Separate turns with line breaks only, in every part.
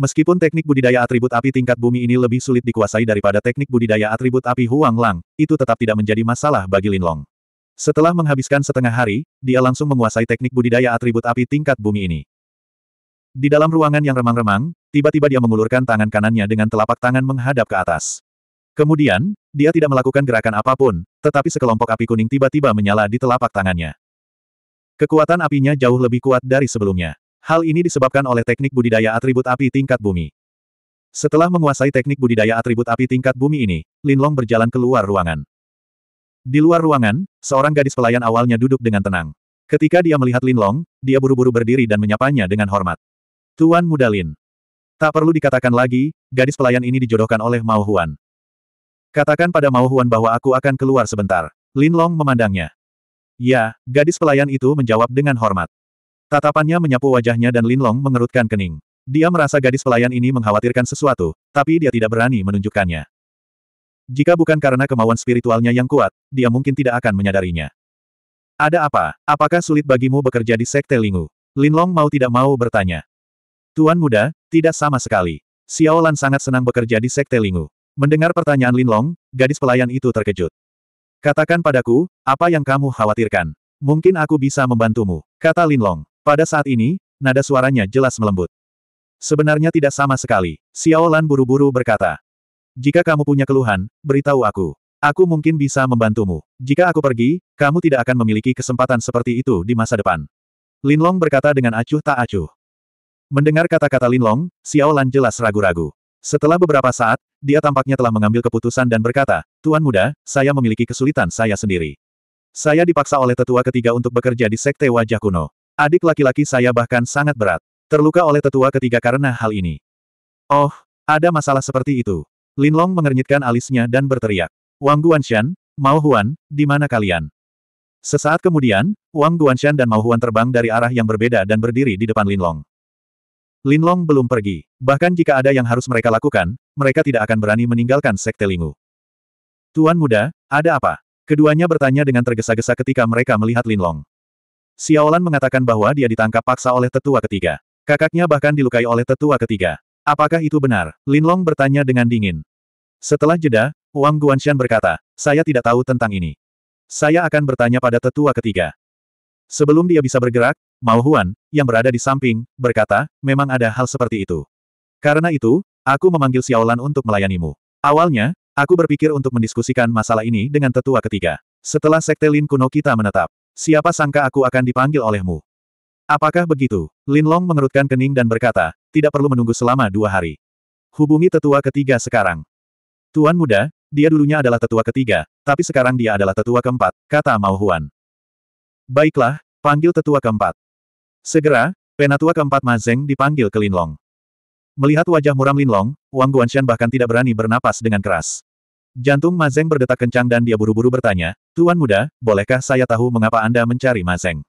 Meskipun teknik budidaya atribut api tingkat bumi ini lebih sulit dikuasai daripada teknik budidaya atribut api Huang Lang, itu tetap tidak menjadi masalah bagi Lin Long. Setelah menghabiskan setengah hari, dia langsung menguasai teknik budidaya atribut api tingkat bumi ini. Di dalam ruangan yang remang-remang, tiba-tiba dia mengulurkan tangan kanannya dengan telapak tangan menghadap ke atas. Kemudian, dia tidak melakukan gerakan apapun, tetapi sekelompok api kuning tiba-tiba menyala di telapak tangannya. Kekuatan apinya jauh lebih kuat dari sebelumnya. Hal ini disebabkan oleh teknik budidaya atribut api tingkat bumi. Setelah menguasai teknik budidaya atribut api tingkat bumi ini, Linlong berjalan keluar ruangan. Di luar ruangan, seorang gadis pelayan awalnya duduk dengan tenang. Ketika dia melihat Linlong, dia buru-buru berdiri dan menyapanya dengan hormat. Tuan Muda Lin. Tak perlu dikatakan lagi, gadis pelayan ini dijodohkan oleh Mao Huan. Katakan pada Mao Huan bahwa aku akan keluar sebentar. Linlong memandangnya. Ya, gadis pelayan itu menjawab dengan hormat. Tatapannya menyapu wajahnya dan Linlong mengerutkan kening. Dia merasa gadis pelayan ini mengkhawatirkan sesuatu, tapi dia tidak berani menunjukkannya. Jika bukan karena kemauan spiritualnya yang kuat, dia mungkin tidak akan menyadarinya. Ada apa? Apakah sulit bagimu bekerja di Sekte Lingu? Linlong mau tidak mau bertanya. Tuan muda, tidak sama sekali. Xiaolan sangat senang bekerja di Sekte Lingu. Mendengar pertanyaan Linlong, gadis pelayan itu terkejut. Katakan padaku, apa yang kamu khawatirkan? Mungkin aku bisa membantumu, kata Linlong. Pada saat ini, nada suaranya jelas melembut. Sebenarnya tidak sama sekali, Xiao Lan buru-buru berkata. Jika kamu punya keluhan, beritahu aku. Aku mungkin bisa membantumu. Jika aku pergi, kamu tidak akan memiliki kesempatan seperti itu di masa depan. Linlong berkata dengan acuh tak acuh. Mendengar kata-kata Linlong, Xiao Lan jelas ragu-ragu. Setelah beberapa saat, dia tampaknya telah mengambil keputusan dan berkata, Tuan muda, saya memiliki kesulitan saya sendiri. Saya dipaksa oleh tetua ketiga untuk bekerja di sekte wajah kuno. Adik laki-laki saya bahkan sangat berat. Terluka oleh tetua ketiga karena hal ini. Oh, ada masalah seperti itu. Linlong mengernyitkan alisnya dan berteriak. Wang Guanshan, Mao Huan, di mana kalian? Sesaat kemudian, Wang Guanshan dan Mao Huan terbang dari arah yang berbeda dan berdiri di depan Linlong. Linlong belum pergi. Bahkan jika ada yang harus mereka lakukan, mereka tidak akan berani meninggalkan Sekte Lingu. Tuan muda, ada apa? Keduanya bertanya dengan tergesa-gesa ketika mereka melihat Linlong. Xiaolan mengatakan bahwa dia ditangkap paksa oleh tetua ketiga. Kakaknya bahkan dilukai oleh tetua ketiga. Apakah itu benar? Linlong bertanya dengan dingin. Setelah jeda, Wang Guanshan berkata, saya tidak tahu tentang ini. Saya akan bertanya pada tetua ketiga. Sebelum dia bisa bergerak, Mao Huan, yang berada di samping, berkata, memang ada hal seperti itu. Karena itu, aku memanggil Xiaolan untuk melayanimu. Awalnya, aku berpikir untuk mendiskusikan masalah ini dengan tetua ketiga. Setelah Sekte Lin kuno kita menetap, siapa sangka aku akan dipanggil olehmu. Apakah begitu? Lin Long mengerutkan kening dan berkata, tidak perlu menunggu selama dua hari. Hubungi tetua ketiga sekarang. Tuan muda, dia dulunya adalah tetua ketiga, tapi sekarang dia adalah tetua keempat, kata Mao Huan. Baiklah, panggil tetua keempat. Segera, penatua keempat Ma Zeng dipanggil ke Linlong. Melihat wajah muram Linlong, Wang Guanshan bahkan tidak berani bernapas dengan keras. Jantung Mazeng berdetak kencang dan dia buru-buru bertanya, Tuan muda, bolehkah saya tahu mengapa Anda mencari Mazeng?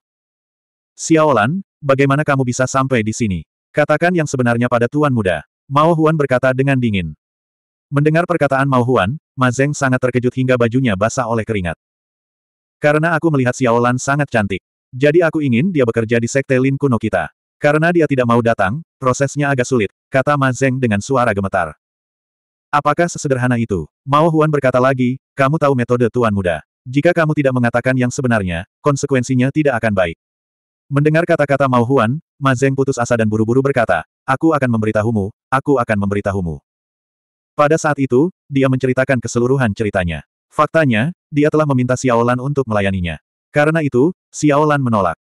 Xiaolan, bagaimana kamu bisa sampai di sini? Katakan yang sebenarnya pada Tuan muda. Mao Huan berkata dengan dingin. Mendengar perkataan Mao Huan, Mazeng sangat terkejut hingga bajunya basah oleh keringat. Karena aku melihat Xiaolan sangat cantik. Jadi aku ingin dia bekerja di sekte Lin kuno kita. Karena dia tidak mau datang, prosesnya agak sulit, kata Mazeng dengan suara gemetar. Apakah sesederhana itu? Mao Huan berkata lagi, kamu tahu metode Tuan Muda. Jika kamu tidak mengatakan yang sebenarnya, konsekuensinya tidak akan baik. Mendengar kata-kata Mao Huan, Ma Zeng putus asa dan buru-buru berkata, aku akan memberitahumu, aku akan memberitahumu. Pada saat itu, dia menceritakan keseluruhan ceritanya. Faktanya, dia telah meminta Xiaolan untuk melayaninya. Karena itu, Xiaolan menolak.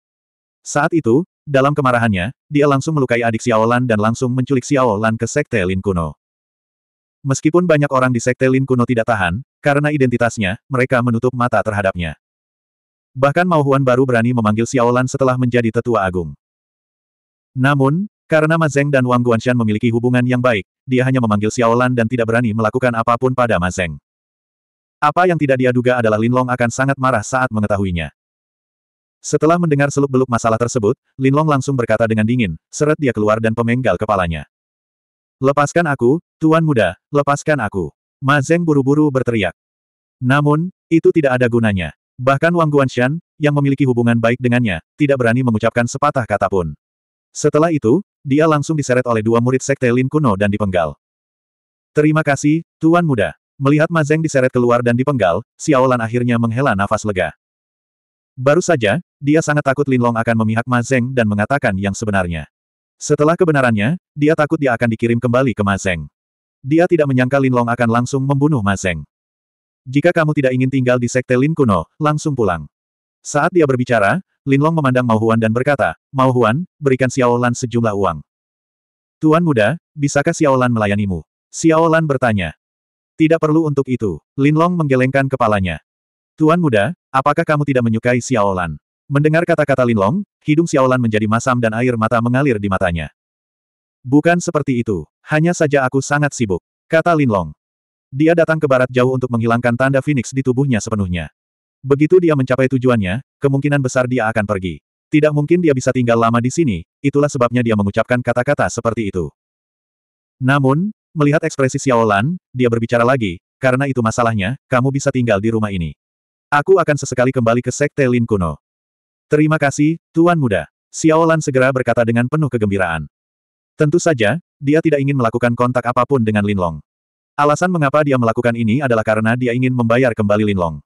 Saat itu, dalam kemarahannya, dia langsung melukai adik Xiaolan dan langsung menculik Xiaolan ke Sekte Lin Kuno. Meskipun banyak orang di Sekte Lin kuno tidak tahan, karena identitasnya, mereka menutup mata terhadapnya. Bahkan Mao Huan baru berani memanggil Xiaolan setelah menjadi tetua agung. Namun, karena Ma Zeng dan Wang Guanshan memiliki hubungan yang baik, dia hanya memanggil Xiaolan dan tidak berani melakukan apapun pada Ma Zeng. Apa yang tidak dia duga adalah Lin Long akan sangat marah saat mengetahuinya. Setelah mendengar seluk-beluk masalah tersebut, Lin Long langsung berkata dengan dingin, seret dia keluar dan pemenggal kepalanya. Lepaskan aku, Tuan muda, lepaskan aku. Ma Zeng buru-buru berteriak. Namun, itu tidak ada gunanya. Bahkan Wang Guanshan, yang memiliki hubungan baik dengannya, tidak berani mengucapkan sepatah kata pun. Setelah itu, dia langsung diseret oleh dua murid sekte Lin kuno dan dipenggal. Terima kasih, Tuan muda. Melihat Ma Zeng diseret keluar dan dipenggal, Xiaolan akhirnya menghela nafas lega. Baru saja, dia sangat takut Lin Long akan memihak Ma Zeng dan mengatakan yang sebenarnya. Setelah kebenarannya, dia takut dia akan dikirim kembali ke Ma Zeng. Dia tidak menyangka Linlong akan langsung membunuh Ma Jika kamu tidak ingin tinggal di sekte Lin kuno, langsung pulang. Saat dia berbicara, Linlong memandang Mao Huan dan berkata, Mao Huan, berikan Xiaolan sejumlah uang. Tuan muda, bisakah Xiaolan melayanimu? Xiaolan bertanya. Tidak perlu untuk itu. Linlong menggelengkan kepalanya. Tuan muda, apakah kamu tidak menyukai Xiaolan? Mendengar kata-kata Linlong, hidung Xiaolan menjadi masam dan air mata mengalir di matanya. Bukan seperti itu. Hanya saja aku sangat sibuk. Kata Lin Long. Dia datang ke barat jauh untuk menghilangkan tanda Phoenix di tubuhnya sepenuhnya. Begitu dia mencapai tujuannya, kemungkinan besar dia akan pergi. Tidak mungkin dia bisa tinggal lama di sini, itulah sebabnya dia mengucapkan kata-kata seperti itu. Namun, melihat ekspresi Xiao Lan, dia berbicara lagi, karena itu masalahnya, kamu bisa tinggal di rumah ini. Aku akan sesekali kembali ke Sekte Lin Kuno. Terima kasih, Tuan Muda. Xiao Lan segera berkata dengan penuh kegembiraan. Tentu saja, dia tidak ingin melakukan kontak apapun dengan Linlong. Alasan mengapa dia melakukan ini adalah karena dia ingin membayar kembali Linlong.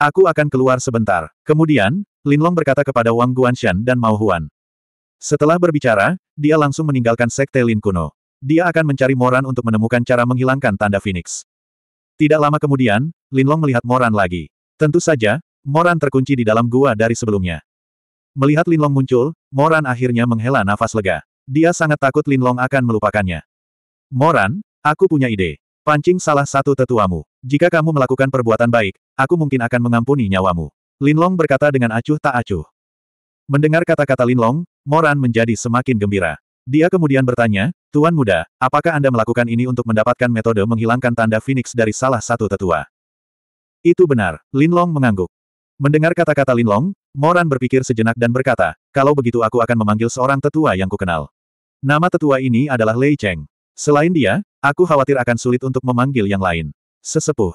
Aku akan keluar sebentar. Kemudian, Linlong berkata kepada Wang Guanshan dan Mao Huan. Setelah berbicara, dia langsung meninggalkan sekte Lin kuno. Dia akan mencari Moran untuk menemukan cara menghilangkan tanda Phoenix. Tidak lama kemudian, Linlong melihat Moran lagi. Tentu saja, Moran terkunci di dalam gua dari sebelumnya. Melihat Linlong muncul, Moran akhirnya menghela nafas lega. Dia sangat takut Linlong akan melupakannya. Moran, aku punya ide. Pancing salah satu tetuamu. Jika kamu melakukan perbuatan baik, aku mungkin akan mengampuni nyawamu. Linlong berkata dengan acuh tak acuh. Mendengar kata-kata Linlong, Moran menjadi semakin gembira. Dia kemudian bertanya, Tuan Muda, apakah Anda melakukan ini untuk mendapatkan metode menghilangkan tanda Phoenix dari salah satu tetua? Itu benar, Linlong mengangguk. Mendengar kata-kata Linlong, Moran berpikir sejenak dan berkata, kalau begitu aku akan memanggil seorang tetua yang kukenal. Nama tetua ini adalah Lei Cheng. Selain dia, aku khawatir akan sulit untuk memanggil yang lain. Sesepuh.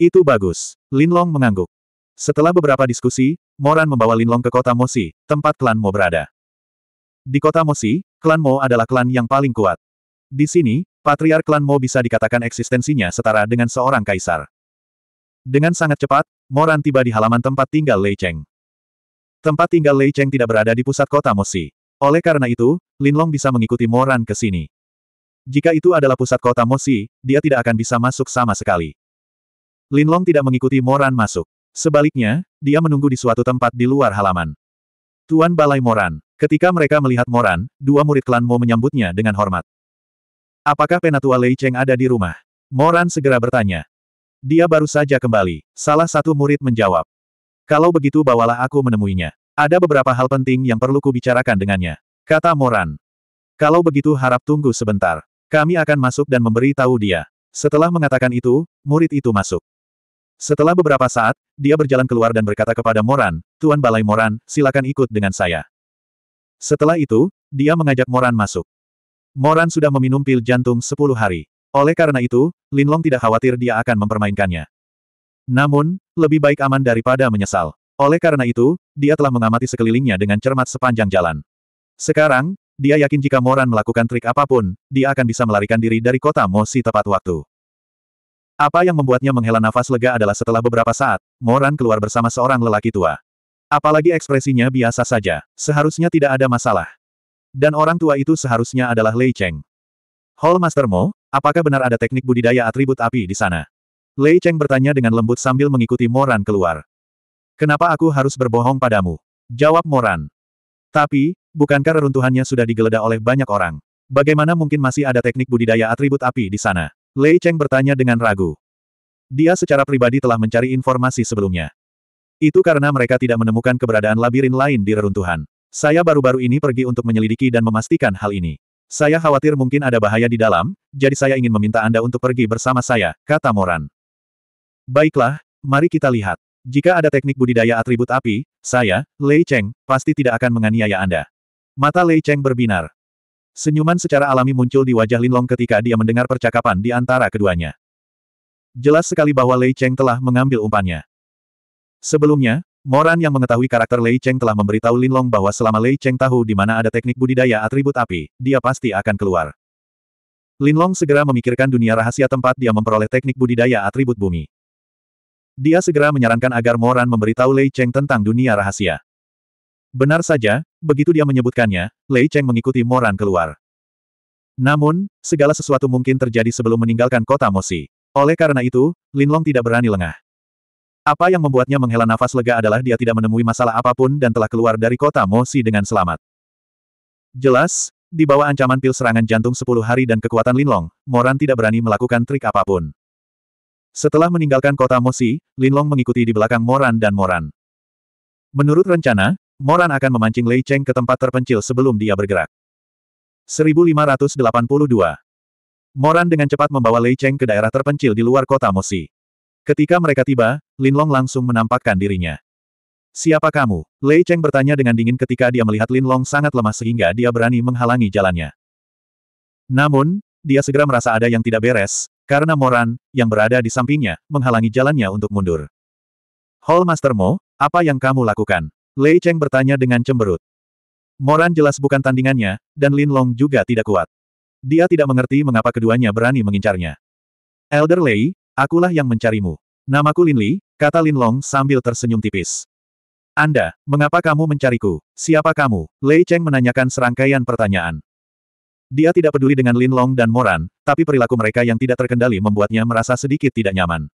Itu bagus. Lin Long mengangguk. Setelah beberapa diskusi, Moran membawa Lin Long ke kota Mosi, tempat klan Mo berada. Di kota Mosi, klan Mo adalah klan yang paling kuat. Di sini, patriar klan Mo bisa dikatakan eksistensinya setara dengan seorang kaisar. Dengan sangat cepat, Moran tiba di halaman tempat tinggal Lei Cheng. Tempat tinggal Lei Cheng tidak berada di pusat kota Mosi. Oleh karena itu, Lin Long bisa mengikuti Moran ke sini. Jika itu adalah pusat kota Mosi, dia tidak akan bisa masuk sama sekali. Lin Long tidak mengikuti Moran masuk. Sebaliknya, dia menunggu di suatu tempat di luar halaman. Tuan Balai Moran. Ketika mereka melihat Moran, dua murid klan Mo menyambutnya dengan hormat. Apakah penatua Lei Cheng ada di rumah? Moran segera bertanya. Dia baru saja kembali. Salah satu murid menjawab. Kalau begitu bawalah aku menemuinya. Ada beberapa hal penting yang perlu kubicarakan dengannya. Kata Moran. Kalau begitu harap tunggu sebentar. Kami akan masuk dan memberi tahu dia. Setelah mengatakan itu, murid itu masuk. Setelah beberapa saat, dia berjalan keluar dan berkata kepada Moran, Tuan Balai Moran, silakan ikut dengan saya. Setelah itu, dia mengajak Moran masuk. Moran sudah meminum pil jantung 10 hari. Oleh karena itu, Linlong tidak khawatir dia akan mempermainkannya. Namun, lebih baik aman daripada menyesal. Oleh karena itu, dia telah mengamati sekelilingnya dengan cermat sepanjang jalan. Sekarang, dia yakin jika Moran melakukan trik apapun, dia akan bisa melarikan diri dari kota Mosi tepat waktu. Apa yang membuatnya menghela nafas lega adalah setelah beberapa saat, Moran keluar bersama seorang lelaki tua. Apalagi ekspresinya biasa saja, seharusnya tidak ada masalah. Dan orang tua itu seharusnya adalah Lei Cheng. Hall Master Mo, apakah benar ada teknik budidaya atribut api di sana? Lei Cheng bertanya dengan lembut sambil mengikuti Moran keluar. Kenapa aku harus berbohong padamu? Jawab Moran. Tapi, bukankah reruntuhannya sudah digeledah oleh banyak orang? Bagaimana mungkin masih ada teknik budidaya atribut api di sana? Lei Cheng bertanya dengan ragu. Dia secara pribadi telah mencari informasi sebelumnya. Itu karena mereka tidak menemukan keberadaan labirin lain di reruntuhan. Saya baru-baru ini pergi untuk menyelidiki dan memastikan hal ini. Saya khawatir mungkin ada bahaya di dalam, jadi saya ingin meminta Anda untuk pergi bersama saya, kata Moran. Baiklah, mari kita lihat. Jika ada teknik budidaya atribut api, saya, Lei Cheng, pasti tidak akan menganiaya Anda. Mata Lei Cheng berbinar. Senyuman secara alami muncul di wajah Lin Long ketika dia mendengar percakapan di antara keduanya. Jelas sekali bahwa Lei Cheng telah mengambil umpannya. Sebelumnya, Moran yang mengetahui karakter Lei Cheng telah memberitahu Lin Long bahwa selama Lei Cheng tahu di mana ada teknik budidaya atribut api, dia pasti akan keluar. Lin Long segera memikirkan dunia rahasia tempat dia memperoleh teknik budidaya atribut bumi. Dia segera menyarankan agar Moran memberitahu Lei Cheng tentang dunia rahasia. Benar saja, begitu dia menyebutkannya, Lei Cheng mengikuti Moran keluar. Namun, segala sesuatu mungkin terjadi sebelum meninggalkan kota Mosi. Oleh karena itu, Lin Long tidak berani lengah. Apa yang membuatnya menghela nafas lega adalah dia tidak menemui masalah apapun dan telah keluar dari kota Mosi dengan selamat. Jelas, di bawah ancaman pil serangan jantung 10 hari dan kekuatan Lin Long, Moran tidak berani melakukan trik apapun. Setelah meninggalkan kota Mosi, Linlong mengikuti di belakang Moran dan Moran. Menurut rencana, Moran akan memancing Lei Cheng ke tempat terpencil sebelum dia bergerak. 1582 Moran dengan cepat membawa Lei Cheng ke daerah terpencil di luar kota Mosi. Ketika mereka tiba, Linlong langsung menampakkan dirinya. Siapa kamu? Lei Cheng bertanya dengan dingin ketika dia melihat Linlong sangat lemah sehingga dia berani menghalangi jalannya. Namun, dia segera merasa ada yang tidak beres, karena Moran, yang berada di sampingnya, menghalangi jalannya untuk mundur. Hall Master Mo, apa yang kamu lakukan? Lei Cheng bertanya dengan cemberut. Moran jelas bukan tandingannya, dan Lin Long juga tidak kuat. Dia tidak mengerti mengapa keduanya berani mengincarnya. Elder Lei, akulah yang mencarimu. Namaku Lin Li, kata Lin Long sambil tersenyum tipis. Anda, mengapa kamu mencariku? Siapa kamu? Lei Cheng menanyakan serangkaian pertanyaan. Dia tidak peduli dengan Lin Long dan Moran, tapi perilaku mereka yang tidak terkendali membuatnya merasa sedikit tidak nyaman.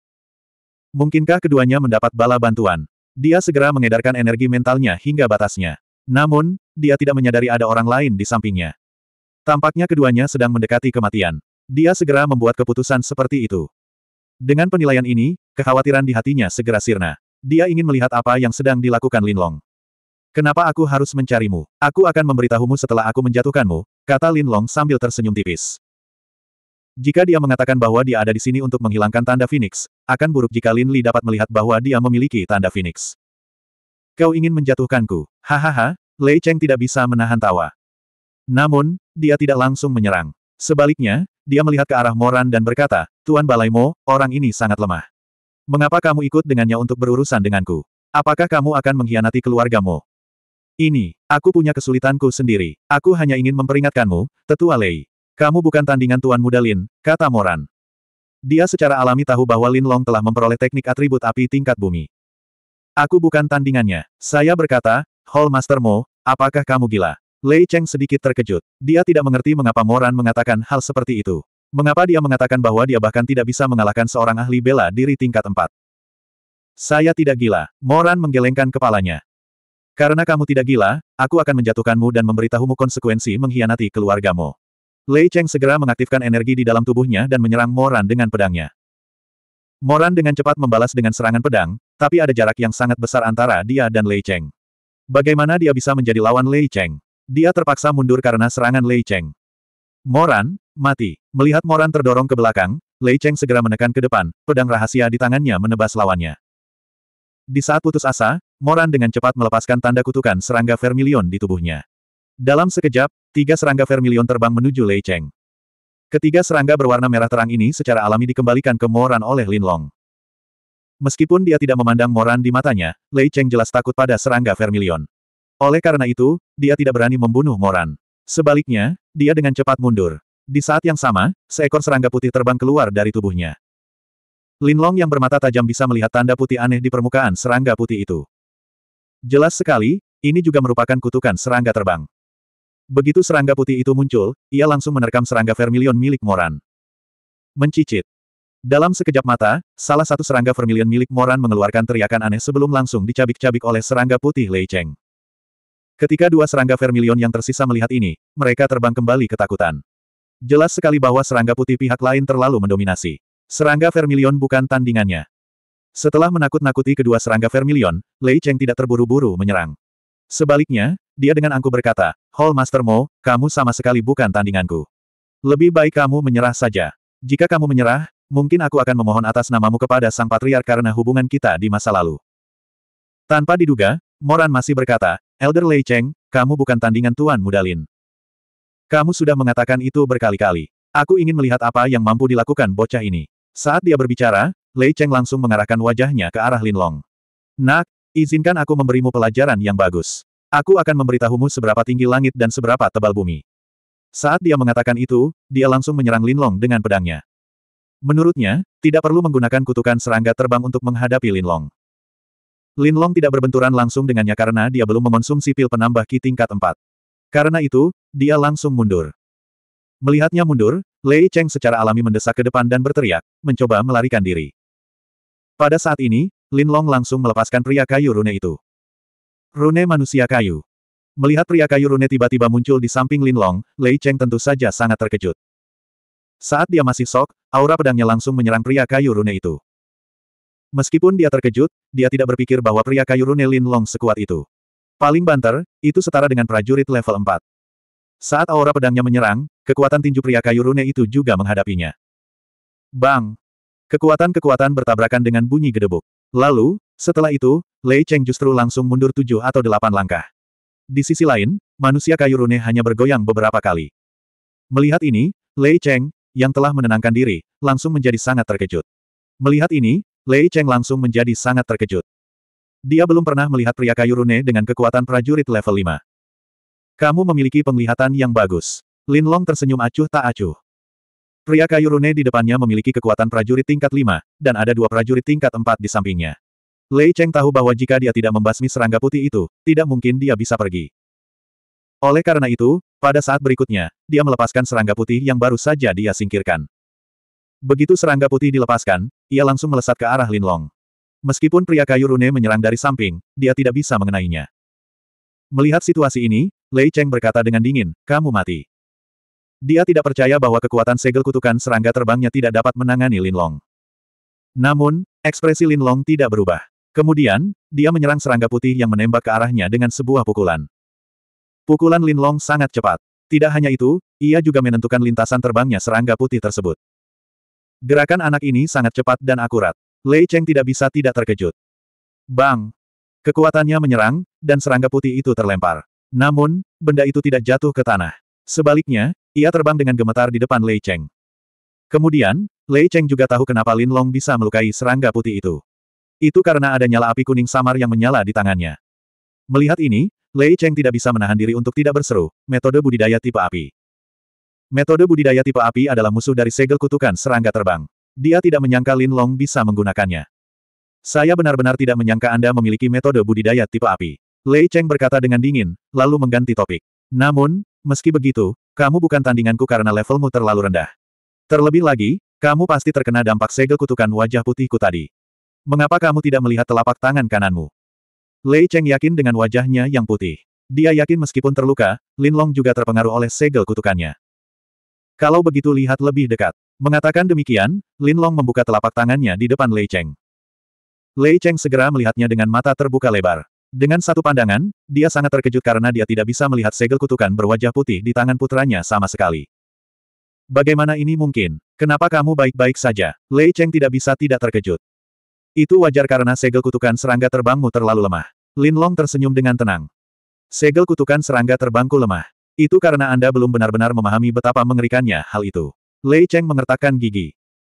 Mungkinkah keduanya mendapat bala bantuan? Dia segera mengedarkan energi mentalnya hingga batasnya. Namun, dia tidak menyadari ada orang lain di sampingnya. Tampaknya keduanya sedang mendekati kematian. Dia segera membuat keputusan seperti itu. Dengan penilaian ini, kekhawatiran di hatinya segera sirna. Dia ingin melihat apa yang sedang dilakukan Lin Long. Kenapa aku harus mencarimu? Aku akan memberitahumu setelah aku menjatuhkanmu, kata Lin Long sambil tersenyum tipis. Jika dia mengatakan bahwa dia ada di sini untuk menghilangkan tanda Phoenix, akan buruk jika Lin Li dapat melihat bahwa dia memiliki tanda Phoenix. Kau ingin menjatuhkanku, hahaha, Lei Cheng tidak bisa menahan tawa. Namun, dia tidak langsung menyerang. Sebaliknya, dia melihat ke arah Moran dan berkata, Tuan Balaimo, orang ini sangat lemah. Mengapa kamu ikut dengannya untuk berurusan denganku? Apakah kamu akan mengkhianati keluargamu? Ini, aku punya kesulitanku sendiri. Aku hanya ingin memperingatkanmu, tetua Lei. Kamu bukan tandingan Tuan Muda Lin, kata Moran. Dia secara alami tahu bahwa Lin Long telah memperoleh teknik atribut api tingkat bumi. Aku bukan tandingannya. Saya berkata, Hall Master Mo, apakah kamu gila? Lei Cheng sedikit terkejut. Dia tidak mengerti mengapa Moran mengatakan hal seperti itu. Mengapa dia mengatakan bahwa dia bahkan tidak bisa mengalahkan seorang ahli bela diri tingkat 4. Saya tidak gila. Moran menggelengkan kepalanya. Karena kamu tidak gila, aku akan menjatuhkanmu dan memberitahumu konsekuensi mengkhianati keluargamu. Lei Cheng segera mengaktifkan energi di dalam tubuhnya dan menyerang Moran dengan pedangnya. Moran dengan cepat membalas dengan serangan pedang, tapi ada jarak yang sangat besar antara dia dan Lei Cheng. Bagaimana dia bisa menjadi lawan Lei Cheng? Dia terpaksa mundur karena serangan Lei Cheng. Moran, mati. Melihat Moran terdorong ke belakang, Lei Cheng segera menekan ke depan, pedang rahasia di tangannya menebas lawannya. Di saat putus asa, Moran dengan cepat melepaskan tanda kutukan serangga vermilion di tubuhnya. Dalam sekejap, tiga serangga vermilion terbang menuju Lei Cheng. Ketiga serangga berwarna merah terang ini secara alami dikembalikan ke Moran oleh Lin Long. Meskipun dia tidak memandang Moran di matanya, Lei Cheng jelas takut pada serangga vermilion. Oleh karena itu, dia tidak berani membunuh Moran. Sebaliknya, dia dengan cepat mundur. Di saat yang sama, seekor serangga putih terbang keluar dari tubuhnya. Linlong yang bermata tajam bisa melihat tanda putih aneh di permukaan serangga putih itu. Jelas sekali, ini juga merupakan kutukan serangga terbang. Begitu serangga putih itu muncul, ia langsung menerkam serangga vermilion milik Moran. Mencicit. Dalam sekejap mata, salah satu serangga vermilion milik Moran mengeluarkan teriakan aneh sebelum langsung dicabik-cabik oleh serangga putih Lei Cheng. Ketika dua serangga vermilion yang tersisa melihat ini, mereka terbang kembali ketakutan. Jelas sekali bahwa serangga putih pihak lain terlalu mendominasi. Serangga vermilion bukan tandingannya. Setelah menakut-nakuti kedua serangga vermilion, Lei Cheng tidak terburu-buru menyerang. Sebaliknya, dia dengan angku berkata, Hall Master Mo, kamu sama sekali bukan tandinganku. Lebih baik kamu menyerah saja. Jika kamu menyerah, mungkin aku akan memohon atas namamu kepada Sang patriar karena hubungan kita di masa lalu. Tanpa diduga, Moran masih berkata, Elder Lei Cheng, kamu bukan tandingan Tuan Mudalin. Kamu sudah mengatakan itu berkali-kali. Aku ingin melihat apa yang mampu dilakukan bocah ini. Saat dia berbicara, Lei Cheng langsung mengarahkan wajahnya ke arah Lin Long. Nak, izinkan aku memberimu pelajaran yang bagus. Aku akan memberitahumu seberapa tinggi langit dan seberapa tebal bumi. Saat dia mengatakan itu, dia langsung menyerang Lin Long dengan pedangnya. Menurutnya, tidak perlu menggunakan kutukan serangga terbang untuk menghadapi Lin Long. Lin Long tidak berbenturan langsung dengannya karena dia belum mengonsumsi pil penambah ki tingkat 4. Karena itu, dia langsung mundur. Melihatnya mundur, Lei Cheng secara alami mendesak ke depan dan berteriak, mencoba melarikan diri. Pada saat ini, Lin Long langsung melepaskan pria kayu rune itu. Rune manusia kayu. Melihat pria kayu rune tiba-tiba muncul di samping Lin Long, Lei Cheng tentu saja sangat terkejut. Saat dia masih sok, aura pedangnya langsung menyerang pria kayu rune itu. Meskipun dia terkejut, dia tidak berpikir bahwa pria kayu rune Lin Long sekuat itu. Paling banter, itu setara dengan prajurit level 4. Saat aura pedangnya menyerang, Kekuatan tinju pria kayu rune itu juga menghadapinya. Bang! Kekuatan-kekuatan bertabrakan dengan bunyi gedebuk. Lalu, setelah itu, Lei Cheng justru langsung mundur tujuh atau delapan langkah. Di sisi lain, manusia kayu rune hanya bergoyang beberapa kali. Melihat ini, Lei Cheng, yang telah menenangkan diri, langsung menjadi sangat terkejut. Melihat ini, Lei Cheng langsung menjadi sangat terkejut. Dia belum pernah melihat pria kayu rune dengan kekuatan prajurit level 5. Kamu memiliki penglihatan yang bagus. Lin Long tersenyum acuh tak acuh. Pria kayu rune di depannya memiliki kekuatan prajurit tingkat 5, dan ada dua prajurit tingkat 4 di sampingnya. Lei Cheng tahu bahwa jika dia tidak membasmi serangga putih itu, tidak mungkin dia bisa pergi. Oleh karena itu, pada saat berikutnya, dia melepaskan serangga putih yang baru saja dia singkirkan. Begitu serangga putih dilepaskan, ia langsung melesat ke arah Lin Long. Meskipun pria kayu rune menyerang dari samping, dia tidak bisa mengenainya. Melihat situasi ini, Lei Cheng berkata dengan dingin, kamu mati. Dia tidak percaya bahwa kekuatan segel kutukan serangga terbangnya tidak dapat menangani Linlong. Namun, ekspresi Linlong tidak berubah. Kemudian, dia menyerang serangga putih yang menembak ke arahnya dengan sebuah pukulan. Pukulan Linlong sangat cepat. Tidak hanya itu, ia juga menentukan lintasan terbangnya serangga putih tersebut. Gerakan anak ini sangat cepat dan akurat. Lei Cheng tidak bisa tidak terkejut. Bang! Kekuatannya menyerang, dan serangga putih itu terlempar. Namun, benda itu tidak jatuh ke tanah. Sebaliknya, ia terbang dengan gemetar di depan Lei Cheng. Kemudian, Lei Cheng juga tahu kenapa Lin Long bisa melukai serangga putih itu. Itu karena ada nyala api kuning samar yang menyala di tangannya. Melihat ini, Lei Cheng tidak bisa menahan diri untuk tidak berseru, metode budidaya tipe api. Metode budidaya tipe api adalah musuh dari segel kutukan serangga terbang. Dia tidak menyangka Lin Long bisa menggunakannya. Saya benar-benar tidak menyangka Anda memiliki metode budidaya tipe api. Lei Cheng berkata dengan dingin, lalu mengganti topik. Namun, Meski begitu, kamu bukan tandinganku karena levelmu terlalu rendah. Terlebih lagi, kamu pasti terkena dampak segel kutukan wajah putihku tadi. Mengapa kamu tidak melihat telapak tangan kananmu? Lei Cheng yakin dengan wajahnya yang putih. Dia yakin meskipun terluka, Lin Long juga terpengaruh oleh segel kutukannya. Kalau begitu lihat lebih dekat. Mengatakan demikian, Lin Long membuka telapak tangannya di depan Lei Cheng. Lei Cheng segera melihatnya dengan mata terbuka lebar. Dengan satu pandangan, dia sangat terkejut karena dia tidak bisa melihat segel kutukan berwajah putih di tangan putranya sama sekali. Bagaimana ini mungkin? Kenapa kamu baik-baik saja? Lei Cheng tidak bisa tidak terkejut. Itu wajar karena segel kutukan serangga terbangmu terlalu lemah. Lin Long tersenyum dengan tenang. Segel kutukan serangga terbangku lemah. Itu karena Anda belum benar-benar memahami betapa mengerikannya hal itu. Lei Cheng mengertakkan gigi.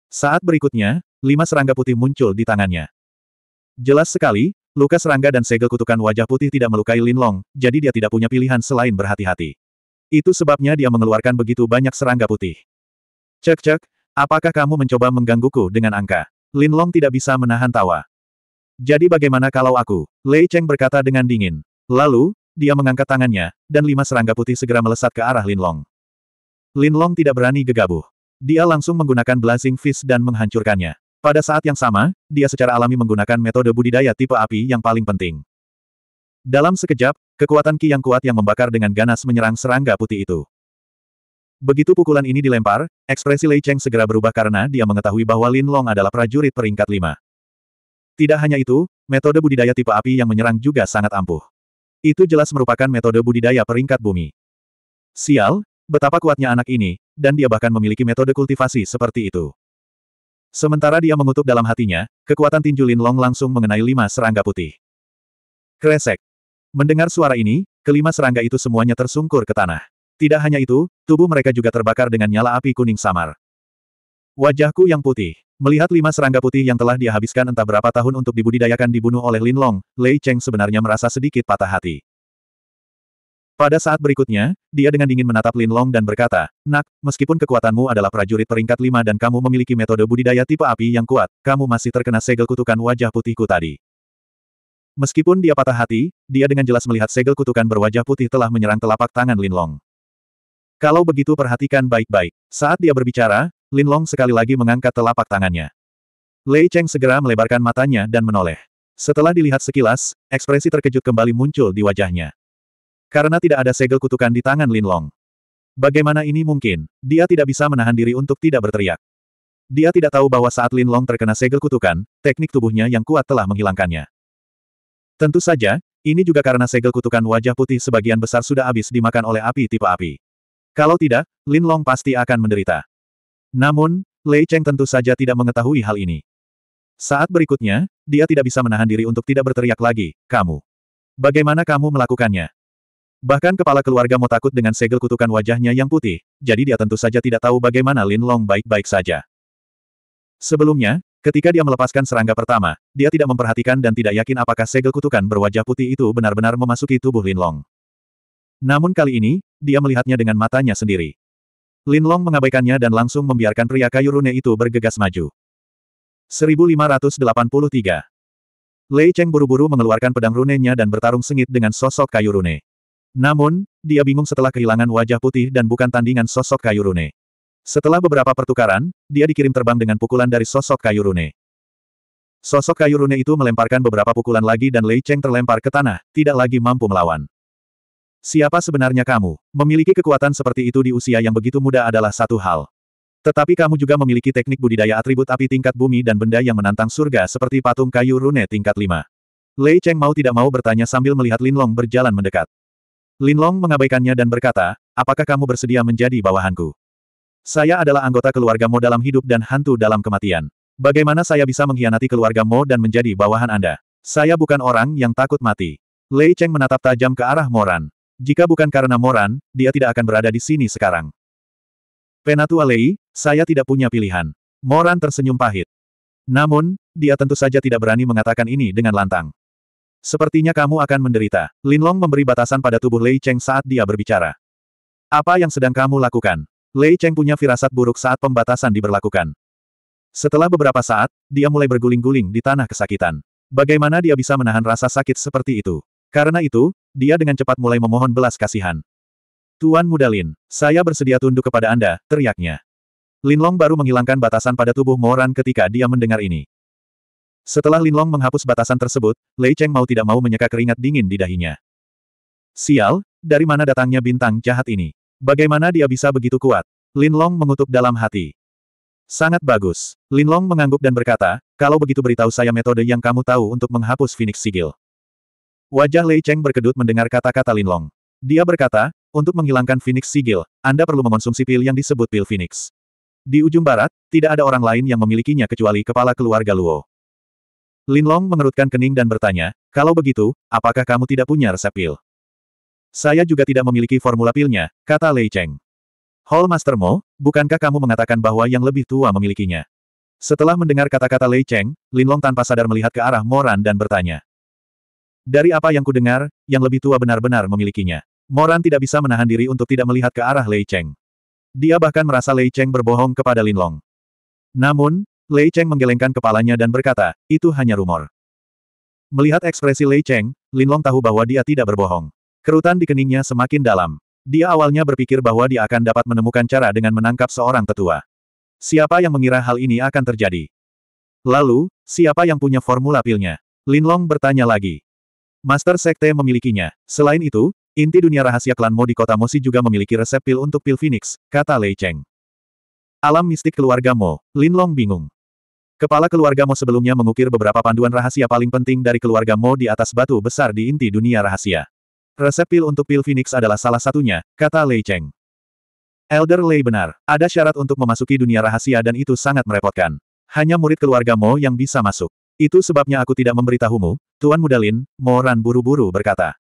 Saat berikutnya, lima serangga putih muncul di tangannya. Jelas sekali, Luka serangga dan segel kutukan wajah putih tidak melukai Lin Long, jadi dia tidak punya pilihan selain berhati-hati. Itu sebabnya dia mengeluarkan begitu banyak serangga putih. Cek-cek, apakah kamu mencoba menggangguku dengan angka? Lin Long tidak bisa menahan tawa. Jadi bagaimana kalau aku? Lei Cheng berkata dengan dingin. Lalu, dia mengangkat tangannya, dan lima serangga putih segera melesat ke arah Lin Long. Lin Long tidak berani gegabah. Dia langsung menggunakan Blazing Fist dan menghancurkannya. Pada saat yang sama, dia secara alami menggunakan metode budidaya tipe api yang paling penting. Dalam sekejap, kekuatan ki yang kuat yang membakar dengan ganas menyerang serangga putih itu. Begitu pukulan ini dilempar, ekspresi Lei Cheng segera berubah karena dia mengetahui bahwa Lin Long adalah prajurit peringkat lima. Tidak hanya itu, metode budidaya tipe api yang menyerang juga sangat ampuh. Itu jelas merupakan metode budidaya peringkat bumi. Sial, betapa kuatnya anak ini, dan dia bahkan memiliki metode kultivasi seperti itu. Sementara dia mengutuk dalam hatinya, kekuatan tinju Lin Long langsung mengenai lima serangga putih. Kresek. Mendengar suara ini, kelima serangga itu semuanya tersungkur ke tanah. Tidak hanya itu, tubuh mereka juga terbakar dengan nyala api kuning samar. Wajahku yang putih. Melihat lima serangga putih yang telah dia habiskan entah berapa tahun untuk dibudidayakan dibunuh oleh Lin Long, Lei Cheng sebenarnya merasa sedikit patah hati. Pada saat berikutnya, dia dengan dingin menatap Lin Long dan berkata, Nak, meskipun kekuatanmu adalah prajurit peringkat lima dan kamu memiliki metode budidaya tipe api yang kuat, kamu masih terkena segel kutukan wajah putihku tadi. Meskipun dia patah hati, dia dengan jelas melihat segel kutukan berwajah putih telah menyerang telapak tangan Lin Long. Kalau begitu perhatikan baik-baik. Saat dia berbicara, Lin Long sekali lagi mengangkat telapak tangannya. Lei Cheng segera melebarkan matanya dan menoleh. Setelah dilihat sekilas, ekspresi terkejut kembali muncul di wajahnya. Karena tidak ada segel kutukan di tangan Linlong. Bagaimana ini mungkin? Dia tidak bisa menahan diri untuk tidak berteriak. Dia tidak tahu bahwa saat Linlong terkena segel kutukan, teknik tubuhnya yang kuat telah menghilangkannya. Tentu saja, ini juga karena segel kutukan wajah putih sebagian besar sudah habis dimakan oleh api tipe api. Kalau tidak, Linlong pasti akan menderita. Namun, Lei Cheng tentu saja tidak mengetahui hal ini. Saat berikutnya, dia tidak bisa menahan diri untuk tidak berteriak lagi, kamu. Bagaimana kamu melakukannya? Bahkan kepala keluarga mau takut dengan segel kutukan wajahnya yang putih, jadi dia tentu saja tidak tahu bagaimana Lin Long baik-baik saja. Sebelumnya, ketika dia melepaskan serangga pertama, dia tidak memperhatikan dan tidak yakin apakah segel kutukan berwajah putih itu benar-benar memasuki tubuh Lin Long. Namun kali ini, dia melihatnya dengan matanya sendiri. Lin Long mengabaikannya dan langsung membiarkan pria kayu rune itu bergegas maju. 1583 Lei Cheng buru-buru mengeluarkan pedang runenya dan bertarung sengit dengan sosok kayu rune. Namun, dia bingung setelah kehilangan wajah putih dan bukan tandingan sosok kayu rune. Setelah beberapa pertukaran, dia dikirim terbang dengan pukulan dari sosok kayu rune. Sosok kayu rune itu melemparkan beberapa pukulan lagi dan Lei Cheng terlempar ke tanah, tidak lagi mampu melawan. Siapa sebenarnya kamu? Memiliki kekuatan seperti itu di usia yang begitu muda adalah satu hal. Tetapi kamu juga memiliki teknik budidaya atribut api tingkat bumi dan benda yang menantang surga seperti patung kayu rune tingkat 5. Lei Cheng mau tidak mau bertanya sambil melihat Lin Long berjalan mendekat. Linlong mengabaikannya dan berkata, apakah kamu bersedia menjadi bawahanku? Saya adalah anggota keluarga Mo dalam hidup dan hantu dalam kematian. Bagaimana saya bisa mengkhianati keluarga Mo dan menjadi bawahan Anda? Saya bukan orang yang takut mati. Lei Cheng menatap tajam ke arah Moran. Jika bukan karena Moran, dia tidak akan berada di sini sekarang. Penatua Lei, saya tidak punya pilihan. Moran tersenyum pahit. Namun, dia tentu saja tidak berani mengatakan ini dengan lantang. Sepertinya kamu akan menderita. Linlong memberi batasan pada tubuh Lei Cheng saat dia berbicara. Apa yang sedang kamu lakukan? Lei Cheng punya firasat buruk saat pembatasan diberlakukan. Setelah beberapa saat, dia mulai berguling-guling di tanah kesakitan. Bagaimana dia bisa menahan rasa sakit seperti itu? Karena itu, dia dengan cepat mulai memohon belas kasihan. Tuan Muda Lin, saya bersedia tunduk kepada Anda, teriaknya. Linlong baru menghilangkan batasan pada tubuh Moran ketika dia mendengar ini. Setelah Linlong menghapus batasan tersebut, Lei Cheng mau tidak mau menyeka keringat dingin di dahinya. Sial, dari mana datangnya bintang jahat ini? Bagaimana dia bisa begitu kuat? Linlong mengutuk dalam hati. Sangat bagus. Linlong mengangguk dan berkata, kalau begitu beritahu saya metode yang kamu tahu untuk menghapus Phoenix Sigil. Wajah Lei Cheng berkedut mendengar kata-kata Linlong. Dia berkata, untuk menghilangkan Phoenix Sigil, Anda perlu mengonsumsi pil yang disebut pil Phoenix. Di ujung barat, tidak ada orang lain yang memilikinya kecuali kepala keluarga Luo. Linlong mengerutkan kening dan bertanya, kalau begitu, apakah kamu tidak punya resep pil? Saya juga tidak memiliki formula pilnya, kata Lei Cheng. Hall Master Mo, bukankah kamu mengatakan bahwa yang lebih tua memilikinya? Setelah mendengar kata-kata Lei Cheng, Linlong tanpa sadar melihat ke arah Moran dan bertanya. Dari apa yang kudengar, yang lebih tua benar-benar memilikinya. Moran tidak bisa menahan diri untuk tidak melihat ke arah Lei Cheng. Dia bahkan merasa Lei Cheng berbohong kepada Linlong. Namun, Lei Cheng menggelengkan kepalanya dan berkata, itu hanya rumor. Melihat ekspresi Lei Cheng, Lin Long tahu bahwa dia tidak berbohong. Kerutan di keningnya semakin dalam. Dia awalnya berpikir bahwa dia akan dapat menemukan cara dengan menangkap seorang tetua. Siapa yang mengira hal ini akan terjadi? Lalu, siapa yang punya formula pilnya? Lin Long bertanya lagi. Master Sekte memilikinya. Selain itu, inti dunia rahasia klan Mo di kota Mosi juga memiliki resep pil untuk pil Phoenix, kata Lei Cheng. Alam mistik keluarga Mo, Lin Long bingung. Kepala keluarga Mo sebelumnya mengukir beberapa panduan rahasia paling penting dari keluarga Mo di atas batu besar di inti dunia rahasia. Resep pil untuk pil Phoenix adalah salah satunya, kata Lei Cheng. Elder Lei benar, ada syarat untuk memasuki dunia rahasia dan itu sangat merepotkan. Hanya murid keluarga Mo yang bisa masuk. Itu sebabnya aku tidak memberitahumu, Tuan Mudalin, Lin, Mo Ran buru-buru berkata.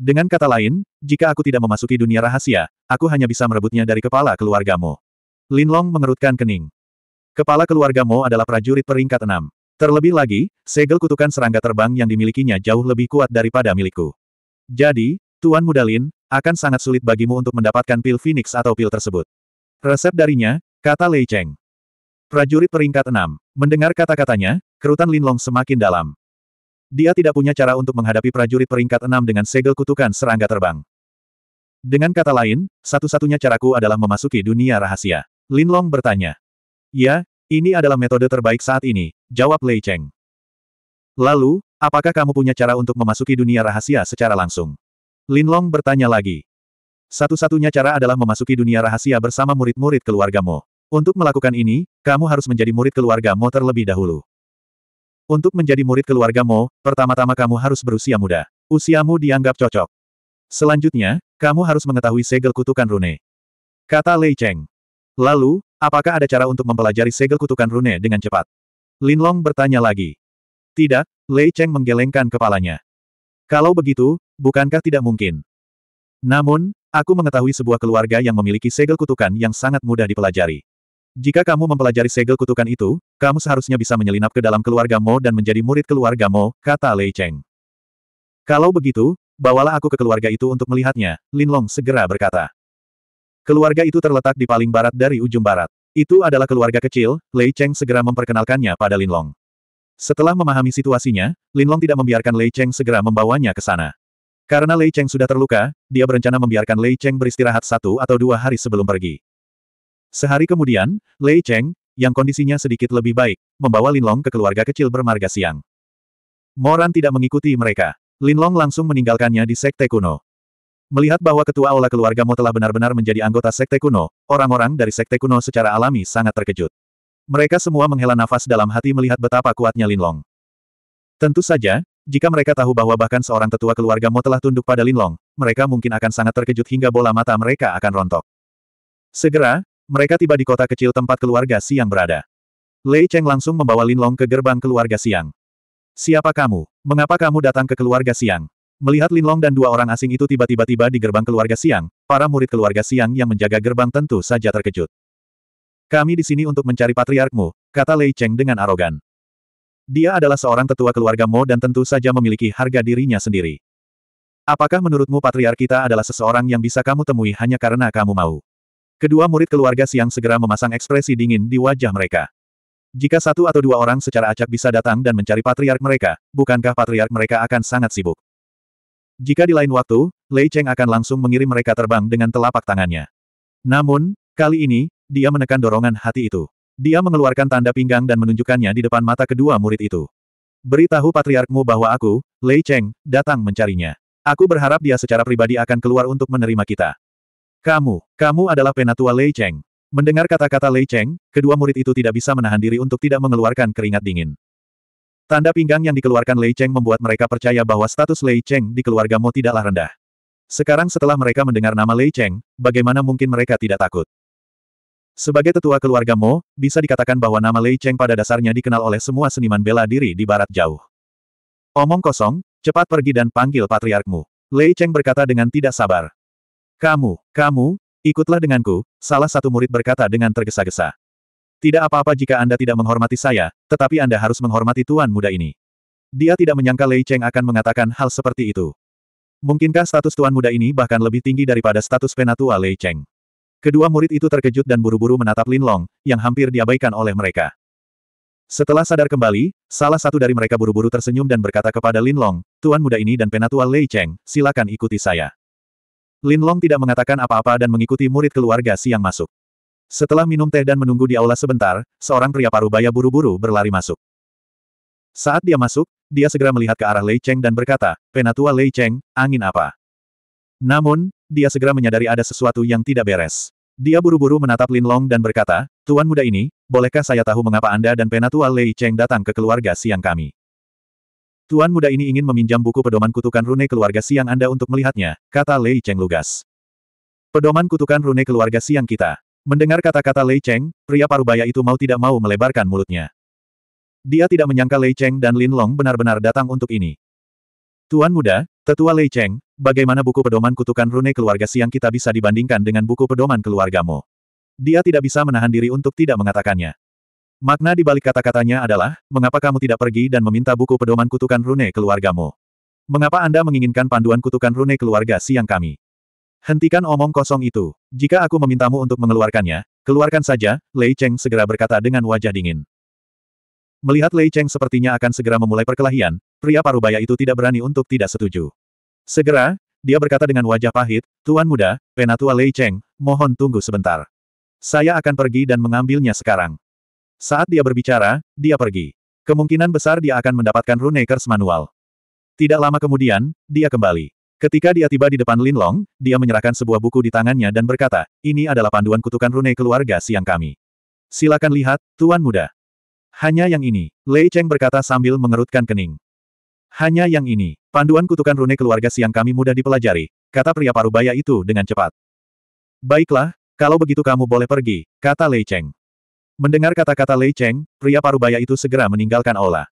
Dengan kata lain, jika aku tidak memasuki dunia rahasia, aku hanya bisa merebutnya dari kepala keluargamu. Linlong mengerutkan kening. Kepala keluarga Mo adalah prajurit peringkat enam. Terlebih lagi, segel kutukan serangga terbang yang dimilikinya jauh lebih kuat daripada milikku. Jadi, Tuan Muda Lin, akan sangat sulit bagimu untuk mendapatkan pil Phoenix atau pil tersebut. Resep darinya, kata Lei Cheng. Prajurit peringkat enam. Mendengar kata-katanya, kerutan Linlong semakin dalam. Dia tidak punya cara untuk menghadapi prajurit peringkat enam dengan segel kutukan serangga terbang. Dengan kata lain, satu-satunya caraku adalah memasuki dunia rahasia. Linlong bertanya. Ya, ini adalah metode terbaik saat ini, jawab Lei Cheng. Lalu, apakah kamu punya cara untuk memasuki dunia rahasia secara langsung? Linlong bertanya lagi. Satu-satunya cara adalah memasuki dunia rahasia bersama murid-murid keluargamu. Untuk melakukan ini, kamu harus menjadi murid keluargamu terlebih dahulu. Untuk menjadi murid keluargamu, pertama-tama kamu harus berusia muda. Usiamu dianggap cocok. Selanjutnya, kamu harus mengetahui segel kutukan rune. Kata Lei Cheng. Lalu, apakah ada cara untuk mempelajari segel kutukan rune dengan cepat? Lin Long bertanya lagi. Tidak, Lei Cheng menggelengkan kepalanya. Kalau begitu, bukankah tidak mungkin? Namun, aku mengetahui sebuah keluarga yang memiliki segel kutukan yang sangat mudah dipelajari. Jika kamu mempelajari segel kutukan itu, kamu seharusnya bisa menyelinap ke dalam keluarga Mo dan menjadi murid keluarga Mo, kata Lei Cheng. Kalau begitu, bawalah aku ke keluarga itu untuk melihatnya, Lin Long segera berkata. Keluarga itu terletak di paling barat dari ujung barat. Itu adalah keluarga kecil, Lei Cheng segera memperkenalkannya pada Linlong. Setelah memahami situasinya, Linlong tidak membiarkan Lei Cheng segera membawanya ke sana. Karena Lei Cheng sudah terluka, dia berencana membiarkan Lei Cheng beristirahat satu atau dua hari sebelum pergi. Sehari kemudian, Lei Cheng, yang kondisinya sedikit lebih baik, membawa Lin Long ke keluarga kecil bermarga siang. Moran tidak mengikuti mereka. Lin Long langsung meninggalkannya di sekte kuno. Melihat bahwa ketua aula keluarga Mo telah benar-benar menjadi anggota Sekte Kuno, orang-orang dari Sekte Kuno secara alami sangat terkejut. Mereka semua menghela nafas dalam hati melihat betapa kuatnya Linlong. Tentu saja, jika mereka tahu bahwa bahkan seorang tetua keluarga Mo telah tunduk pada Linlong, mereka mungkin akan sangat terkejut hingga bola mata mereka akan rontok. Segera, mereka tiba di kota kecil tempat keluarga Siang berada. Lei Cheng langsung membawa Linlong ke gerbang keluarga Siang. Siapa kamu? Mengapa kamu datang ke keluarga Siang? Melihat Linlong dan dua orang asing itu tiba-tiba tiba di gerbang keluarga Siang, para murid keluarga Siang yang menjaga gerbang tentu saja terkejut. Kami di sini untuk mencari patriarkmu, kata Lei Cheng dengan arogan. Dia adalah seorang tetua keluarga Mo dan tentu saja memiliki harga dirinya sendiri. Apakah menurutmu patriark kita adalah seseorang yang bisa kamu temui hanya karena kamu mau? Kedua murid keluarga siang segera memasang ekspresi dingin di wajah mereka. Jika satu atau dua orang secara acak bisa datang dan mencari patriark mereka, bukankah patriark mereka akan sangat sibuk? Jika di lain waktu, Lei Cheng akan langsung mengirim mereka terbang dengan telapak tangannya. Namun, kali ini, dia menekan dorongan hati itu. Dia mengeluarkan tanda pinggang dan menunjukkannya di depan mata kedua murid itu. Beritahu patriarkmu bahwa aku, Lei Cheng, datang mencarinya. Aku berharap dia secara pribadi akan keluar untuk menerima kita. Kamu, kamu adalah penatua Lei Cheng. Mendengar kata-kata Lei Cheng, kedua murid itu tidak bisa menahan diri untuk tidak mengeluarkan keringat dingin. Tanda pinggang yang dikeluarkan Lei Cheng membuat mereka percaya bahwa status Lei Cheng di keluarga Mo tidaklah rendah. Sekarang setelah mereka mendengar nama Lei Cheng, bagaimana mungkin mereka tidak takut? Sebagai tetua keluarga Mo, bisa dikatakan bahwa nama Lei Cheng pada dasarnya dikenal oleh semua seniman bela diri di barat jauh. Omong kosong, cepat pergi dan panggil patriarkmu. Lei Cheng berkata dengan tidak sabar. Kamu, kamu, ikutlah denganku, salah satu murid berkata dengan tergesa-gesa. Tidak apa-apa jika Anda tidak menghormati saya, tetapi Anda harus menghormati tuan muda ini. Dia tidak menyangka Lei Cheng akan mengatakan hal seperti itu. Mungkinkah status tuan muda ini bahkan lebih tinggi daripada status penatua Lei Cheng? Kedua murid itu terkejut dan buru-buru menatap Lin Long, yang hampir diabaikan oleh mereka. Setelah sadar kembali, salah satu dari mereka buru-buru tersenyum dan berkata kepada Lin Long, Tuan muda ini dan penatua Lei Cheng, silakan ikuti saya. Lin Long tidak mengatakan apa-apa dan mengikuti murid keluarga siang masuk. Setelah minum teh dan menunggu di aula sebentar, seorang pria paru-baya buru-buru berlari masuk. Saat dia masuk, dia segera melihat ke arah Lei Cheng dan berkata, Penatua Lei Cheng, angin apa? Namun, dia segera menyadari ada sesuatu yang tidak beres. Dia buru-buru menatap Lin Long dan berkata, Tuan muda ini, bolehkah saya tahu mengapa Anda dan Penatua Lei Cheng datang ke keluarga siang kami? Tuan muda ini ingin meminjam buku pedoman kutukan rune keluarga siang Anda untuk melihatnya, kata Lei Cheng lugas. Pedoman kutukan rune keluarga siang kita. Mendengar kata-kata Lei Cheng, pria parubaya itu mau tidak mau melebarkan mulutnya. Dia tidak menyangka Lei Cheng dan Lin Long benar-benar datang untuk ini. Tuan muda, tetua Lei Cheng, bagaimana buku pedoman kutukan rune keluarga siang kita bisa dibandingkan dengan buku pedoman keluargamu? Dia tidak bisa menahan diri untuk tidak mengatakannya. Makna di balik kata-katanya adalah, mengapa kamu tidak pergi dan meminta buku pedoman kutukan rune keluargamu? Mengapa Anda menginginkan panduan kutukan rune keluarga siang kami? Hentikan omong kosong itu. Jika aku memintamu untuk mengeluarkannya, keluarkan saja, Lei Cheng segera berkata dengan wajah dingin. Melihat Lei Cheng sepertinya akan segera memulai perkelahian, pria parubaya itu tidak berani untuk tidak setuju. Segera, dia berkata dengan wajah pahit, Tuan Muda, Penatua Lei Cheng, mohon tunggu sebentar. Saya akan pergi dan mengambilnya sekarang. Saat dia berbicara, dia pergi. Kemungkinan besar dia akan mendapatkan Runekers manual. Tidak lama kemudian, dia kembali. Ketika dia tiba di depan Linlong, dia menyerahkan sebuah buku di tangannya dan berkata, ini adalah panduan kutukan rune keluarga siang kami. Silakan lihat, Tuan Muda. Hanya yang ini, Lei Cheng berkata sambil mengerutkan kening. Hanya yang ini, panduan kutukan rune keluarga siang kami mudah dipelajari, kata pria parubaya itu dengan cepat. Baiklah, kalau begitu kamu boleh pergi, kata Lei Cheng. Mendengar kata-kata Lei Cheng, pria parubaya itu segera meninggalkan Ola.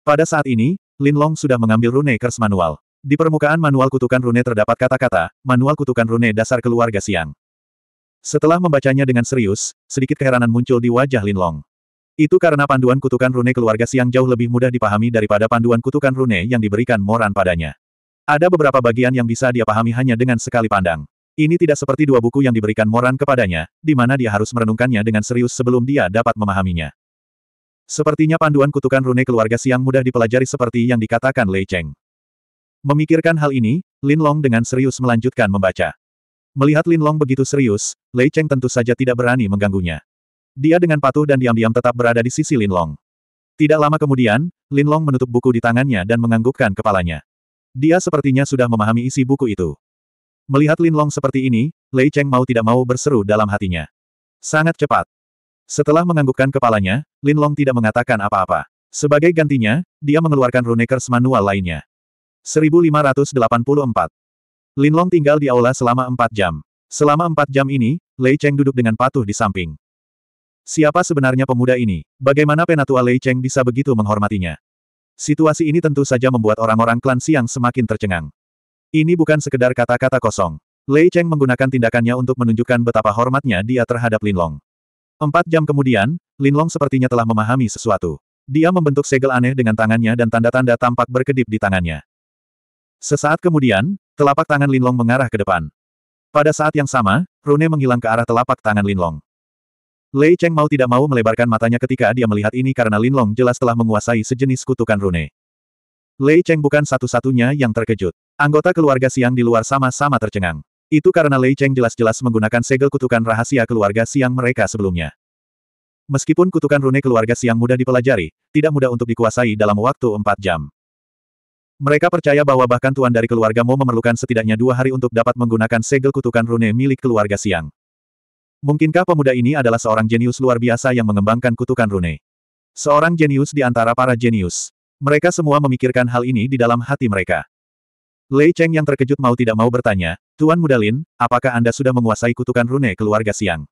Pada saat ini, Linlong sudah mengambil rune kers Manual. Di permukaan manual kutukan rune terdapat kata-kata, manual kutukan rune dasar keluarga siang. Setelah membacanya dengan serius, sedikit keheranan muncul di wajah Lin Long. Itu karena panduan kutukan rune keluarga siang jauh lebih mudah dipahami daripada panduan kutukan rune yang diberikan Moran padanya. Ada beberapa bagian yang bisa dia pahami hanya dengan sekali pandang. Ini tidak seperti dua buku yang diberikan Moran kepadanya, di mana dia harus merenungkannya dengan serius sebelum dia dapat memahaminya. Sepertinya panduan kutukan rune keluarga siang mudah dipelajari seperti yang dikatakan Lei Cheng. Memikirkan hal ini, Lin Long dengan serius melanjutkan membaca. Melihat Lin Long begitu serius, Lei Cheng tentu saja tidak berani mengganggunya. Dia dengan patuh dan diam-diam tetap berada di sisi Lin Long. Tidak lama kemudian, Lin Long menutup buku di tangannya dan menganggukkan kepalanya. Dia sepertinya sudah memahami isi buku itu. Melihat Lin Long seperti ini, Lei Cheng mau tidak mau berseru dalam hatinya. Sangat cepat. Setelah menganggukkan kepalanya, Lin Long tidak mengatakan apa-apa. Sebagai gantinya, dia mengeluarkan Runekers manual lainnya. 1584. Linlong tinggal di aula selama empat jam. Selama empat jam ini, Lei Cheng duduk dengan patuh di samping. Siapa sebenarnya pemuda ini? Bagaimana penatua Lei Cheng bisa begitu menghormatinya? Situasi ini tentu saja membuat orang-orang klan Siang semakin tercengang. Ini bukan sekedar kata-kata kosong. Lei Cheng menggunakan tindakannya untuk menunjukkan betapa hormatnya dia terhadap Lin Long. Empat jam kemudian, Lin Long sepertinya telah memahami sesuatu. Dia membentuk segel aneh dengan tangannya dan tanda-tanda tampak berkedip di tangannya. Sesaat kemudian, telapak tangan Linlong mengarah ke depan. Pada saat yang sama, Rune menghilang ke arah telapak tangan Linlong. Lei Cheng mau tidak mau melebarkan matanya ketika dia melihat ini karena Linlong jelas telah menguasai sejenis kutukan Rune. Lei Cheng bukan satu-satunya yang terkejut. Anggota keluarga Siang di luar sama-sama tercengang. Itu karena Lei Cheng jelas-jelas menggunakan segel kutukan rahasia keluarga Siang mereka sebelumnya. Meskipun kutukan rune keluarga Siang mudah dipelajari, tidak mudah untuk dikuasai dalam waktu 4 jam. Mereka percaya bahwa bahkan tuan dari keluarga Mo memerlukan setidaknya dua hari untuk dapat menggunakan segel kutukan rune milik keluarga Siang. Mungkinkah pemuda ini adalah seorang jenius luar biasa yang mengembangkan kutukan rune? Seorang jenius di antara para jenius. Mereka semua memikirkan hal ini di dalam hati mereka. Lei Cheng yang terkejut mau tidak mau bertanya, Tuan Muda Lin, apakah Anda sudah menguasai kutukan rune keluarga Siang?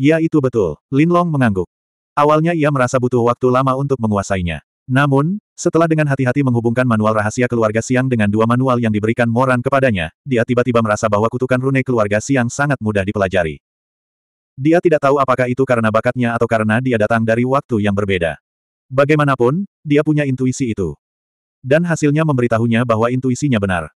Ya itu betul, Lin Long mengangguk. Awalnya ia merasa butuh waktu lama untuk menguasainya. Namun, setelah dengan hati-hati menghubungkan manual rahasia keluarga siang dengan dua manual yang diberikan Moran kepadanya, dia tiba-tiba merasa bahwa kutukan rune keluarga siang sangat mudah dipelajari. Dia tidak tahu apakah itu karena bakatnya atau karena dia datang dari waktu yang berbeda. Bagaimanapun, dia punya intuisi itu. Dan hasilnya memberitahunya bahwa intuisinya benar.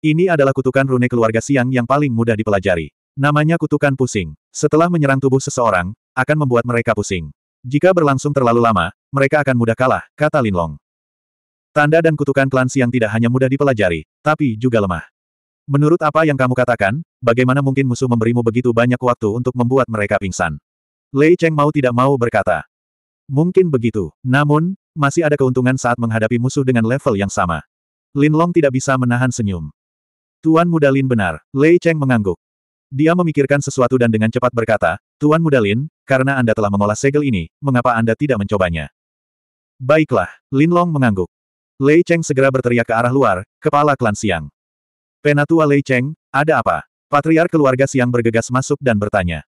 Ini adalah kutukan rune keluarga siang yang paling mudah dipelajari. Namanya kutukan pusing. Setelah menyerang tubuh seseorang, akan membuat mereka pusing. Jika berlangsung terlalu lama, mereka akan mudah kalah, kata Lin Long. Tanda dan kutukan klan Siang tidak hanya mudah dipelajari, tapi juga lemah. Menurut apa yang kamu katakan, bagaimana mungkin musuh memberimu begitu banyak waktu untuk membuat mereka pingsan? Lei Cheng mau tidak mau berkata. Mungkin begitu, namun, masih ada keuntungan saat menghadapi musuh dengan level yang sama. Lin Long tidak bisa menahan senyum. Tuan Muda Lin benar, Lei Cheng mengangguk. Dia memikirkan sesuatu dan dengan cepat berkata, Tuan Muda Lin, karena Anda telah mengolah segel ini, mengapa Anda tidak mencobanya? Baiklah, Lin Long mengangguk. Lei Cheng segera berteriak ke arah luar, kepala klan Siang. Penatua Lei Cheng, ada apa? Patriar keluarga Siang bergegas masuk dan bertanya.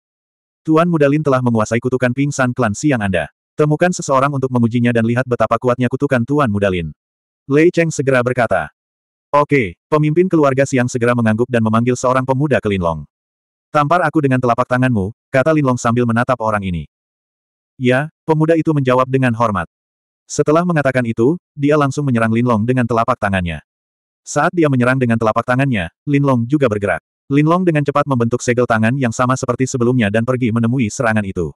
Tuan Muda Lin telah menguasai kutukan pingsan klan Siang Anda. Temukan seseorang untuk mengujinya dan lihat betapa kuatnya kutukan Tuan Muda Lin. Lei Cheng segera berkata. Oke, pemimpin keluarga Siang segera mengangguk dan memanggil seorang pemuda ke Long. Tampar aku dengan telapak tanganmu, kata Linlong sambil menatap orang ini. Ya, pemuda itu menjawab dengan hormat. Setelah mengatakan itu, dia langsung menyerang Linlong dengan telapak tangannya. Saat dia menyerang dengan telapak tangannya, Linlong juga bergerak. Linlong dengan cepat membentuk segel tangan yang sama seperti sebelumnya dan pergi menemui serangan itu.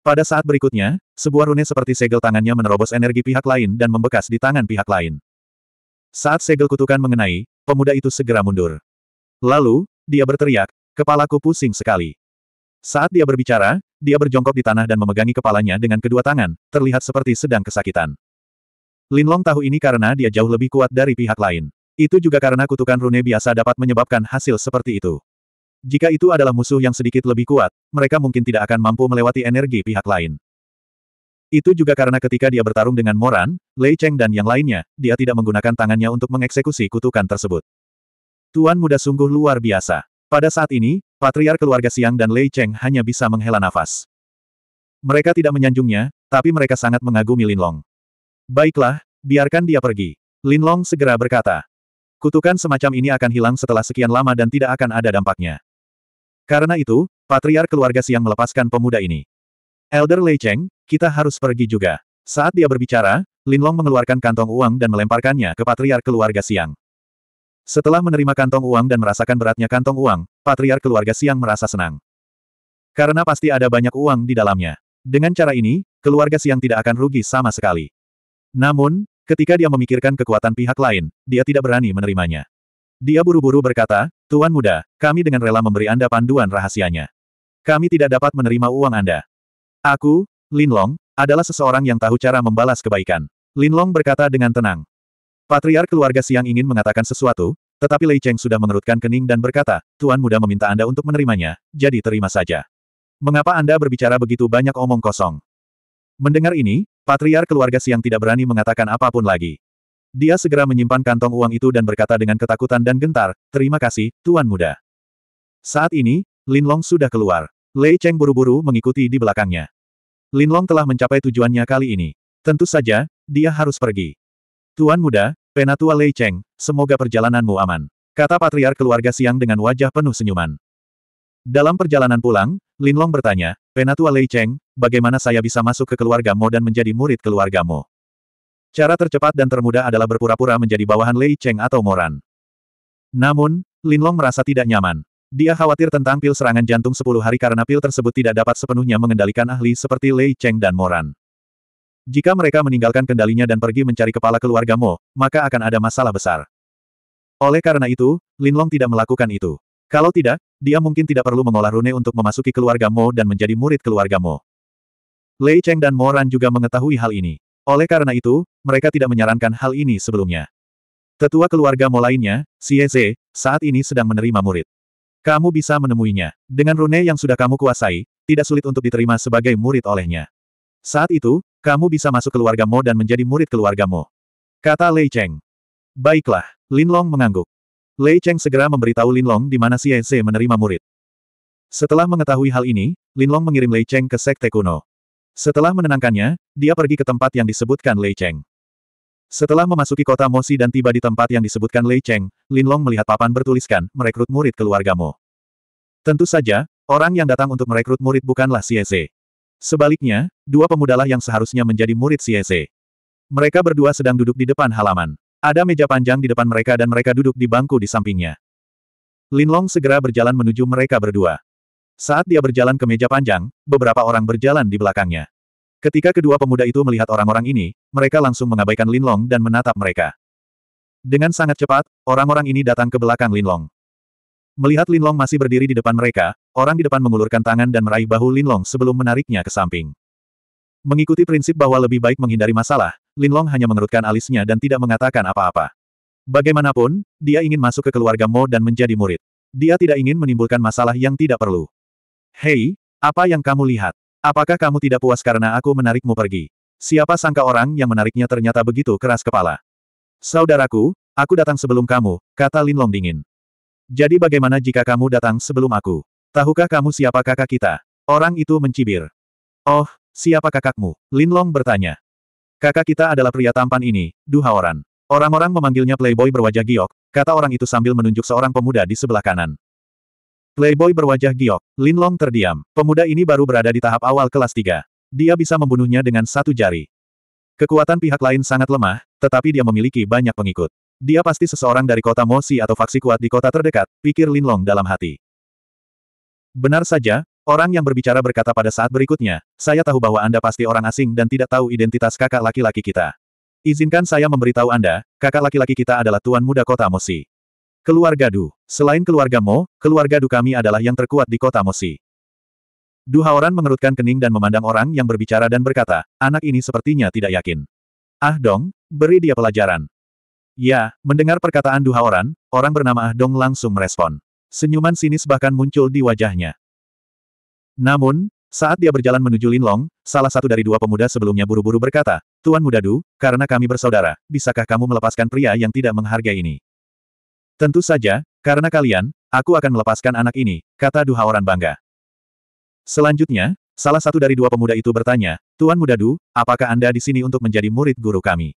Pada saat berikutnya, sebuah rune seperti segel tangannya menerobos energi pihak lain dan membekas di tangan pihak lain. Saat segel kutukan mengenai, pemuda itu segera mundur. Lalu, dia berteriak, kepalaku pusing sekali. Saat dia berbicara, dia berjongkok di tanah dan memegangi kepalanya dengan kedua tangan, terlihat seperti sedang kesakitan. Linlong tahu ini karena dia jauh lebih kuat dari pihak lain. Itu juga karena kutukan rune biasa dapat menyebabkan hasil seperti itu. Jika itu adalah musuh yang sedikit lebih kuat, mereka mungkin tidak akan mampu melewati energi pihak lain. Itu juga karena ketika dia bertarung dengan Moran, Lei Cheng dan yang lainnya, dia tidak menggunakan tangannya untuk mengeksekusi kutukan tersebut. Tuan muda sungguh luar biasa. Pada saat ini, Patriar keluarga Siang dan Lei Cheng hanya bisa menghela nafas. Mereka tidak menyanjungnya, tapi mereka sangat mengagumi Lin Long. Baiklah, biarkan dia pergi. Lin Long segera berkata. Kutukan semacam ini akan hilang setelah sekian lama dan tidak akan ada dampaknya. Karena itu, Patriar keluarga Siang melepaskan pemuda ini. Elder Lei Cheng, kita harus pergi juga. Saat dia berbicara, Lin Long mengeluarkan kantong uang dan melemparkannya ke Patriar keluarga Siang. Setelah menerima kantong uang dan merasakan beratnya kantong uang, Patriar keluarga Siang merasa senang. Karena pasti ada banyak uang di dalamnya. Dengan cara ini, keluarga Siang tidak akan rugi sama sekali. Namun, ketika dia memikirkan kekuatan pihak lain, dia tidak berani menerimanya. Dia buru-buru berkata, Tuan Muda, kami dengan rela memberi Anda panduan rahasianya. Kami tidak dapat menerima uang Anda. Aku, Linlong, adalah seseorang yang tahu cara membalas kebaikan. Linlong berkata dengan tenang. Patriar keluarga Siang ingin mengatakan sesuatu, tetapi Lei Cheng sudah mengerutkan kening dan berkata, Tuan muda meminta Anda untuk menerimanya, jadi terima saja. Mengapa Anda berbicara begitu banyak omong kosong? Mendengar ini, patriar keluarga siang tidak berani mengatakan apapun lagi. Dia segera menyimpan kantong uang itu dan berkata dengan ketakutan dan gentar, Terima kasih, Tuan muda. Saat ini, Lin Long sudah keluar. Lei Cheng buru-buru mengikuti di belakangnya. Lin Long telah mencapai tujuannya kali ini. Tentu saja, dia harus pergi. Tuan muda, Penatua Lei Cheng, semoga perjalananmu aman. Kata Patriar keluarga Siang dengan wajah penuh senyuman. Dalam perjalanan pulang, Lin Long bertanya, Penatua Lei Cheng, bagaimana saya bisa masuk ke keluargamu dan menjadi murid keluargamu? Cara tercepat dan termudah adalah berpura-pura menjadi bawahan Lei Cheng atau Moran. Namun, Lin Long merasa tidak nyaman. Dia khawatir tentang pil serangan jantung 10 hari karena pil tersebut tidak dapat sepenuhnya mengendalikan ahli seperti Lei Cheng dan Moran. Jika mereka meninggalkan kendalinya dan pergi mencari kepala keluarga Mo, maka akan ada masalah besar. Oleh karena itu, Linlong tidak melakukan itu. Kalau tidak, dia mungkin tidak perlu mengolah rune untuk memasuki keluarga Mo dan menjadi murid keluarga Mo. Lei Cheng dan Moran juga mengetahui hal ini. Oleh karena itu, mereka tidak menyarankan hal ini sebelumnya. Tetua keluarga Mo lainnya, Xie Ze, saat ini sedang menerima murid. Kamu bisa menemuinya. Dengan rune yang sudah kamu kuasai, tidak sulit untuk diterima sebagai murid olehnya. Saat itu, kamu bisa masuk keluarga Mo dan menjadi murid keluarga Mo. Kata Lei Cheng. Baiklah, Lin Long mengangguk. Lei Cheng segera memberitahu Lin Long di mana Xie menerima murid. Setelah mengetahui hal ini, Lin Long mengirim Lei Cheng ke Sekte Kuno. Setelah menenangkannya, dia pergi ke tempat yang disebutkan Lei Cheng. Setelah memasuki kota Mosi dan tiba di tempat yang disebutkan Lei Cheng, Lin Long melihat papan bertuliskan, merekrut murid keluargamu. Tentu saja, orang yang datang untuk merekrut murid bukanlah Xie Sebaliknya, dua pemudalah yang seharusnya menjadi murid Siese. Mereka berdua sedang duduk di depan halaman. Ada meja panjang di depan mereka dan mereka duduk di bangku di sampingnya. Linlong segera berjalan menuju mereka berdua. Saat dia berjalan ke meja panjang, beberapa orang berjalan di belakangnya. Ketika kedua pemuda itu melihat orang-orang ini, mereka langsung mengabaikan Linlong dan menatap mereka. Dengan sangat cepat, orang-orang ini datang ke belakang Linlong. Melihat Linlong masih berdiri di depan mereka, orang di depan mengulurkan tangan dan meraih bahu Linlong sebelum menariknya ke samping. Mengikuti prinsip bahwa lebih baik menghindari masalah, Linlong hanya mengerutkan alisnya dan tidak mengatakan apa-apa. Bagaimanapun, dia ingin masuk ke keluarga Mo dan menjadi murid. Dia tidak ingin menimbulkan masalah yang tidak perlu. Hei, apa yang kamu lihat? Apakah kamu tidak puas karena aku menarikmu pergi? Siapa sangka orang yang menariknya ternyata begitu keras kepala? Saudaraku, aku datang sebelum kamu, kata Linlong dingin. Jadi bagaimana jika kamu datang sebelum aku? Tahukah kamu siapa kakak kita? Orang itu mencibir. Oh, siapa kakakmu? Linlong bertanya. Kakak kita adalah pria tampan ini, Duhaoran. Orang-orang orang memanggilnya playboy berwajah giok, kata orang itu sambil menunjuk seorang pemuda di sebelah kanan. Playboy berwajah giok, Linlong terdiam. Pemuda ini baru berada di tahap awal kelas 3. Dia bisa membunuhnya dengan satu jari. Kekuatan pihak lain sangat lemah, tetapi dia memiliki banyak pengikut. Dia pasti seseorang dari kota Mosi atau faksi kuat di kota terdekat, pikir Lin Long dalam hati. Benar saja, orang yang berbicara berkata pada saat berikutnya, saya tahu bahwa Anda pasti orang asing dan tidak tahu identitas kakak laki-laki kita. Izinkan saya memberitahu Anda, kakak laki-laki kita adalah tuan muda kota Mosi. Keluarga Du. Selain keluarga Mo, keluarga Du kami adalah yang terkuat di kota Mosi. Du Haoran mengerutkan kening dan memandang orang yang berbicara dan berkata, anak ini sepertinya tidak yakin. Ah dong, beri dia pelajaran. Ya, mendengar perkataan Duhaoran, orang bernama Ah Dong langsung merespon. Senyuman sinis bahkan muncul di wajahnya. Namun, saat dia berjalan menuju Linlong, salah satu dari dua pemuda sebelumnya buru-buru berkata, Tuan Muda Du, karena kami bersaudara, bisakah kamu melepaskan pria yang tidak menghargai ini? Tentu saja, karena kalian, aku akan melepaskan anak ini, kata Oran bangga. Selanjutnya, salah satu dari dua pemuda itu bertanya, Tuan Muda Du, apakah Anda di sini untuk menjadi murid guru kami?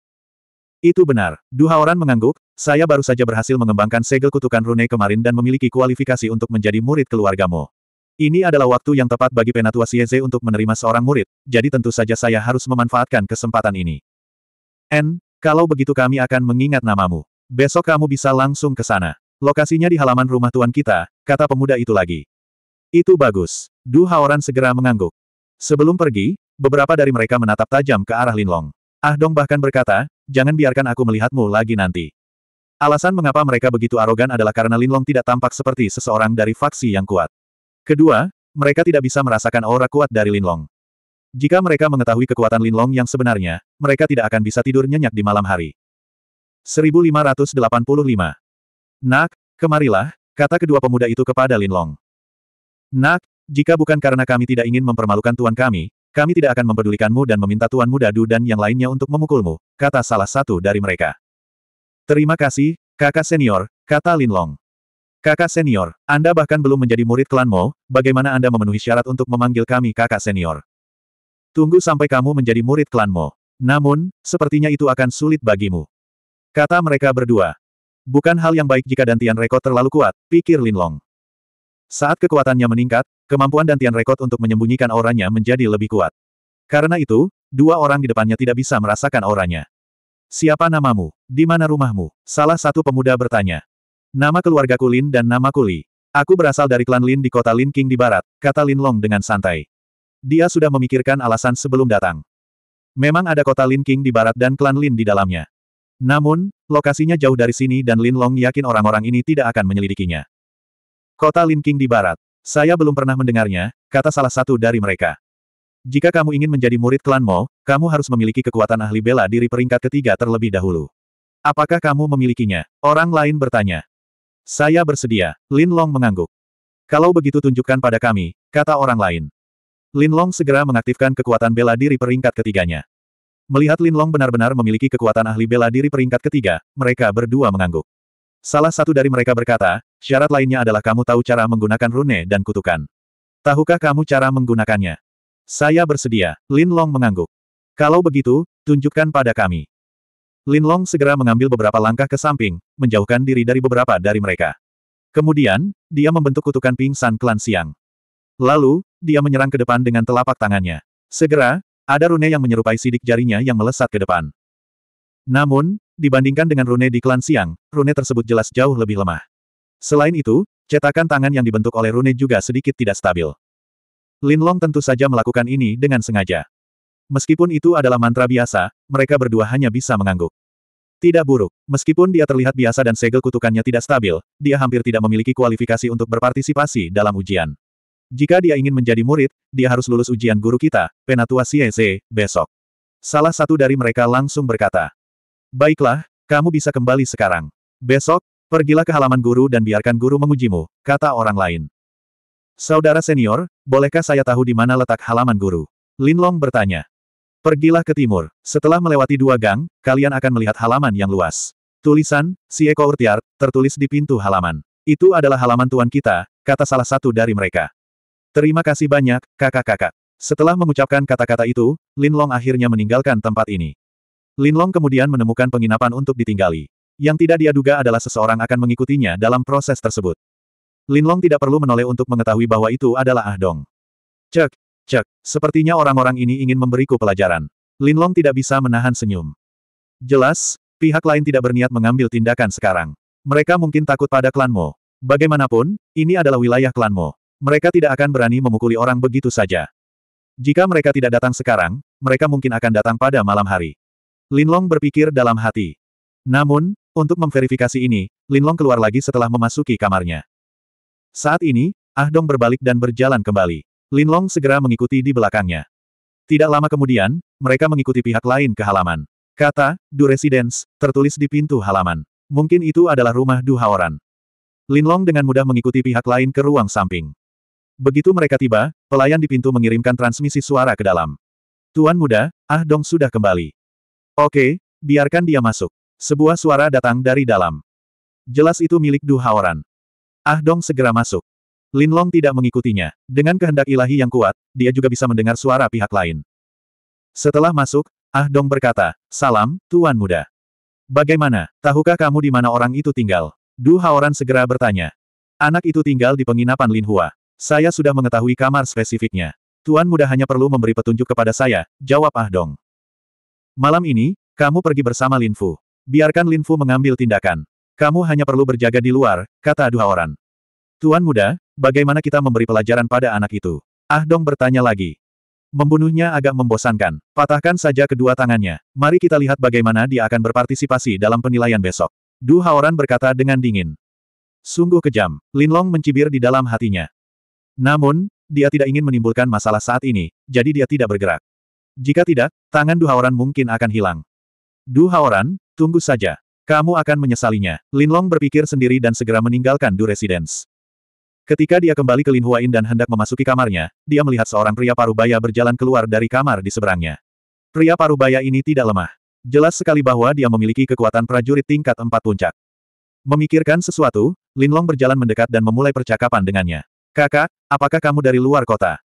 Itu benar. Duhaoran mengangguk, saya baru saja berhasil mengembangkan segel kutukan rune kemarin dan memiliki kualifikasi untuk menjadi murid keluargamu. Ini adalah waktu yang tepat bagi Penatua Sieze untuk menerima seorang murid, jadi tentu saja saya harus memanfaatkan kesempatan ini. N, kalau begitu kami akan mengingat namamu. Besok kamu bisa langsung ke sana. Lokasinya di halaman rumah tuan kita, kata pemuda itu lagi. Itu bagus. Du Haoran segera mengangguk. Sebelum pergi, beberapa dari mereka menatap tajam ke arah Linlong. Ah Dong bahkan berkata, jangan biarkan aku melihatmu lagi nanti. Alasan mengapa mereka begitu arogan adalah karena Linlong tidak tampak seperti seseorang dari faksi yang kuat. Kedua, mereka tidak bisa merasakan aura kuat dari Linlong. Jika mereka mengetahui kekuatan Linlong yang sebenarnya, mereka tidak akan bisa tidur nyenyak di malam hari. 1585 Nak, kemarilah, kata kedua pemuda itu kepada Linlong. Nak, jika bukan karena kami tidak ingin mempermalukan tuan kami, kami tidak akan mempedulikanmu dan meminta Tuan Muda Du dan yang lainnya untuk memukulmu, kata salah satu dari mereka. Terima kasih, kakak senior, kata Lin Long. Kakak senior, Anda bahkan belum menjadi murid klan Mo, bagaimana Anda memenuhi syarat untuk memanggil kami kakak senior? Tunggu sampai kamu menjadi murid klan Mo. Namun, sepertinya itu akan sulit bagimu. Kata mereka berdua. Bukan hal yang baik jika dantian rekor terlalu kuat, pikir Lin Long. Saat kekuatannya meningkat, kemampuan dan Tian Rekod untuk menyembunyikan auranya menjadi lebih kuat. Karena itu, dua orang di depannya tidak bisa merasakan auranya. Siapa namamu? Di mana rumahmu? Salah satu pemuda bertanya. Nama keluarga Kulin dan nama Kuli. Aku berasal dari klan Lin di kota Lin King di barat, kata Lin Long dengan santai. Dia sudah memikirkan alasan sebelum datang. Memang ada kota Lin King di barat dan klan Lin di dalamnya. Namun, lokasinya jauh dari sini dan Lin Long yakin orang-orang ini tidak akan menyelidikinya. Kota Linking di barat. Saya belum pernah mendengarnya, kata salah satu dari mereka. Jika kamu ingin menjadi murid klan Mo, kamu harus memiliki kekuatan ahli bela diri peringkat ketiga terlebih dahulu. Apakah kamu memilikinya? Orang lain bertanya. Saya bersedia, Lin Long mengangguk. Kalau begitu tunjukkan pada kami, kata orang lain. Lin Long segera mengaktifkan kekuatan bela diri peringkat ketiganya. Melihat Lin Long benar-benar memiliki kekuatan ahli bela diri peringkat ketiga, mereka berdua mengangguk. Salah satu dari mereka berkata, syarat lainnya adalah kamu tahu cara menggunakan rune dan kutukan. Tahukah kamu cara menggunakannya? Saya bersedia, Lin Long mengangguk. Kalau begitu, tunjukkan pada kami. Lin Long segera mengambil beberapa langkah ke samping, menjauhkan diri dari beberapa dari mereka. Kemudian, dia membentuk kutukan pingsan klan siang. Lalu, dia menyerang ke depan dengan telapak tangannya. Segera, ada rune yang menyerupai sidik jarinya yang melesat ke depan. Namun, dibandingkan dengan rune di klan siang, rune tersebut jelas jauh lebih lemah. Selain itu, cetakan tangan yang dibentuk oleh rune juga sedikit tidak stabil. Lin Long tentu saja melakukan ini dengan sengaja. Meskipun itu adalah mantra biasa, mereka berdua hanya bisa mengangguk. Tidak buruk, meskipun dia terlihat biasa dan segel kutukannya tidak stabil, dia hampir tidak memiliki kualifikasi untuk berpartisipasi dalam ujian. Jika dia ingin menjadi murid, dia harus lulus ujian guru kita, Penatua Sieze, besok. Salah satu dari mereka langsung berkata, Baiklah, kamu bisa kembali sekarang. Besok, pergilah ke halaman guru dan biarkan guru mengujimu, kata orang lain. Saudara senior, bolehkah saya tahu di mana letak halaman guru? Lin Long bertanya. Pergilah ke timur. Setelah melewati dua gang, kalian akan melihat halaman yang luas. Tulisan, si Eko Urtiar, tertulis di pintu halaman. Itu adalah halaman tuan kita, kata salah satu dari mereka. Terima kasih banyak, kakak-kakak. Setelah mengucapkan kata-kata itu, Lin Long akhirnya meninggalkan tempat ini. Linlong kemudian menemukan penginapan untuk ditinggali. Yang tidak dia duga adalah seseorang akan mengikutinya dalam proses tersebut. Linlong tidak perlu menoleh untuk mengetahui bahwa itu adalah Ah Dong. Cek, cek, sepertinya orang-orang ini ingin memberiku pelajaran. Linlong tidak bisa menahan senyum. Jelas, pihak lain tidak berniat mengambil tindakan sekarang. Mereka mungkin takut pada klanmu. Bagaimanapun, ini adalah wilayah klanmu. Mereka tidak akan berani memukuli orang begitu saja. Jika mereka tidak datang sekarang, mereka mungkin akan datang pada malam hari. Linlong berpikir dalam hati. Namun, untuk memverifikasi ini, Linlong keluar lagi setelah memasuki kamarnya. Saat ini, Ah Dong berbalik dan berjalan kembali. Linlong segera mengikuti di belakangnya. Tidak lama kemudian, mereka mengikuti pihak lain ke halaman. Kata, Du Residence, tertulis di pintu halaman. Mungkin itu adalah rumah Du Haoran. Linlong dengan mudah mengikuti pihak lain ke ruang samping. Begitu mereka tiba, pelayan di pintu mengirimkan transmisi suara ke dalam. Tuan muda, Ah Dong sudah kembali. Oke, biarkan dia masuk. Sebuah suara datang dari dalam. Jelas itu milik Du Haoran. Ah Dong segera masuk. Lin Long tidak mengikutinya. Dengan kehendak ilahi yang kuat, dia juga bisa mendengar suara pihak lain. Setelah masuk, Ah Dong berkata, Salam, Tuan Muda. Bagaimana, tahukah kamu di mana orang itu tinggal? Du Haoran segera bertanya. Anak itu tinggal di penginapan Lin Hua. Saya sudah mengetahui kamar spesifiknya. Tuan Muda hanya perlu memberi petunjuk kepada saya, jawab Ah Dong. Malam ini, kamu pergi bersama Lin Fu. Biarkan Lin Fu mengambil tindakan. Kamu hanya perlu berjaga di luar, kata dua orang. Tuan muda, bagaimana kita memberi pelajaran pada anak itu? Ah Dong bertanya lagi. Membunuhnya agak membosankan. Patahkan saja kedua tangannya. Mari kita lihat bagaimana dia akan berpartisipasi dalam penilaian besok. Du Haoran berkata dengan dingin. Sungguh kejam. Lin Long mencibir di dalam hatinya. Namun, dia tidak ingin menimbulkan masalah saat ini, jadi dia tidak bergerak. Jika tidak, tangan Duhaoran mungkin akan hilang. Duhaoran, tunggu saja. Kamu akan menyesalinya. Linlong berpikir sendiri dan segera meninggalkan Du Residence. Ketika dia kembali ke Lin Huain dan hendak memasuki kamarnya, dia melihat seorang pria parubaya berjalan keluar dari kamar di seberangnya. Pria parubaya ini tidak lemah. Jelas sekali bahwa dia memiliki kekuatan prajurit tingkat empat puncak. Memikirkan sesuatu, Lin Long berjalan mendekat dan memulai percakapan dengannya. Kakak, apakah kamu dari luar kota?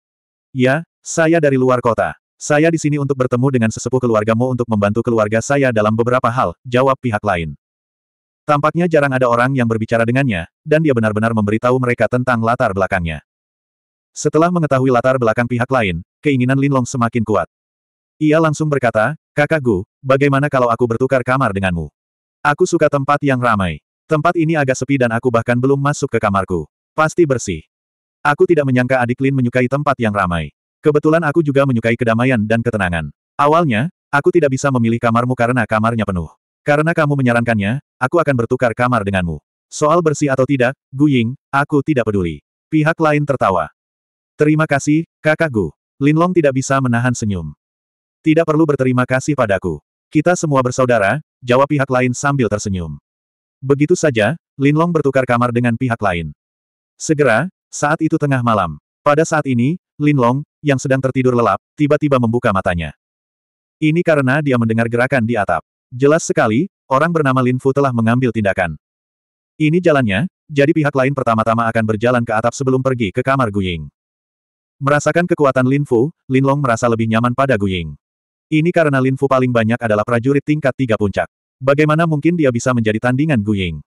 Ya, saya dari luar kota. Saya di sini untuk bertemu dengan sesepuh keluargamu untuk membantu keluarga saya dalam beberapa hal, jawab pihak lain. Tampaknya jarang ada orang yang berbicara dengannya, dan dia benar-benar memberitahu mereka tentang latar belakangnya. Setelah mengetahui latar belakang pihak lain, keinginan Linlong semakin kuat. Ia langsung berkata, Kakak Gu, bagaimana kalau aku bertukar kamar denganmu? Aku suka tempat yang ramai. Tempat ini agak sepi dan aku bahkan belum masuk ke kamarku. Pasti bersih. Aku tidak menyangka adik Lin menyukai tempat yang ramai. Kebetulan aku juga menyukai kedamaian dan ketenangan. Awalnya, aku tidak bisa memilih kamarmu karena kamarnya penuh. Karena kamu menyarankannya, aku akan bertukar kamar denganmu. Soal bersih atau tidak, Gu Ying, aku tidak peduli. Pihak lain tertawa. Terima kasih, kakak Gu. Linlong tidak bisa menahan senyum. Tidak perlu berterima kasih padaku. Kita semua bersaudara, jawab pihak lain sambil tersenyum. Begitu saja, Linlong bertukar kamar dengan pihak lain. Segera, saat itu tengah malam. Pada saat ini, Lin Long, yang sedang tertidur lelap, tiba-tiba membuka matanya. Ini karena dia mendengar gerakan di atap. Jelas sekali, orang bernama Lin Fu telah mengambil tindakan. Ini jalannya, jadi pihak lain pertama-tama akan berjalan ke atap sebelum pergi ke kamar Guying. Merasakan kekuatan Lin Fu, Lin Long merasa lebih nyaman pada Guying. Ini karena Lin Fu paling banyak adalah prajurit tingkat tiga puncak. Bagaimana mungkin dia bisa menjadi tandingan Guying?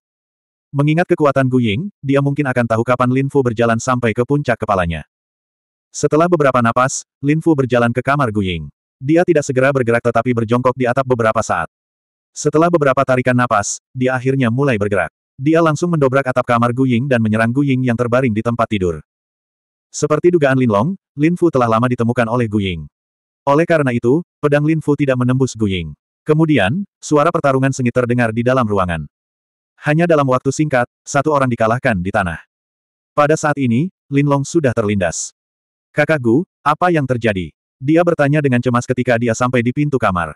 Mengingat kekuatan Guying, dia mungkin akan tahu kapan Lin Fu berjalan sampai ke puncak kepalanya. Setelah beberapa napas, Lin Fu berjalan ke kamar Guying. Dia tidak segera bergerak tetapi berjongkok di atap beberapa saat. Setelah beberapa tarikan napas, dia akhirnya mulai bergerak. Dia langsung mendobrak atap kamar Guying dan menyerang Guying yang terbaring di tempat tidur. Seperti dugaan Lin Long, Lin Fu telah lama ditemukan oleh Guying. Oleh karena itu, pedang Lin Fu tidak menembus Guying. Kemudian, suara pertarungan sengit terdengar di dalam ruangan. Hanya dalam waktu singkat, satu orang dikalahkan di tanah. Pada saat ini, Lin Long sudah terlindas. Kakak Gu, apa yang terjadi? Dia bertanya dengan cemas ketika dia sampai di pintu kamar.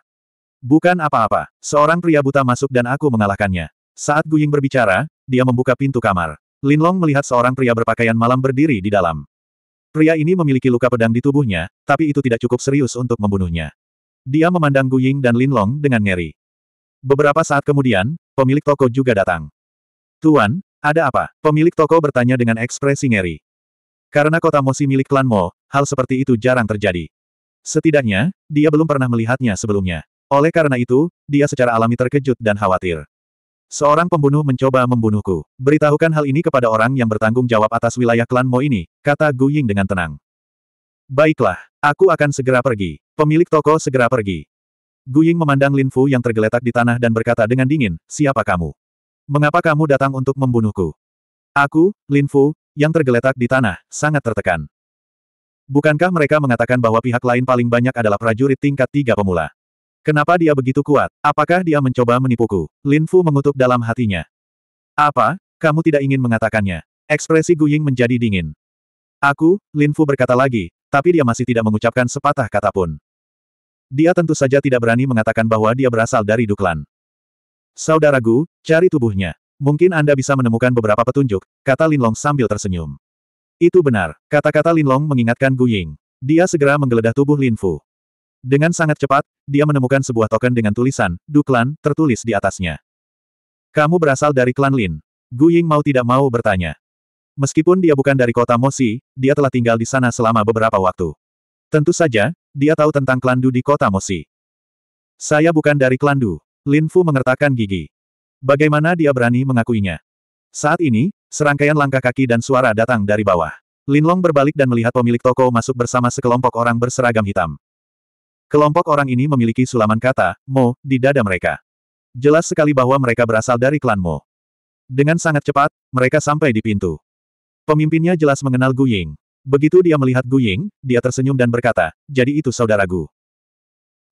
Bukan apa-apa, seorang pria buta masuk dan aku mengalahkannya. Saat Guying berbicara, dia membuka pintu kamar. Linlong melihat seorang pria berpakaian malam berdiri di dalam. Pria ini memiliki luka pedang di tubuhnya, tapi itu tidak cukup serius untuk membunuhnya. Dia memandang Guying dan Linlong dengan ngeri. Beberapa saat kemudian, pemilik toko juga datang. Tuan, ada apa? Pemilik toko bertanya dengan ekspresi ngeri. Karena kota Mosi milik klan Mo, hal seperti itu jarang terjadi. Setidaknya, dia belum pernah melihatnya sebelumnya. Oleh karena itu, dia secara alami terkejut dan khawatir. Seorang pembunuh mencoba membunuhku. Beritahukan hal ini kepada orang yang bertanggung jawab atas wilayah klan Mo ini, kata Gu Ying dengan tenang. Baiklah, aku akan segera pergi. Pemilik toko segera pergi. Gu Ying memandang Lin Fu yang tergeletak di tanah dan berkata dengan dingin, siapa kamu? Mengapa kamu datang untuk membunuhku? Aku, Lin Fu, yang tergeletak di tanah, sangat tertekan. Bukankah mereka mengatakan bahwa pihak lain paling banyak adalah prajurit tingkat tiga pemula? Kenapa dia begitu kuat? Apakah dia mencoba menipuku? Lin Fu mengutuk dalam hatinya. Apa? Kamu tidak ingin mengatakannya? Ekspresi Gu Ying menjadi dingin. Aku, Lin Fu berkata lagi, tapi dia masih tidak mengucapkan sepatah kata pun. Dia tentu saja tidak berani mengatakan bahwa dia berasal dari Duklan. Saudaraku, cari tubuhnya. Mungkin Anda bisa menemukan beberapa petunjuk, kata Linlong sambil tersenyum. Itu benar, kata-kata Linlong mengingatkan Gu Ying. Dia segera menggeledah tubuh Lin Fu. Dengan sangat cepat, dia menemukan sebuah token dengan tulisan, Du Klan, tertulis di atasnya. Kamu berasal dari klan Lin. Gu Ying mau tidak mau bertanya. Meskipun dia bukan dari kota Mosi, dia telah tinggal di sana selama beberapa waktu. Tentu saja, dia tahu tentang klan Du di kota Mosi. Saya bukan dari klan Du. Lin Fu mengertakkan gigi. Bagaimana dia berani mengakuinya? Saat ini, serangkaian langkah kaki dan suara datang dari bawah. Linlong berbalik dan melihat pemilik toko masuk bersama sekelompok orang berseragam hitam. Kelompok orang ini memiliki sulaman kata, Mo, di dada mereka. Jelas sekali bahwa mereka berasal dari klan Mo. Dengan sangat cepat, mereka sampai di pintu. Pemimpinnya jelas mengenal Gu Ying. Begitu dia melihat Gu Ying, dia tersenyum dan berkata, jadi itu saudara Gu.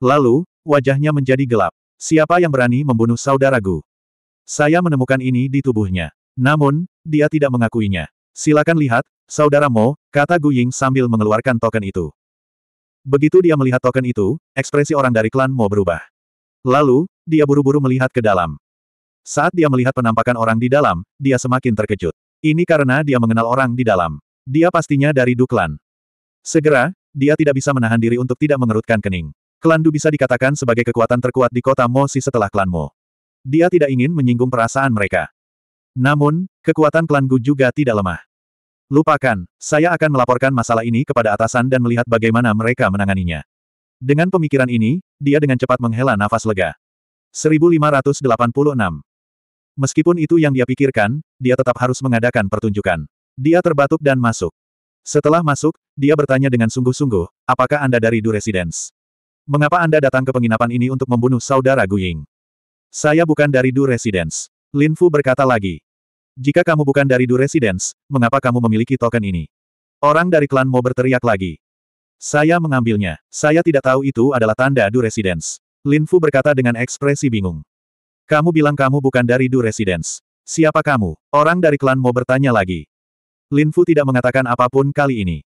Lalu, wajahnya menjadi gelap. Siapa yang berani membunuh saudara Gu? Saya menemukan ini di tubuhnya. Namun, dia tidak mengakuinya. Silakan lihat, saudara Mo, kata Guying sambil mengeluarkan token itu. Begitu dia melihat token itu, ekspresi orang dari klan Mo berubah. Lalu, dia buru-buru melihat ke dalam. Saat dia melihat penampakan orang di dalam, dia semakin terkejut. Ini karena dia mengenal orang di dalam. Dia pastinya dari Duklan. Segera, dia tidak bisa menahan diri untuk tidak mengerutkan kening. Klan Du bisa dikatakan sebagai kekuatan terkuat di kota Mo Si setelah klan Mo. Dia tidak ingin menyinggung perasaan mereka. Namun, kekuatan klan Gu juga tidak lemah. Lupakan, saya akan melaporkan masalah ini kepada atasan dan melihat bagaimana mereka menanganinya. Dengan pemikiran ini, dia dengan cepat menghela nafas lega. 1586 Meskipun itu yang dia pikirkan, dia tetap harus mengadakan pertunjukan. Dia terbatuk dan masuk. Setelah masuk, dia bertanya dengan sungguh-sungguh, apakah Anda dari Du Residence? Mengapa Anda datang ke penginapan ini untuk membunuh saudara Guying? Saya bukan dari Du Residence. Lin Fu berkata lagi. Jika kamu bukan dari Du Residence, mengapa kamu memiliki token ini? Orang dari klan Mo berteriak lagi. Saya mengambilnya. Saya tidak tahu itu adalah tanda Du Residence. Lin Fu berkata dengan ekspresi bingung. Kamu bilang kamu bukan dari Du Residence. Siapa kamu? Orang dari klan Mo bertanya lagi. Lin Fu tidak mengatakan apapun kali ini.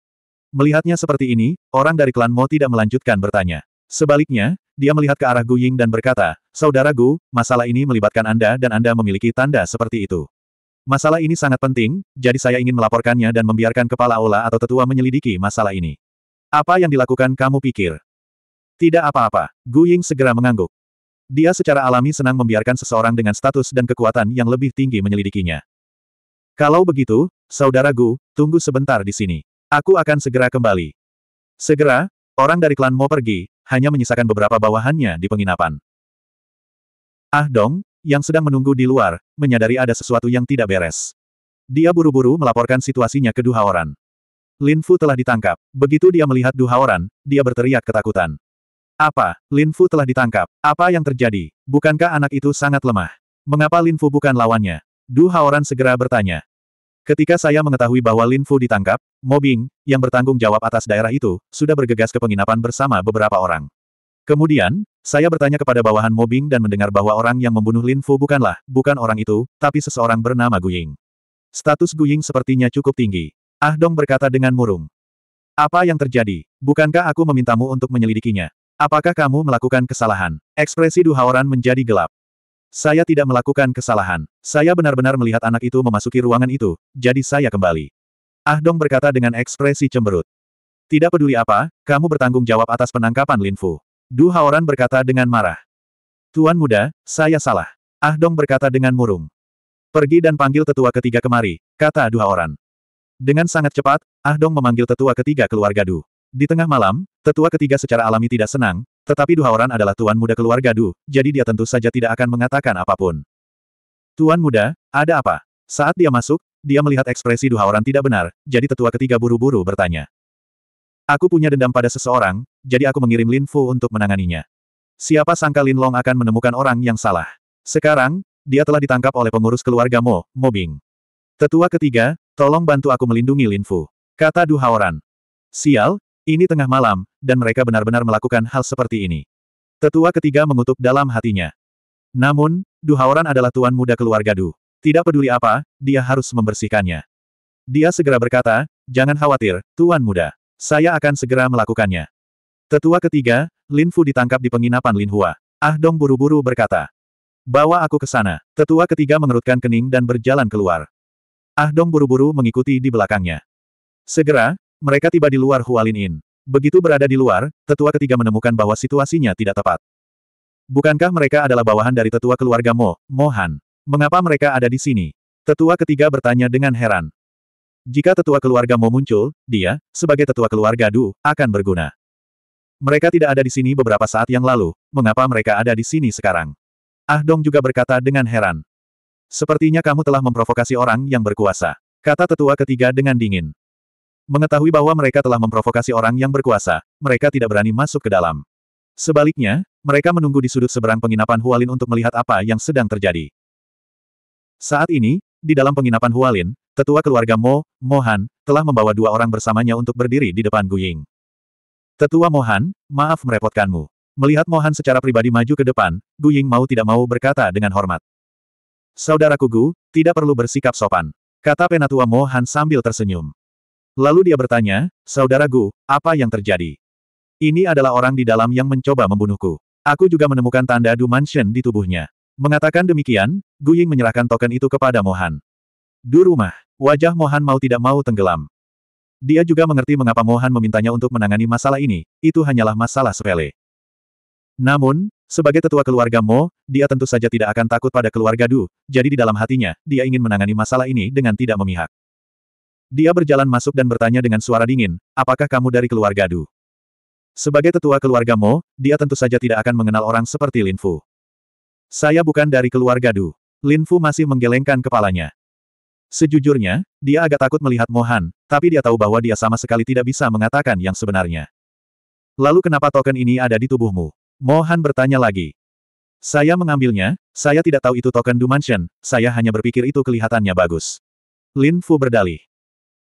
Melihatnya seperti ini, orang dari klan Mo tidak melanjutkan bertanya. Sebaliknya, dia melihat ke arah Gu Ying dan berkata, Saudara Gu, masalah ini melibatkan Anda dan Anda memiliki tanda seperti itu. Masalah ini sangat penting, jadi saya ingin melaporkannya dan membiarkan kepala ola atau tetua menyelidiki masalah ini. Apa yang dilakukan kamu pikir? Tidak apa-apa, Gu Ying segera mengangguk. Dia secara alami senang membiarkan seseorang dengan status dan kekuatan yang lebih tinggi menyelidikinya. Kalau begitu, Saudara Gu, tunggu sebentar di sini. Aku akan segera kembali. Segera, Orang dari klan Mo pergi, hanya menyisakan beberapa bawahannya di penginapan. Ah Dong, yang sedang menunggu di luar, menyadari ada sesuatu yang tidak beres. Dia buru-buru melaporkan situasinya ke Duhaoran. Lin Fu telah ditangkap. Begitu dia melihat Duhaoran, dia berteriak ketakutan. Apa, Lin Fu telah ditangkap? Apa yang terjadi? Bukankah anak itu sangat lemah? Mengapa Lin Fu bukan lawannya? Duhaoran segera bertanya. Ketika saya mengetahui bahwa Lin Fu ditangkap, Mo Bing, yang bertanggung jawab atas daerah itu, sudah bergegas ke penginapan bersama beberapa orang. Kemudian, saya bertanya kepada bawahan Mo Bing dan mendengar bahwa orang yang membunuh Lin Fu bukanlah, bukan orang itu, tapi seseorang bernama Gu Ying. Status Gu Ying sepertinya cukup tinggi. Ah Dong berkata dengan murung. Apa yang terjadi? Bukankah aku memintamu untuk menyelidikinya? Apakah kamu melakukan kesalahan? Ekspresi Du Haoran menjadi gelap. Saya tidak melakukan kesalahan. Saya benar-benar melihat anak itu memasuki ruangan itu, jadi saya kembali. Ah Dong berkata dengan ekspresi cemberut. Tidak peduli apa, kamu bertanggung jawab atas penangkapan Lin Fu. Du Haoran berkata dengan marah. Tuan muda, saya salah. Ah Dong berkata dengan murung. Pergi dan panggil tetua ketiga kemari, kata Du Haoran. Dengan sangat cepat, Ah Dong memanggil tetua ketiga keluarga Du. Di tengah malam, tetua ketiga secara alami tidak senang, tetapi Duhaoran adalah tuan muda keluarga Du, jadi dia tentu saja tidak akan mengatakan apapun. Tuan muda, ada apa? Saat dia masuk, dia melihat ekspresi Duhaoran tidak benar, jadi tetua ketiga buru-buru bertanya. Aku punya dendam pada seseorang, jadi aku mengirim Lin Fu untuk menanganinya. Siapa sangka Lin Long akan menemukan orang yang salah. Sekarang, dia telah ditangkap oleh pengurus keluarga Mo, Mo Bing. Tetua ketiga, tolong bantu aku melindungi Lin Fu. Kata Duhaoran. Sial, ini tengah malam, dan mereka benar-benar melakukan hal seperti ini. Tetua ketiga mengutuk dalam hatinya. Namun, Duhaoran adalah tuan muda keluarga Du. Tidak peduli apa, dia harus membersihkannya. Dia segera berkata, jangan khawatir, tuan muda. Saya akan segera melakukannya. Tetua ketiga, Lin Fu ditangkap di penginapan Lin Hua. Ah Dong buru-buru berkata. Bawa aku ke sana. Tetua ketiga mengerutkan kening dan berjalan keluar. Ah Dong buru-buru mengikuti di belakangnya. Segera, mereka tiba di luar Hualin Inn. Begitu berada di luar, tetua ketiga menemukan bahwa situasinya tidak tepat. Bukankah mereka adalah bawahan dari tetua keluarga Mo, Mohan? Mengapa mereka ada di sini? Tetua ketiga bertanya dengan heran. Jika tetua keluarga Mo muncul, dia, sebagai tetua keluarga Du, akan berguna. Mereka tidak ada di sini beberapa saat yang lalu, mengapa mereka ada di sini sekarang? Ah Dong juga berkata dengan heran. Sepertinya kamu telah memprovokasi orang yang berkuasa. Kata tetua ketiga dengan dingin. Mengetahui bahwa mereka telah memprovokasi orang yang berkuasa, mereka tidak berani masuk ke dalam. Sebaliknya, mereka menunggu di sudut seberang penginapan Hualin untuk melihat apa yang sedang terjadi. Saat ini, di dalam penginapan Hualin, tetua keluarga Mo, Mohan, telah membawa dua orang bersamanya untuk berdiri di depan Guying. Tetua Mohan, maaf merepotkanmu. Melihat Mohan secara pribadi maju ke depan, Guying mau tidak mau berkata dengan hormat. "Saudara kugu, tidak perlu bersikap sopan. Kata penatua Mohan sambil tersenyum. Lalu dia bertanya, Saudaraku, apa yang terjadi? Ini adalah orang di dalam yang mencoba membunuhku. Aku juga menemukan tanda Du Mansion di tubuhnya. Mengatakan demikian, Gu Ying menyerahkan token itu kepada Mohan. Du rumah, wajah Mohan mau tidak mau tenggelam. Dia juga mengerti mengapa Mohan memintanya untuk menangani masalah ini, itu hanyalah masalah sepele. Namun, sebagai tetua keluarga Mo, dia tentu saja tidak akan takut pada keluarga Du, jadi di dalam hatinya, dia ingin menangani masalah ini dengan tidak memihak. Dia berjalan masuk dan bertanya dengan suara dingin, apakah kamu dari keluarga Du? Sebagai tetua keluarga Mo, dia tentu saja tidak akan mengenal orang seperti Lin Fu. Saya bukan dari keluarga Du. Lin Fu masih menggelengkan kepalanya. Sejujurnya, dia agak takut melihat Mohan, tapi dia tahu bahwa dia sama sekali tidak bisa mengatakan yang sebenarnya. Lalu kenapa token ini ada di tubuhmu? Mohan bertanya lagi. Saya mengambilnya, saya tidak tahu itu token Dumansion, saya hanya berpikir itu kelihatannya bagus. Lin Fu berdalih.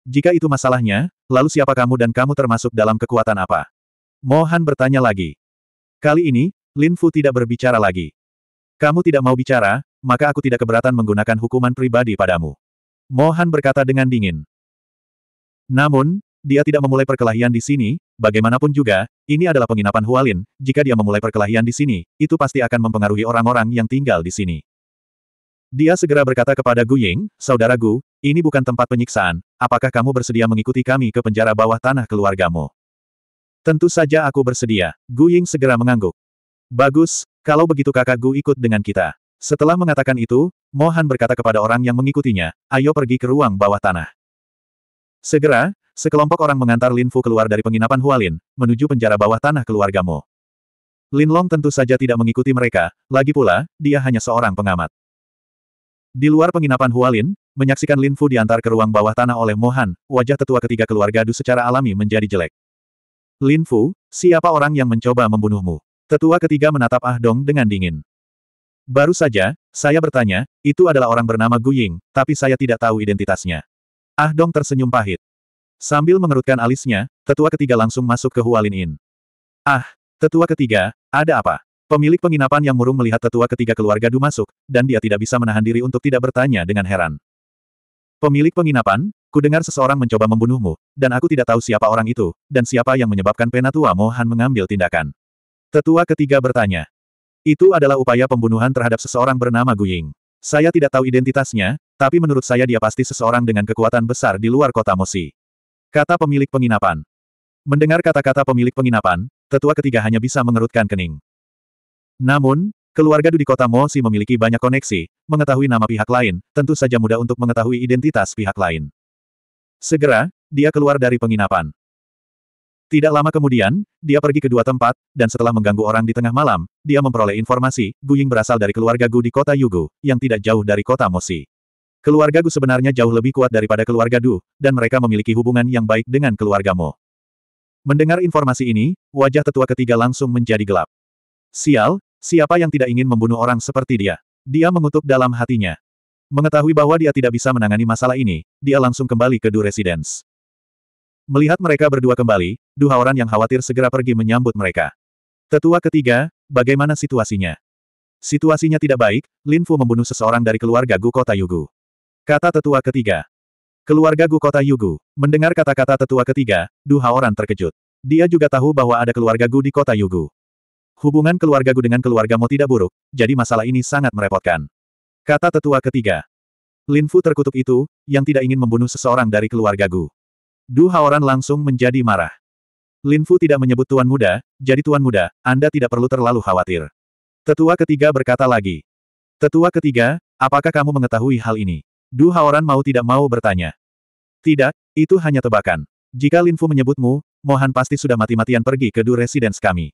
Jika itu masalahnya, lalu siapa kamu dan kamu termasuk dalam kekuatan apa? Mohan bertanya lagi. Kali ini, Lin Fu tidak berbicara lagi. Kamu tidak mau bicara, maka aku tidak keberatan menggunakan hukuman pribadi padamu. Mohan berkata dengan dingin. Namun, dia tidak memulai perkelahian di sini, bagaimanapun juga, ini adalah penginapan Hualin, jika dia memulai perkelahian di sini, itu pasti akan mempengaruhi orang-orang yang tinggal di sini. Dia segera berkata kepada Gu Ying, Saudara Gu, ini bukan tempat penyiksaan, apakah kamu bersedia mengikuti kami ke penjara bawah tanah keluargamu? Tentu saja aku bersedia. Gu Ying segera mengangguk. Bagus, kalau begitu kakak Gu ikut dengan kita. Setelah mengatakan itu, Mohan berkata kepada orang yang mengikutinya, ayo pergi ke ruang bawah tanah. Segera, sekelompok orang mengantar Lin Fu keluar dari penginapan Hualin, menuju penjara bawah tanah keluargamu. Lin Long tentu saja tidak mengikuti mereka, lagi pula, dia hanya seorang pengamat. Di luar penginapan Hualin, menyaksikan Lin Fu diantar ke ruang bawah tanah oleh Mohan, wajah tetua ketiga keluarga Du secara alami menjadi jelek. Lin Fu, siapa orang yang mencoba membunuhmu? Tetua ketiga menatap Ah Dong dengan dingin. Baru saja, saya bertanya, itu adalah orang bernama Gu Ying, tapi saya tidak tahu identitasnya. Ah Dong tersenyum pahit. Sambil mengerutkan alisnya, tetua ketiga langsung masuk ke Hualin In. Ah, tetua ketiga, ada apa? Pemilik penginapan yang murung melihat tetua ketiga keluarga Du masuk, dan dia tidak bisa menahan diri untuk tidak bertanya dengan heran. Pemilik penginapan, ku dengar seseorang mencoba membunuhmu, dan aku tidak tahu siapa orang itu, dan siapa yang menyebabkan penatua Mohan mengambil tindakan. Tetua ketiga bertanya. Itu adalah upaya pembunuhan terhadap seseorang bernama Guying. Saya tidak tahu identitasnya, tapi menurut saya dia pasti seseorang dengan kekuatan besar di luar kota Mosi. Kata pemilik penginapan. Mendengar kata-kata pemilik penginapan, tetua ketiga hanya bisa mengerutkan kening. Namun, keluarga Du di kota Mosi memiliki banyak koneksi, mengetahui nama pihak lain, tentu saja mudah untuk mengetahui identitas pihak lain. Segera, dia keluar dari penginapan. Tidak lama kemudian, dia pergi ke dua tempat, dan setelah mengganggu orang di tengah malam, dia memperoleh informasi, Gu Ying berasal dari keluarga Gu di kota Yugu, yang tidak jauh dari kota Mosi. Keluarga Gu sebenarnya jauh lebih kuat daripada keluarga Du, dan mereka memiliki hubungan yang baik dengan keluarga Mo. Mendengar informasi ini, wajah tetua ketiga langsung menjadi gelap. Sial, Siapa yang tidak ingin membunuh orang seperti dia? Dia mengutuk dalam hatinya. Mengetahui bahwa dia tidak bisa menangani masalah ini, dia langsung kembali ke Du Residence. Melihat mereka berdua kembali, dua orang yang khawatir segera pergi menyambut mereka. Tetua ketiga, bagaimana situasinya? Situasinya tidak baik, Lin Fu membunuh seseorang dari keluarga Gu Kota Yugu. Kata tetua ketiga. Keluarga Gu Kota Yugu. Mendengar kata-kata tetua ketiga, dua orang terkejut. Dia juga tahu bahwa ada keluarga Gu di kota Yugu. Hubungan keluargaku dengan keluarga keluargamu tidak buruk, jadi masalah ini sangat merepotkan. Kata tetua ketiga. Lin Fu terkutuk itu, yang tidak ingin membunuh seseorang dari keluarga Gu. Du Haoran langsung menjadi marah. Lin Fu tidak menyebut tuan muda, jadi tuan muda, Anda tidak perlu terlalu khawatir. Tetua ketiga berkata lagi. Tetua ketiga, apakah kamu mengetahui hal ini? Du Haoran mau tidak mau bertanya. Tidak, itu hanya tebakan. Jika Lin Fu menyebutmu, Mohan pasti sudah mati-matian pergi ke Du Residence kami.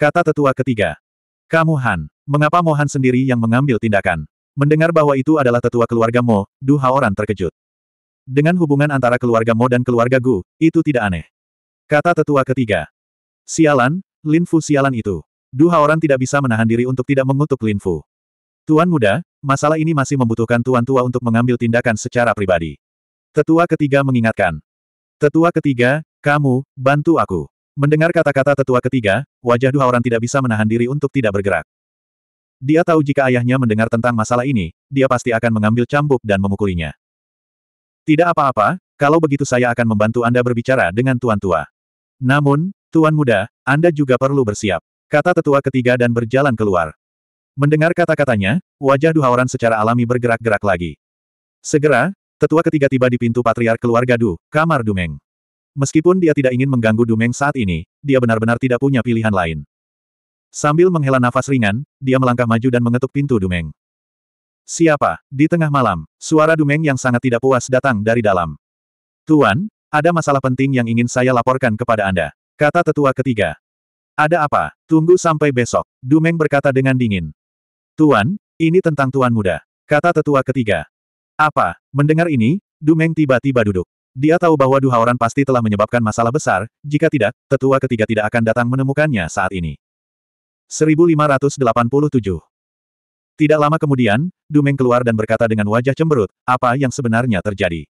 Kata tetua ketiga. Kamu Han, mengapa Mohan sendiri yang mengambil tindakan? Mendengar bahwa itu adalah tetua keluarga Mo, Du Haoran terkejut. Dengan hubungan antara keluarga Mo dan keluarga Gu, itu tidak aneh. Kata tetua ketiga. Sialan, Lin Fu sialan itu. Du Haoran tidak bisa menahan diri untuk tidak mengutuk Lin Fu. Tuan muda, masalah ini masih membutuhkan tuan tua untuk mengambil tindakan secara pribadi. Tetua ketiga mengingatkan. Tetua ketiga, kamu, bantu aku. Mendengar kata-kata tetua ketiga, wajah dua orang tidak bisa menahan diri untuk tidak bergerak. Dia tahu jika ayahnya mendengar tentang masalah ini, dia pasti akan mengambil cambuk dan memukulinya. Tidak apa-apa, kalau begitu saya akan membantu Anda berbicara dengan Tuan Tua. Namun, Tuan Muda, Anda juga perlu bersiap. Kata tetua ketiga dan berjalan keluar. Mendengar kata-katanya, wajah dua orang secara alami bergerak-gerak lagi. Segera, tetua ketiga tiba di pintu patriark keluarga Du, kamar Dumeng. Meskipun dia tidak ingin mengganggu Dumeng saat ini, dia benar-benar tidak punya pilihan lain. Sambil menghela nafas ringan, dia melangkah maju dan mengetuk pintu Dumeng. Siapa? Di tengah malam, suara Dumeng yang sangat tidak puas datang dari dalam. Tuan, ada masalah penting yang ingin saya laporkan kepada Anda, kata tetua ketiga. Ada apa? Tunggu sampai besok, Dumeng berkata dengan dingin. Tuan, ini tentang tuan muda, kata tetua ketiga. Apa? Mendengar ini, Dumeng tiba-tiba duduk. Dia tahu bahwa Duhaoran pasti telah menyebabkan masalah besar, jika tidak, tetua ketiga tidak akan datang menemukannya saat ini. 1587 Tidak lama kemudian, Dumeng keluar dan berkata dengan wajah cemberut, apa yang sebenarnya terjadi.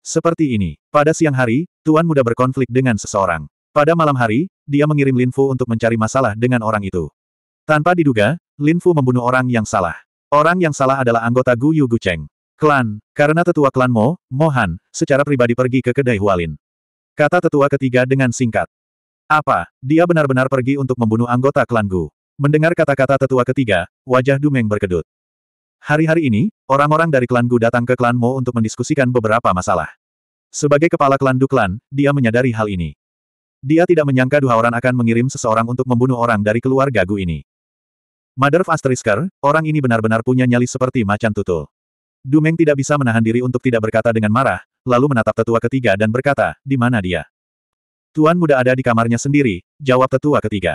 Seperti ini, pada siang hari, Tuan Muda berkonflik dengan seseorang. Pada malam hari, dia mengirim Lin Fu untuk mencari masalah dengan orang itu. Tanpa diduga, Lin Fu membunuh orang yang salah. Orang yang salah adalah anggota Gu Yu Gu Cheng. Klan, karena tetua klan Mo, Mohan, secara pribadi pergi ke kedai Hualin. Kata tetua ketiga dengan singkat. Apa, dia benar-benar pergi untuk membunuh anggota klan Gu. Mendengar kata-kata tetua ketiga, wajah Dumeng berkedut. Hari-hari ini, orang-orang dari klan Gu datang ke klan Mo untuk mendiskusikan beberapa masalah. Sebagai kepala klan Du klan, dia menyadari hal ini. Dia tidak menyangka dua orang akan mengirim seseorang untuk membunuh orang dari keluarga Gu ini. Mother of Asterisker, orang ini benar-benar punya nyali seperti macan tutul. Dumeng tidak bisa menahan diri untuk tidak berkata dengan marah, lalu menatap tetua ketiga dan berkata, di mana dia? Tuan muda ada di kamarnya sendiri, jawab tetua ketiga.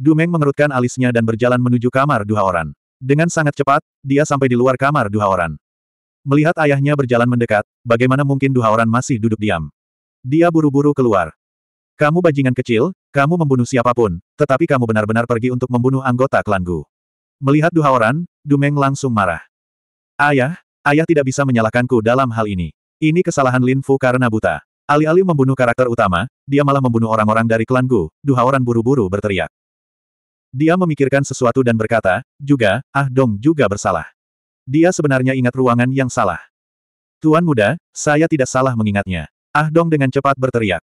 Dumeng mengerutkan alisnya dan berjalan menuju kamar dua orang. Dengan sangat cepat, dia sampai di luar kamar dua orang. Melihat ayahnya berjalan mendekat, bagaimana mungkin dua orang masih duduk diam? Dia buru-buru keluar. Kamu bajingan kecil, kamu membunuh siapapun, tetapi kamu benar-benar pergi untuk membunuh anggota klanku. Melihat Duhaoran, Dumeng langsung marah. Ayah, Ayah tidak bisa menyalahkanku dalam hal ini. Ini kesalahan Lin Fu karena buta. Alih-alih membunuh karakter utama, dia malah membunuh orang-orang dari klan Gu, Duhaoran buru-buru berteriak. Dia memikirkan sesuatu dan berkata, juga, Ah Dong juga bersalah. Dia sebenarnya ingat ruangan yang salah. Tuan muda, saya tidak salah mengingatnya. Ah Dong dengan cepat berteriak.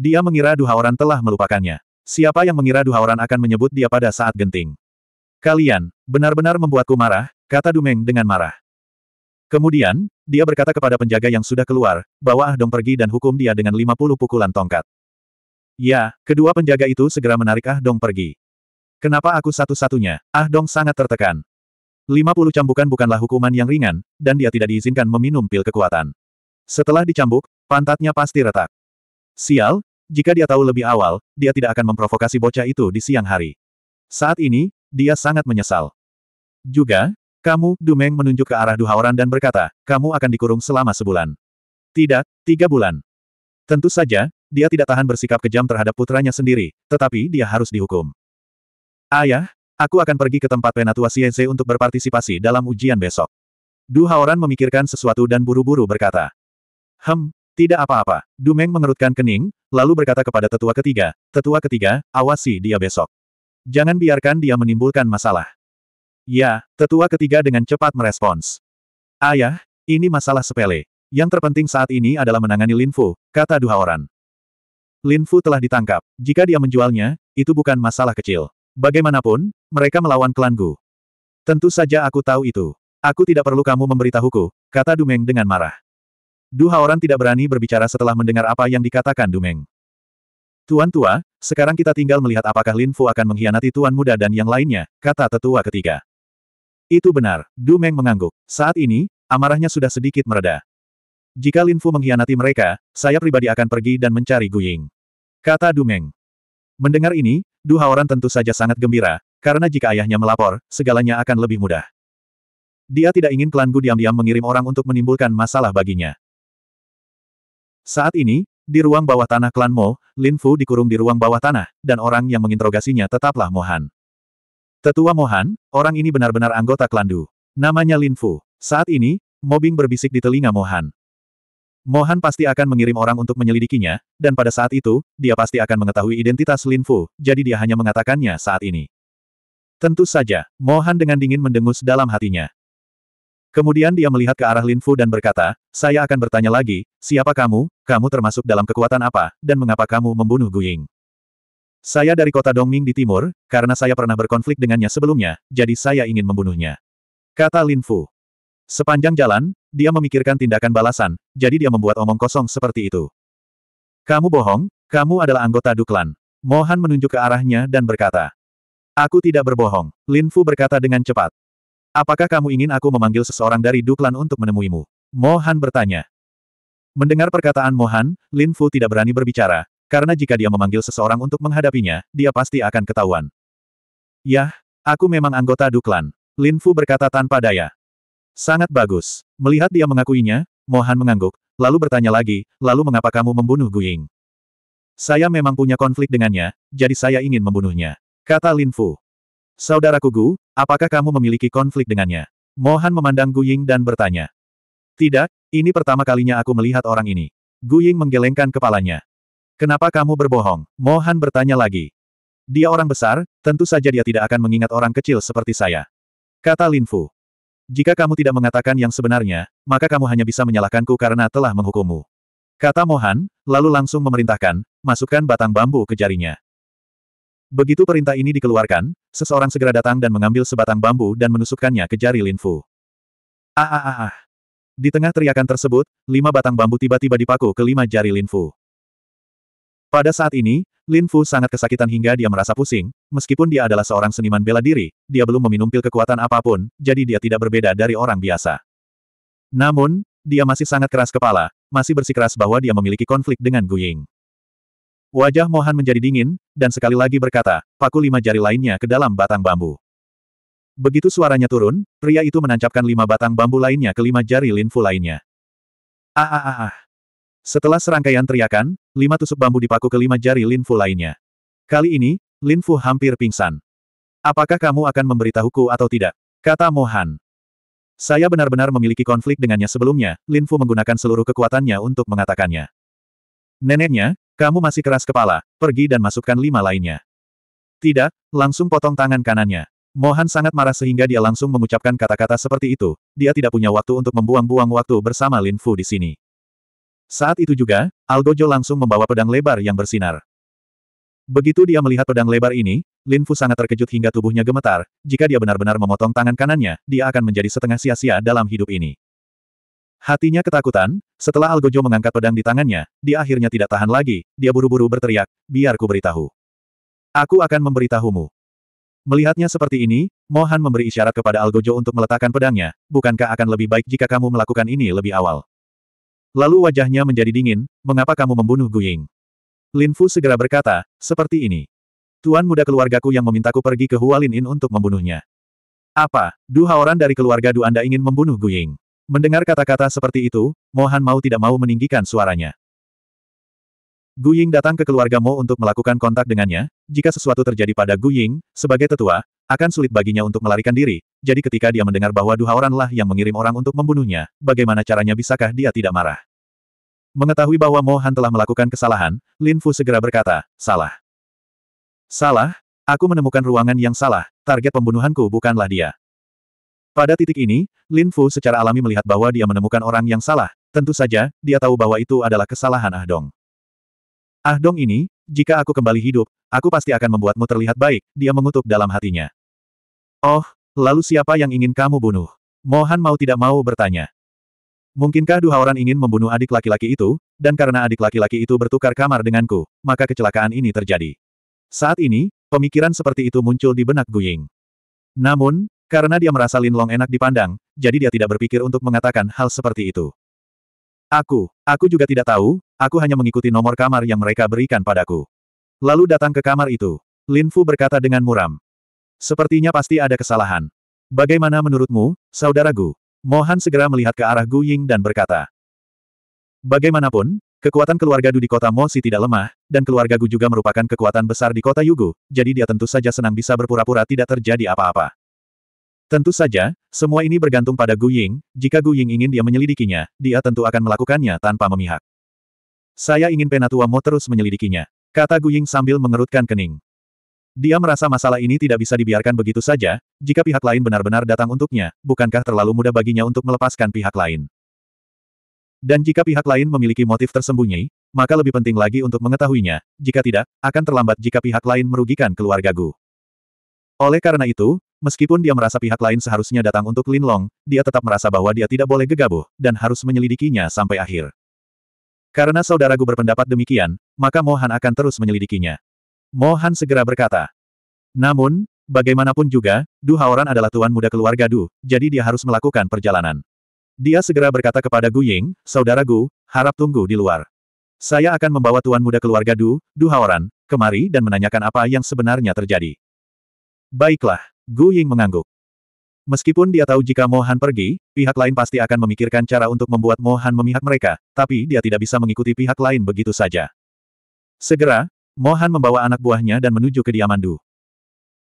Dia mengira Duha orang telah melupakannya. Siapa yang mengira Duha orang akan menyebut dia pada saat genting? Kalian, benar-benar membuatku marah, kata Dumeng dengan marah. Kemudian, dia berkata kepada penjaga yang sudah keluar, bahwa Ah Dong pergi dan hukum dia dengan 50 pukulan tongkat. Ya, kedua penjaga itu segera menarik Ah Dong pergi. Kenapa aku satu-satunya? Ah Dong sangat tertekan. 50 cambukan bukanlah hukuman yang ringan, dan dia tidak diizinkan meminum pil kekuatan. Setelah dicambuk, pantatnya pasti retak. Sial, jika dia tahu lebih awal, dia tidak akan memprovokasi bocah itu di siang hari. Saat ini, dia sangat menyesal. Juga, kamu, Dumeng menunjuk ke arah Duhaoran dan berkata, kamu akan dikurung selama sebulan. Tidak, tiga bulan. Tentu saja, dia tidak tahan bersikap kejam terhadap putranya sendiri, tetapi dia harus dihukum. Ayah, aku akan pergi ke tempat penatua untuk berpartisipasi dalam ujian besok. Du Haoran memikirkan sesuatu dan buru-buru berkata. Hem, tidak apa-apa. Dumeng mengerutkan kening, lalu berkata kepada tetua ketiga, tetua ketiga, awasi dia besok. Jangan biarkan dia menimbulkan masalah. Ya, tetua ketiga dengan cepat merespons. Ayah, ini masalah sepele. Yang terpenting saat ini adalah menangani Lin Fu, kata Duha orang. Lin Fu telah ditangkap. Jika dia menjualnya, itu bukan masalah kecil. Bagaimanapun, mereka melawan klan Gu. Tentu saja aku tahu itu. Aku tidak perlu kamu memberitahuku, kata Dumeng dengan marah. Duha orang tidak berani berbicara setelah mendengar apa yang dikatakan Dumeng. Tuan tua, sekarang kita tinggal melihat apakah Lin Fu akan mengkhianati tuan muda dan yang lainnya, kata tetua ketiga. Itu benar, Du Meng mengangguk. Saat ini, amarahnya sudah sedikit mereda. Jika Lin Fu mengkhianati mereka, saya pribadi akan pergi dan mencari Guying. Kata Du Meng. Mendengar ini, Du Haoran tentu saja sangat gembira, karena jika ayahnya melapor, segalanya akan lebih mudah. Dia tidak ingin klan Gu diam-diam mengirim orang untuk menimbulkan masalah baginya. Saat ini, di ruang bawah tanah klan Mo, Lin Fu dikurung di ruang bawah tanah, dan orang yang menginterogasinya tetaplah Mohan. Tetua Mohan, orang ini benar-benar anggota Klandu. Namanya Lin Fu. Saat ini, Mobing berbisik di telinga Mohan. Mohan pasti akan mengirim orang untuk menyelidikinya, dan pada saat itu, dia pasti akan mengetahui identitas Lin Fu, jadi dia hanya mengatakannya saat ini. Tentu saja, Mohan dengan dingin mendengus dalam hatinya. Kemudian dia melihat ke arah Lin Fu dan berkata, saya akan bertanya lagi, siapa kamu, kamu termasuk dalam kekuatan apa, dan mengapa kamu membunuh Guying? Saya dari kota Dongming di timur, karena saya pernah berkonflik dengannya sebelumnya, jadi saya ingin membunuhnya. Kata Lin Fu. Sepanjang jalan, dia memikirkan tindakan balasan, jadi dia membuat omong kosong seperti itu. Kamu bohong, kamu adalah anggota Duklan. Mohan menunjuk ke arahnya dan berkata. Aku tidak berbohong, Lin Fu berkata dengan cepat. Apakah kamu ingin aku memanggil seseorang dari Duklan untuk menemuimu? Mohan bertanya. Mendengar perkataan Mohan, Lin Fu tidak berani berbicara, karena jika dia memanggil seseorang untuk menghadapinya, dia pasti akan ketahuan. Yah, aku memang anggota Duklan. Lin Fu berkata tanpa daya. Sangat bagus. Melihat dia mengakuinya, Mohan mengangguk, lalu bertanya lagi, lalu mengapa kamu membunuh Guying? Saya memang punya konflik dengannya, jadi saya ingin membunuhnya. Kata Lin Fu. Saudaraku Gu, apakah kamu memiliki konflik dengannya? Mohan memandang Guying dan bertanya. Tidak, ini pertama kalinya aku melihat orang ini. Guying menggelengkan kepalanya. Kenapa kamu berbohong? Mohan bertanya lagi. Dia orang besar, tentu saja dia tidak akan mengingat orang kecil seperti saya. Kata Lin Fu. Jika kamu tidak mengatakan yang sebenarnya, maka kamu hanya bisa menyalahkanku karena telah menghukummu. Kata Mohan, lalu langsung memerintahkan, masukkan batang bambu ke jarinya. Begitu perintah ini dikeluarkan, seseorang segera datang dan mengambil sebatang bambu dan menusukkannya ke jari Lin Fu. Ah ah ah ah. Di tengah teriakan tersebut, lima batang bambu tiba-tiba dipaku ke lima jari Lin Fu. Pada saat ini, Lin Fu sangat kesakitan hingga dia merasa pusing, meskipun dia adalah seorang seniman bela diri, dia belum meminum pil kekuatan apapun, jadi dia tidak berbeda dari orang biasa. Namun, dia masih sangat keras kepala, masih bersikeras bahwa dia memiliki konflik dengan Guying. Wajah Mohan menjadi dingin, dan sekali lagi berkata, paku lima jari lainnya ke dalam batang bambu. Begitu suaranya turun, pria itu menancapkan lima batang bambu lainnya ke lima jari Lin Fu lainnya. Ah ah ah ah. Setelah serangkaian teriakan, lima tusuk bambu dipaku ke lima jari Lin Fu lainnya. Kali ini, Lin Fu hampir pingsan. Apakah kamu akan memberitahuku atau tidak? Kata Mohan. Saya benar-benar memiliki konflik dengannya sebelumnya, Lin Fu menggunakan seluruh kekuatannya untuk mengatakannya. Neneknya, kamu masih keras kepala, pergi dan masukkan lima lainnya. Tidak, langsung potong tangan kanannya. Mohan sangat marah sehingga dia langsung mengucapkan kata-kata seperti itu. Dia tidak punya waktu untuk membuang-buang waktu bersama Lin Fu di sini. Saat itu juga, Algojo langsung membawa pedang lebar yang bersinar. Begitu dia melihat pedang lebar ini, Lin Fu sangat terkejut hingga tubuhnya gemetar, jika dia benar-benar memotong tangan kanannya, dia akan menjadi setengah sia-sia dalam hidup ini. Hatinya ketakutan, setelah Algojo mengangkat pedang di tangannya, dia akhirnya tidak tahan lagi, dia buru-buru berteriak, biar ku beritahu. Aku akan memberitahumu. Melihatnya seperti ini, Mohan memberi isyarat kepada Algojo untuk meletakkan pedangnya, bukankah akan lebih baik jika kamu melakukan ini lebih awal? Lalu wajahnya menjadi dingin, mengapa kamu membunuh Gu Ying? Lin Fu segera berkata, seperti ini. Tuan muda keluargaku yang memintaku pergi ke Hua Lin In untuk membunuhnya. Apa, Du Haoran dari keluarga Du Anda ingin membunuh Gu Ying? Mendengar kata-kata seperti itu, Mohan mau tidak mau meninggikan suaranya. Gu Ying datang ke keluarga Mo untuk melakukan kontak dengannya, jika sesuatu terjadi pada Gu Ying, sebagai tetua, akan sulit baginya untuk melarikan diri, jadi ketika dia mendengar bahwa dua oranglah yang mengirim orang untuk membunuhnya, bagaimana caranya bisakah dia tidak marah? Mengetahui bahwa Mohan telah melakukan kesalahan, Lin Fu segera berkata, salah. Salah? Aku menemukan ruangan yang salah, target pembunuhanku bukanlah dia. Pada titik ini, Lin Fu secara alami melihat bahwa dia menemukan orang yang salah, tentu saja, dia tahu bahwa itu adalah kesalahan Ah Dong. Ah Dong ini, jika aku kembali hidup, aku pasti akan membuatmu terlihat baik, dia mengutuk dalam hatinya. Oh, lalu siapa yang ingin kamu bunuh? Mohan mau tidak mau bertanya. Mungkinkah dua orang ingin membunuh adik laki-laki itu, dan karena adik laki-laki itu bertukar kamar denganku, maka kecelakaan ini terjadi. Saat ini, pemikiran seperti itu muncul di benak Guying. Namun, karena dia merasa Lin Long enak dipandang, jadi dia tidak berpikir untuk mengatakan hal seperti itu. Aku, aku juga tidak tahu, aku hanya mengikuti nomor kamar yang mereka berikan padaku. Lalu datang ke kamar itu. Lin Fu berkata dengan muram. Sepertinya pasti ada kesalahan. Bagaimana menurutmu, saudara Gu? Mohan segera melihat ke arah Gu Ying dan berkata. Bagaimanapun, kekuatan keluarga Du di kota Mo Si tidak lemah, dan keluarga Gu juga merupakan kekuatan besar di kota Yugu, jadi dia tentu saja senang bisa berpura-pura tidak terjadi apa-apa. Tentu saja, semua ini bergantung pada Gu Ying, jika Gu Ying ingin dia menyelidikinya, dia tentu akan melakukannya tanpa memihak. Saya ingin Penatua Mo terus menyelidikinya, kata Gu Ying sambil mengerutkan kening. Dia merasa masalah ini tidak bisa dibiarkan begitu saja, jika pihak lain benar-benar datang untuknya, bukankah terlalu mudah baginya untuk melepaskan pihak lain. Dan jika pihak lain memiliki motif tersembunyi, maka lebih penting lagi untuk mengetahuinya, jika tidak, akan terlambat jika pihak lain merugikan keluarga Gu. Oleh karena itu, meskipun dia merasa pihak lain seharusnya datang untuk Lin Long, dia tetap merasa bahwa dia tidak boleh gegabah, dan harus menyelidikinya sampai akhir. Karena Saudara Gu berpendapat demikian, maka Mohan akan terus menyelidikinya. Mohan segera berkata. Namun, bagaimanapun juga, Du Haoran adalah tuan muda keluarga Du, jadi dia harus melakukan perjalanan. Dia segera berkata kepada Gu Ying, Saudara Gu, harap tunggu di luar. Saya akan membawa tuan muda keluarga Du, Du Haoran, kemari dan menanyakan apa yang sebenarnya terjadi. Baiklah, Gu Ying mengangguk. Meskipun dia tahu jika Mohan pergi, pihak lain pasti akan memikirkan cara untuk membuat Mohan memihak mereka, tapi dia tidak bisa mengikuti pihak lain begitu saja. Segera, Mohan membawa anak buahnya dan menuju ke Diamandu.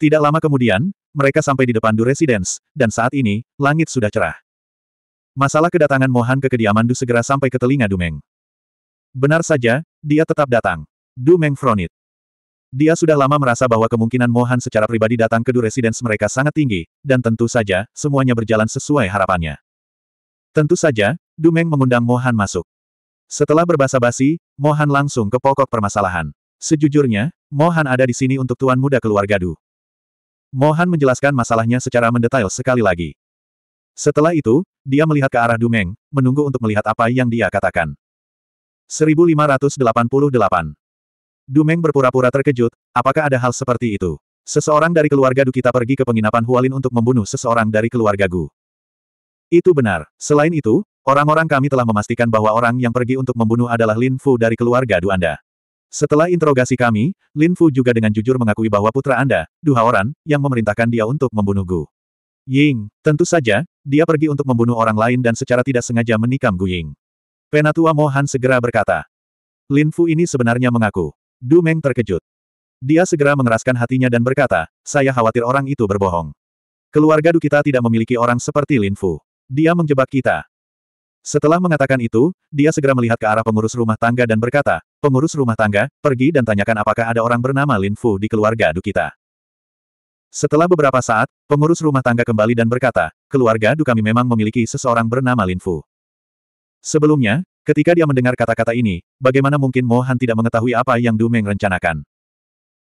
Tidak lama kemudian, mereka sampai di depan Du Residence, dan saat ini, langit sudah cerah. Masalah kedatangan Mohan ke kediaman Du segera sampai ke telinga Dumeng. Benar saja, dia tetap datang. Dumeng Fronit. Dia sudah lama merasa bahwa kemungkinan Mohan secara pribadi datang ke Du Residence mereka sangat tinggi, dan tentu saja, semuanya berjalan sesuai harapannya. Tentu saja, Dumeng mengundang Mohan masuk. Setelah berbasa-basi, Mohan langsung ke pokok permasalahan. Sejujurnya, Mohan ada di sini untuk tuan muda keluarga Du. Mohan menjelaskan masalahnya secara mendetail sekali lagi. Setelah itu, dia melihat ke arah Dumeng, menunggu untuk melihat apa yang dia katakan. 1588 Dumeng berpura-pura terkejut, apakah ada hal seperti itu? Seseorang dari keluarga Du kita pergi ke penginapan Hualin untuk membunuh seseorang dari keluarga Gu. Itu benar. Selain itu, orang-orang kami telah memastikan bahwa orang yang pergi untuk membunuh adalah Lin Fu dari keluarga Du Anda. Setelah interogasi kami, Lin Fu juga dengan jujur mengakui bahwa putra Anda, Haoran, yang memerintahkan dia untuk membunuh Gu Ying. Tentu saja, dia pergi untuk membunuh orang lain dan secara tidak sengaja menikam Gu Ying. Penatua Mohan segera berkata. Lin Fu ini sebenarnya mengaku. Du Meng terkejut. Dia segera mengeraskan hatinya dan berkata, saya khawatir orang itu berbohong. Keluarga Du kita tidak memiliki orang seperti Lin Fu. Dia menjebak kita. Setelah mengatakan itu, dia segera melihat ke arah pengurus rumah tangga dan berkata, pengurus rumah tangga, pergi dan tanyakan apakah ada orang bernama Lin Fu di keluarga Du kita." Setelah beberapa saat, pengurus rumah tangga kembali dan berkata, keluarga Du kami memang memiliki seseorang bernama Lin Fu. Sebelumnya, ketika dia mendengar kata-kata ini, bagaimana mungkin Mohan tidak mengetahui apa yang Du Meng rencanakan.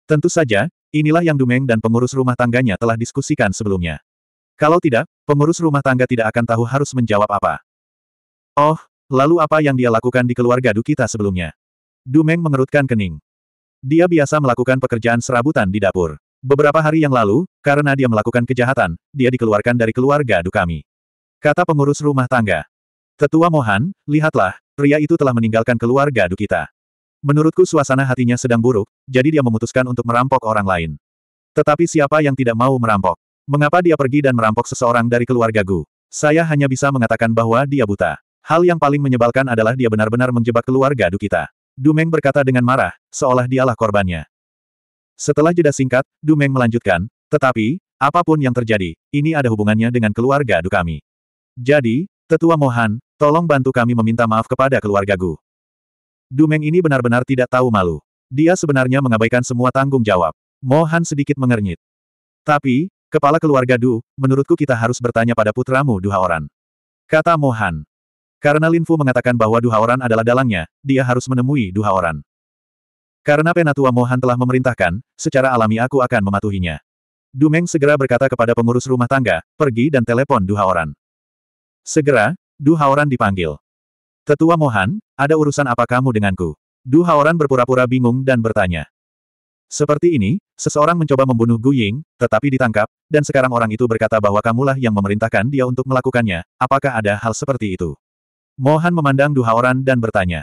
Tentu saja, inilah yang Du Meng dan pengurus rumah tangganya telah diskusikan sebelumnya. Kalau tidak, pengurus rumah tangga tidak akan tahu harus menjawab apa. Oh, lalu apa yang dia lakukan di keluarga Du kita sebelumnya? Dumeng mengerutkan kening. Dia biasa melakukan pekerjaan serabutan di dapur. Beberapa hari yang lalu, karena dia melakukan kejahatan, dia dikeluarkan dari keluarga Du kami. Kata pengurus rumah tangga. Tetua Mohan, lihatlah, pria itu telah meninggalkan keluarga Du kita. Menurutku suasana hatinya sedang buruk, jadi dia memutuskan untuk merampok orang lain. Tetapi siapa yang tidak mau merampok? Mengapa dia pergi dan merampok seseorang dari keluarga Gu? Saya hanya bisa mengatakan bahwa dia buta. Hal yang paling menyebalkan adalah dia benar-benar menjebak keluarga Dukita. Dumeng berkata dengan marah, seolah dialah korbannya. Setelah jeda singkat, Dumeng melanjutkan, tetapi, apapun yang terjadi, ini ada hubungannya dengan keluarga Du kami. Jadi, Tetua Mohan, tolong bantu kami meminta maaf kepada keluarga Gu. Dumeng ini benar-benar tidak tahu malu. Dia sebenarnya mengabaikan semua tanggung jawab. Mohan sedikit mengernyit. Tapi, kepala keluarga Du, menurutku kita harus bertanya pada putramu Duhaoran. Kata Mohan. Karena Lin Fu mengatakan bahwa Duhaoran adalah dalangnya, dia harus menemui Duhaoran. Karena Penatua Mohan telah memerintahkan, secara alami aku akan mematuhinya. Dumeng segera berkata kepada pengurus rumah tangga, pergi dan telepon Duhaoran. Segera, Duhaoran dipanggil. Tetua Mohan, ada urusan apa kamu denganku? Duhaoran berpura-pura bingung dan bertanya. Seperti ini, seseorang mencoba membunuh Gu Ying, tetapi ditangkap, dan sekarang orang itu berkata bahwa kamulah yang memerintahkan dia untuk melakukannya, apakah ada hal seperti itu? Mohan memandang Duhaoran dan bertanya.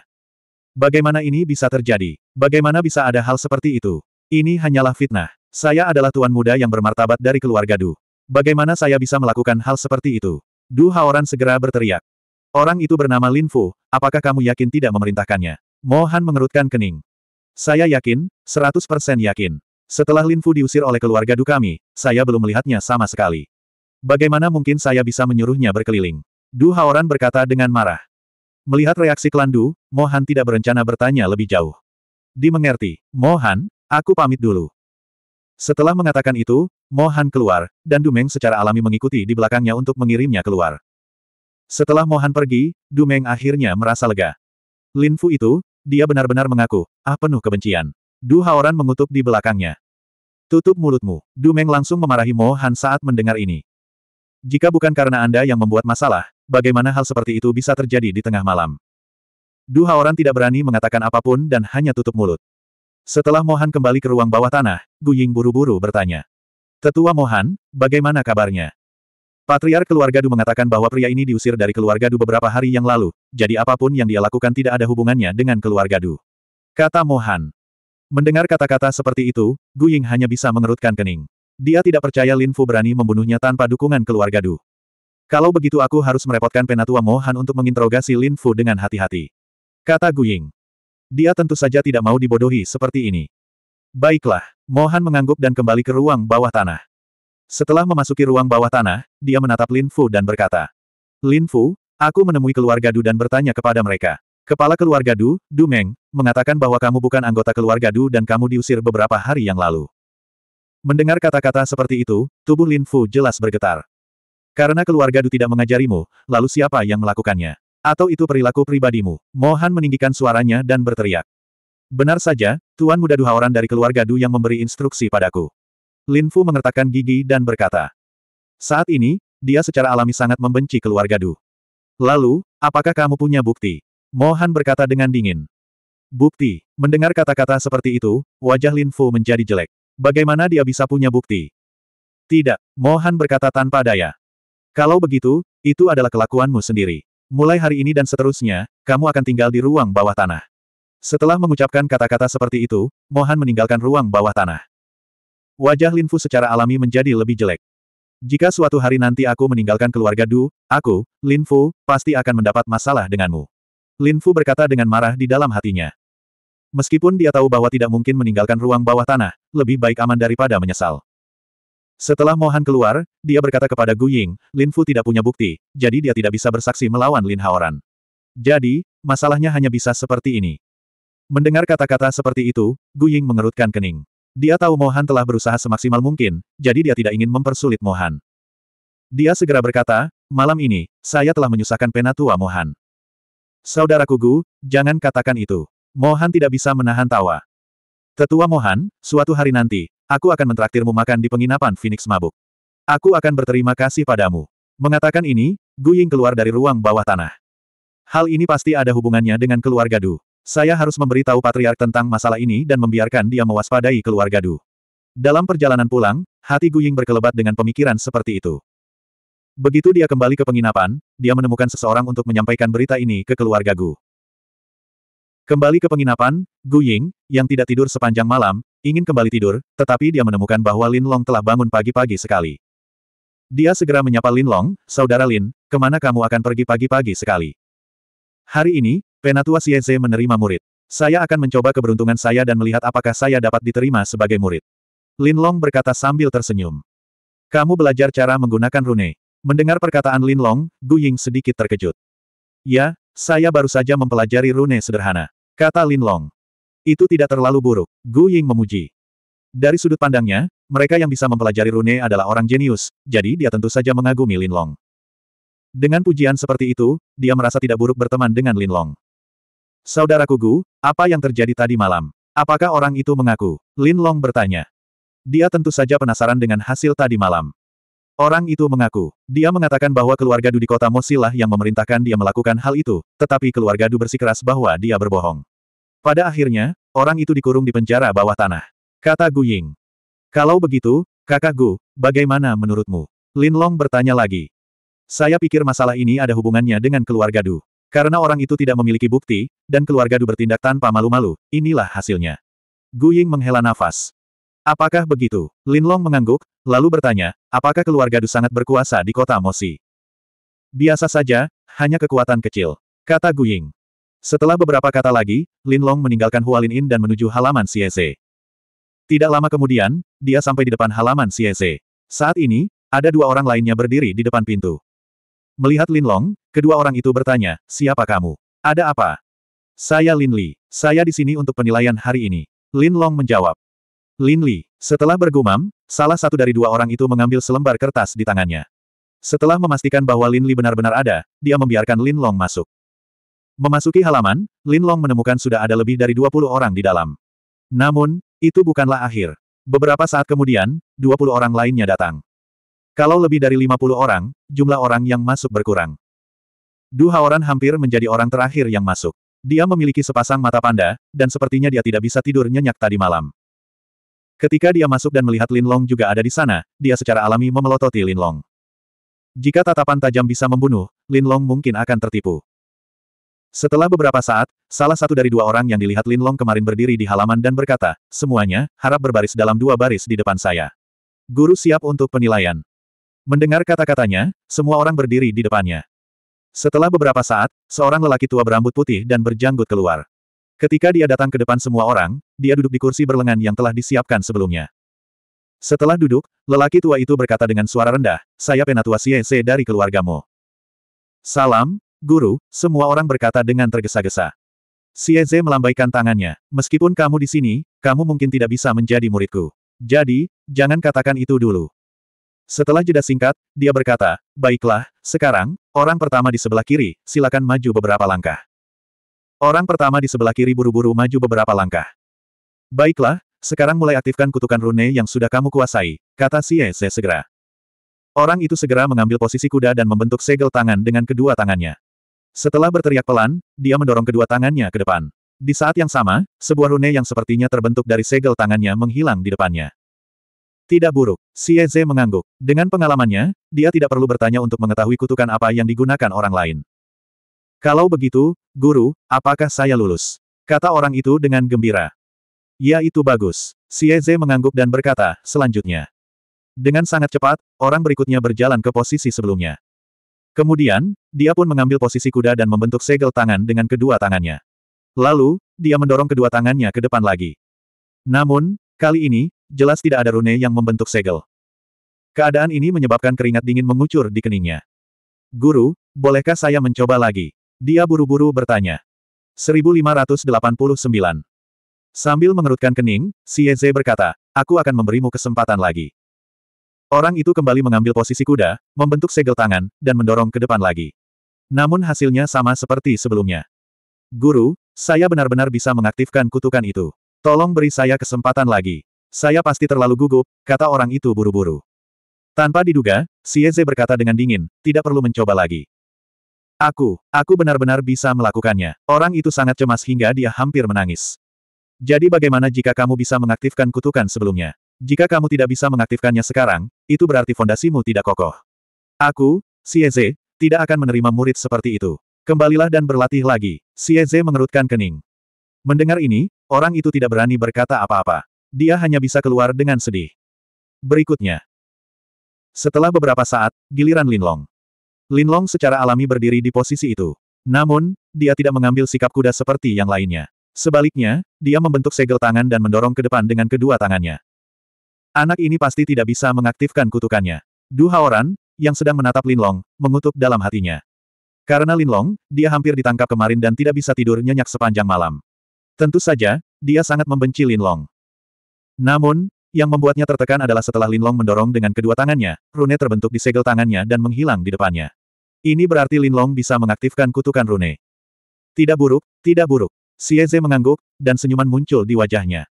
Bagaimana ini bisa terjadi? Bagaimana bisa ada hal seperti itu? Ini hanyalah fitnah. Saya adalah tuan muda yang bermartabat dari keluarga Du. Bagaimana saya bisa melakukan hal seperti itu? Du Haoran segera berteriak. Orang itu bernama Lin Fu, apakah kamu yakin tidak memerintahkannya? Mohan mengerutkan kening. Saya yakin, 100% yakin. Setelah Lin Fu diusir oleh keluarga Du kami, saya belum melihatnya sama sekali. Bagaimana mungkin saya bisa menyuruhnya berkeliling? Du Haoran berkata dengan marah. Melihat reaksi klan Du, Mohan tidak berencana bertanya lebih jauh. Dimengerti, Mohan, aku pamit dulu. Setelah mengatakan itu, Mohan keluar, dan Dumeng secara alami mengikuti di belakangnya untuk mengirimnya keluar. Setelah Mohan pergi, Dumeng akhirnya merasa lega. Lin Fu itu, dia benar-benar mengaku, ah penuh kebencian. Du Haoran mengutuk di belakangnya. Tutup mulutmu. Dumeng langsung memarahi Mohan saat mendengar ini. Jika bukan karena Anda yang membuat masalah, bagaimana hal seperti itu bisa terjadi di tengah malam? Du orang tidak berani mengatakan apapun dan hanya tutup mulut. Setelah Mohan kembali ke ruang bawah tanah, Guying buru-buru bertanya. Tetua Mohan, bagaimana kabarnya? Patriar keluarga Du mengatakan bahwa pria ini diusir dari keluarga Du beberapa hari yang lalu, jadi apapun yang dia lakukan tidak ada hubungannya dengan keluarga Du. Kata Mohan. Mendengar kata-kata seperti itu, Guying hanya bisa mengerutkan kening. Dia tidak percaya Lin Fu berani membunuhnya tanpa dukungan keluarga Du. Kalau begitu aku harus merepotkan Penatua Mohan untuk menginterogasi Lin Fu dengan hati-hati. Kata Guying. Dia tentu saja tidak mau dibodohi seperti ini. Baiklah, Mohan mengangguk dan kembali ke ruang bawah tanah. Setelah memasuki ruang bawah tanah, dia menatap Lin Fu dan berkata, Lin Fu, aku menemui keluarga Du dan bertanya kepada mereka. Kepala keluarga Du, Du Meng, mengatakan bahwa kamu bukan anggota keluarga Du dan kamu diusir beberapa hari yang lalu. Mendengar kata-kata seperti itu, tubuh Lin Fu jelas bergetar. Karena keluarga Du tidak mengajarimu, lalu siapa yang melakukannya? Atau itu perilaku pribadimu? Mohan meninggikan suaranya dan berteriak. Benar saja, Tuan Muda Duhaoran dari keluarga Du yang memberi instruksi padaku. Lin Fu mengertakkan gigi dan berkata. Saat ini, dia secara alami sangat membenci keluarga Du. Lalu, apakah kamu punya bukti? Mohan berkata dengan dingin. Bukti. Mendengar kata-kata seperti itu, wajah Lin Fu menjadi jelek. Bagaimana dia bisa punya bukti? Tidak, Mohan berkata tanpa daya. Kalau begitu, itu adalah kelakuanmu sendiri. Mulai hari ini dan seterusnya, kamu akan tinggal di ruang bawah tanah. Setelah mengucapkan kata-kata seperti itu, Mohan meninggalkan ruang bawah tanah. Wajah Linfu secara alami menjadi lebih jelek. Jika suatu hari nanti aku meninggalkan keluarga Du, aku, Linfu, pasti akan mendapat masalah denganmu. Linfu berkata dengan marah di dalam hatinya. Meskipun dia tahu bahwa tidak mungkin meninggalkan ruang bawah tanah, lebih baik aman daripada menyesal. Setelah Mohan keluar, dia berkata kepada Gu Ying, Lin Fu tidak punya bukti, jadi dia tidak bisa bersaksi melawan Lin Haoran. Jadi, masalahnya hanya bisa seperti ini. Mendengar kata-kata seperti itu, Gu Ying mengerutkan kening. Dia tahu Mohan telah berusaha semaksimal mungkin, jadi dia tidak ingin mempersulit Mohan. Dia segera berkata, malam ini, saya telah menyusahkan penatua Mohan. Saudaraku Gu, jangan katakan itu. Mohan tidak bisa menahan tawa. Tetua Mohan, suatu hari nanti, Aku akan mentraktirmu makan di penginapan Phoenix mabuk. Aku akan berterima kasih padamu. Mengatakan ini, Gu Ying keluar dari ruang bawah tanah. Hal ini pasti ada hubungannya dengan keluarga Du. Saya harus memberitahu Patriark tentang masalah ini dan membiarkan dia mewaspadai keluarga Du. Dalam perjalanan pulang, hati Gu Ying berkelebat dengan pemikiran seperti itu. Begitu dia kembali ke penginapan, dia menemukan seseorang untuk menyampaikan berita ini ke keluarga Gu. Kembali ke penginapan, Gu Ying, yang tidak tidur sepanjang malam, ingin kembali tidur, tetapi dia menemukan bahwa Lin Long telah bangun pagi-pagi sekali. Dia segera menyapa Lin Long, Saudara Lin, kemana kamu akan pergi pagi-pagi sekali? Hari ini, Penatua Xieze menerima murid. Saya akan mencoba keberuntungan saya dan melihat apakah saya dapat diterima sebagai murid. Lin Long berkata sambil tersenyum. Kamu belajar cara menggunakan rune. Mendengar perkataan Lin Long, Gu Ying sedikit terkejut. Ya, saya baru saja mempelajari rune sederhana. Kata Lin Long. Itu tidak terlalu buruk, Gu Ying memuji. Dari sudut pandangnya, mereka yang bisa mempelajari rune adalah orang jenius, jadi dia tentu saja mengagumi Lin Long. Dengan pujian seperti itu, dia merasa tidak buruk berteman dengan Lin Long. Saudaraku Gu, apa yang terjadi tadi malam? Apakah orang itu mengaku? Lin Long bertanya. Dia tentu saja penasaran dengan hasil tadi malam. Orang itu mengaku. Dia mengatakan bahwa keluarga Du di kota Mosilah yang memerintahkan dia melakukan hal itu, tetapi keluarga Du bersikeras bahwa dia berbohong. Pada akhirnya, orang itu dikurung di penjara bawah tanah. Kata Gu Ying. Kalau begitu, kakak Gu, bagaimana menurutmu? Lin Long bertanya lagi. Saya pikir masalah ini ada hubungannya dengan keluarga Du. Karena orang itu tidak memiliki bukti, dan keluarga Du bertindak tanpa malu-malu, inilah hasilnya. Gu Ying menghela nafas. Apakah begitu? Lin Long mengangguk, lalu bertanya, apakah keluarga Du sangat berkuasa di kota Mosi? Biasa saja, hanya kekuatan kecil. Kata Gu Ying. Setelah beberapa kata lagi, Lin Long meninggalkan Hualin In dan menuju halaman CSE. Tidak lama kemudian, dia sampai di depan halaman CSE. Saat ini, ada dua orang lainnya berdiri di depan pintu. Melihat Lin Long, kedua orang itu bertanya, siapa kamu? Ada apa? Saya Lin Li. Saya di sini untuk penilaian hari ini. Lin Long menjawab. Lin Li, setelah bergumam, salah satu dari dua orang itu mengambil selembar kertas di tangannya. Setelah memastikan bahwa Lin Li benar-benar ada, dia membiarkan Lin Long masuk. Memasuki halaman, Lin Long menemukan sudah ada lebih dari 20 orang di dalam. Namun, itu bukanlah akhir. Beberapa saat kemudian, 20 orang lainnya datang. Kalau lebih dari 50 orang, jumlah orang yang masuk berkurang. Du Haoran hampir menjadi orang terakhir yang masuk. Dia memiliki sepasang mata panda, dan sepertinya dia tidak bisa tidur nyenyak tadi malam. Ketika dia masuk dan melihat Lin Long juga ada di sana, dia secara alami memelototi Lin Long. Jika tatapan tajam bisa membunuh, Lin Long mungkin akan tertipu. Setelah beberapa saat, salah satu dari dua orang yang dilihat Lin Long kemarin berdiri di halaman dan berkata, semuanya, harap berbaris dalam dua baris di depan saya. Guru siap untuk penilaian. Mendengar kata-katanya, semua orang berdiri di depannya. Setelah beberapa saat, seorang lelaki tua berambut putih dan berjanggut keluar. Ketika dia datang ke depan semua orang, dia duduk di kursi berlengan yang telah disiapkan sebelumnya. Setelah duduk, lelaki tua itu berkata dengan suara rendah, saya Penatua Siese dari keluargamu. Salam, Guru, semua orang berkata dengan tergesa-gesa. Sieze melambaikan tangannya. Meskipun kamu di sini, kamu mungkin tidak bisa menjadi muridku. Jadi, jangan katakan itu dulu. Setelah jeda singkat, dia berkata, Baiklah, sekarang, orang pertama di sebelah kiri, silakan maju beberapa langkah. Orang pertama di sebelah kiri buru-buru maju beberapa langkah. Baiklah, sekarang mulai aktifkan kutukan rune yang sudah kamu kuasai, kata Sieze segera. Orang itu segera mengambil posisi kuda dan membentuk segel tangan dengan kedua tangannya. Setelah berteriak pelan, dia mendorong kedua tangannya ke depan. Di saat yang sama, sebuah rune yang sepertinya terbentuk dari segel tangannya menghilang di depannya. Tidak buruk, Eze mengangguk. Dengan pengalamannya, dia tidak perlu bertanya untuk mengetahui kutukan apa yang digunakan orang lain. Kalau begitu, guru, apakah saya lulus? Kata orang itu dengan gembira. Ya itu bagus. Eze mengangguk dan berkata, selanjutnya. Dengan sangat cepat, orang berikutnya berjalan ke posisi sebelumnya. Kemudian, dia pun mengambil posisi kuda dan membentuk segel tangan dengan kedua tangannya. Lalu, dia mendorong kedua tangannya ke depan lagi. Namun, kali ini, jelas tidak ada rune yang membentuk segel. Keadaan ini menyebabkan keringat dingin mengucur di keningnya. Guru, bolehkah saya mencoba lagi? Dia buru-buru bertanya. 1589 Sambil mengerutkan kening, Xie si berkata, aku akan memberimu kesempatan lagi. Orang itu kembali mengambil posisi kuda, membentuk segel tangan, dan mendorong ke depan lagi. Namun hasilnya sama seperti sebelumnya. Guru, saya benar-benar bisa mengaktifkan kutukan itu. Tolong beri saya kesempatan lagi. Saya pasti terlalu gugup, kata orang itu buru-buru. Tanpa diduga, Sieze berkata dengan dingin, tidak perlu mencoba lagi. Aku, aku benar-benar bisa melakukannya. Orang itu sangat cemas hingga dia hampir menangis. Jadi bagaimana jika kamu bisa mengaktifkan kutukan sebelumnya? Jika kamu tidak bisa mengaktifkannya sekarang, itu berarti fondasimu tidak kokoh. Aku, Sieze, tidak akan menerima murid seperti itu. Kembalilah dan berlatih lagi. Sieze mengerutkan kening. Mendengar ini, orang itu tidak berani berkata apa-apa. Dia hanya bisa keluar dengan sedih. Berikutnya. Setelah beberapa saat, giliran Linlong. Linlong secara alami berdiri di posisi itu. Namun, dia tidak mengambil sikap kuda seperti yang lainnya. Sebaliknya, dia membentuk segel tangan dan mendorong ke depan dengan kedua tangannya. Anak ini pasti tidak bisa mengaktifkan kutukannya. Du Haoran, yang sedang menatap Linlong, mengutuk dalam hatinya. Karena Linlong, dia hampir ditangkap kemarin dan tidak bisa tidur nyenyak sepanjang malam. Tentu saja, dia sangat membenci Linlong. Namun, yang membuatnya tertekan adalah setelah Linlong mendorong dengan kedua tangannya, rune terbentuk di segel tangannya dan menghilang di depannya. Ini berarti Linlong bisa mengaktifkan kutukan rune. Tidak buruk, tidak buruk. Sieze mengangguk, dan senyuman muncul di wajahnya.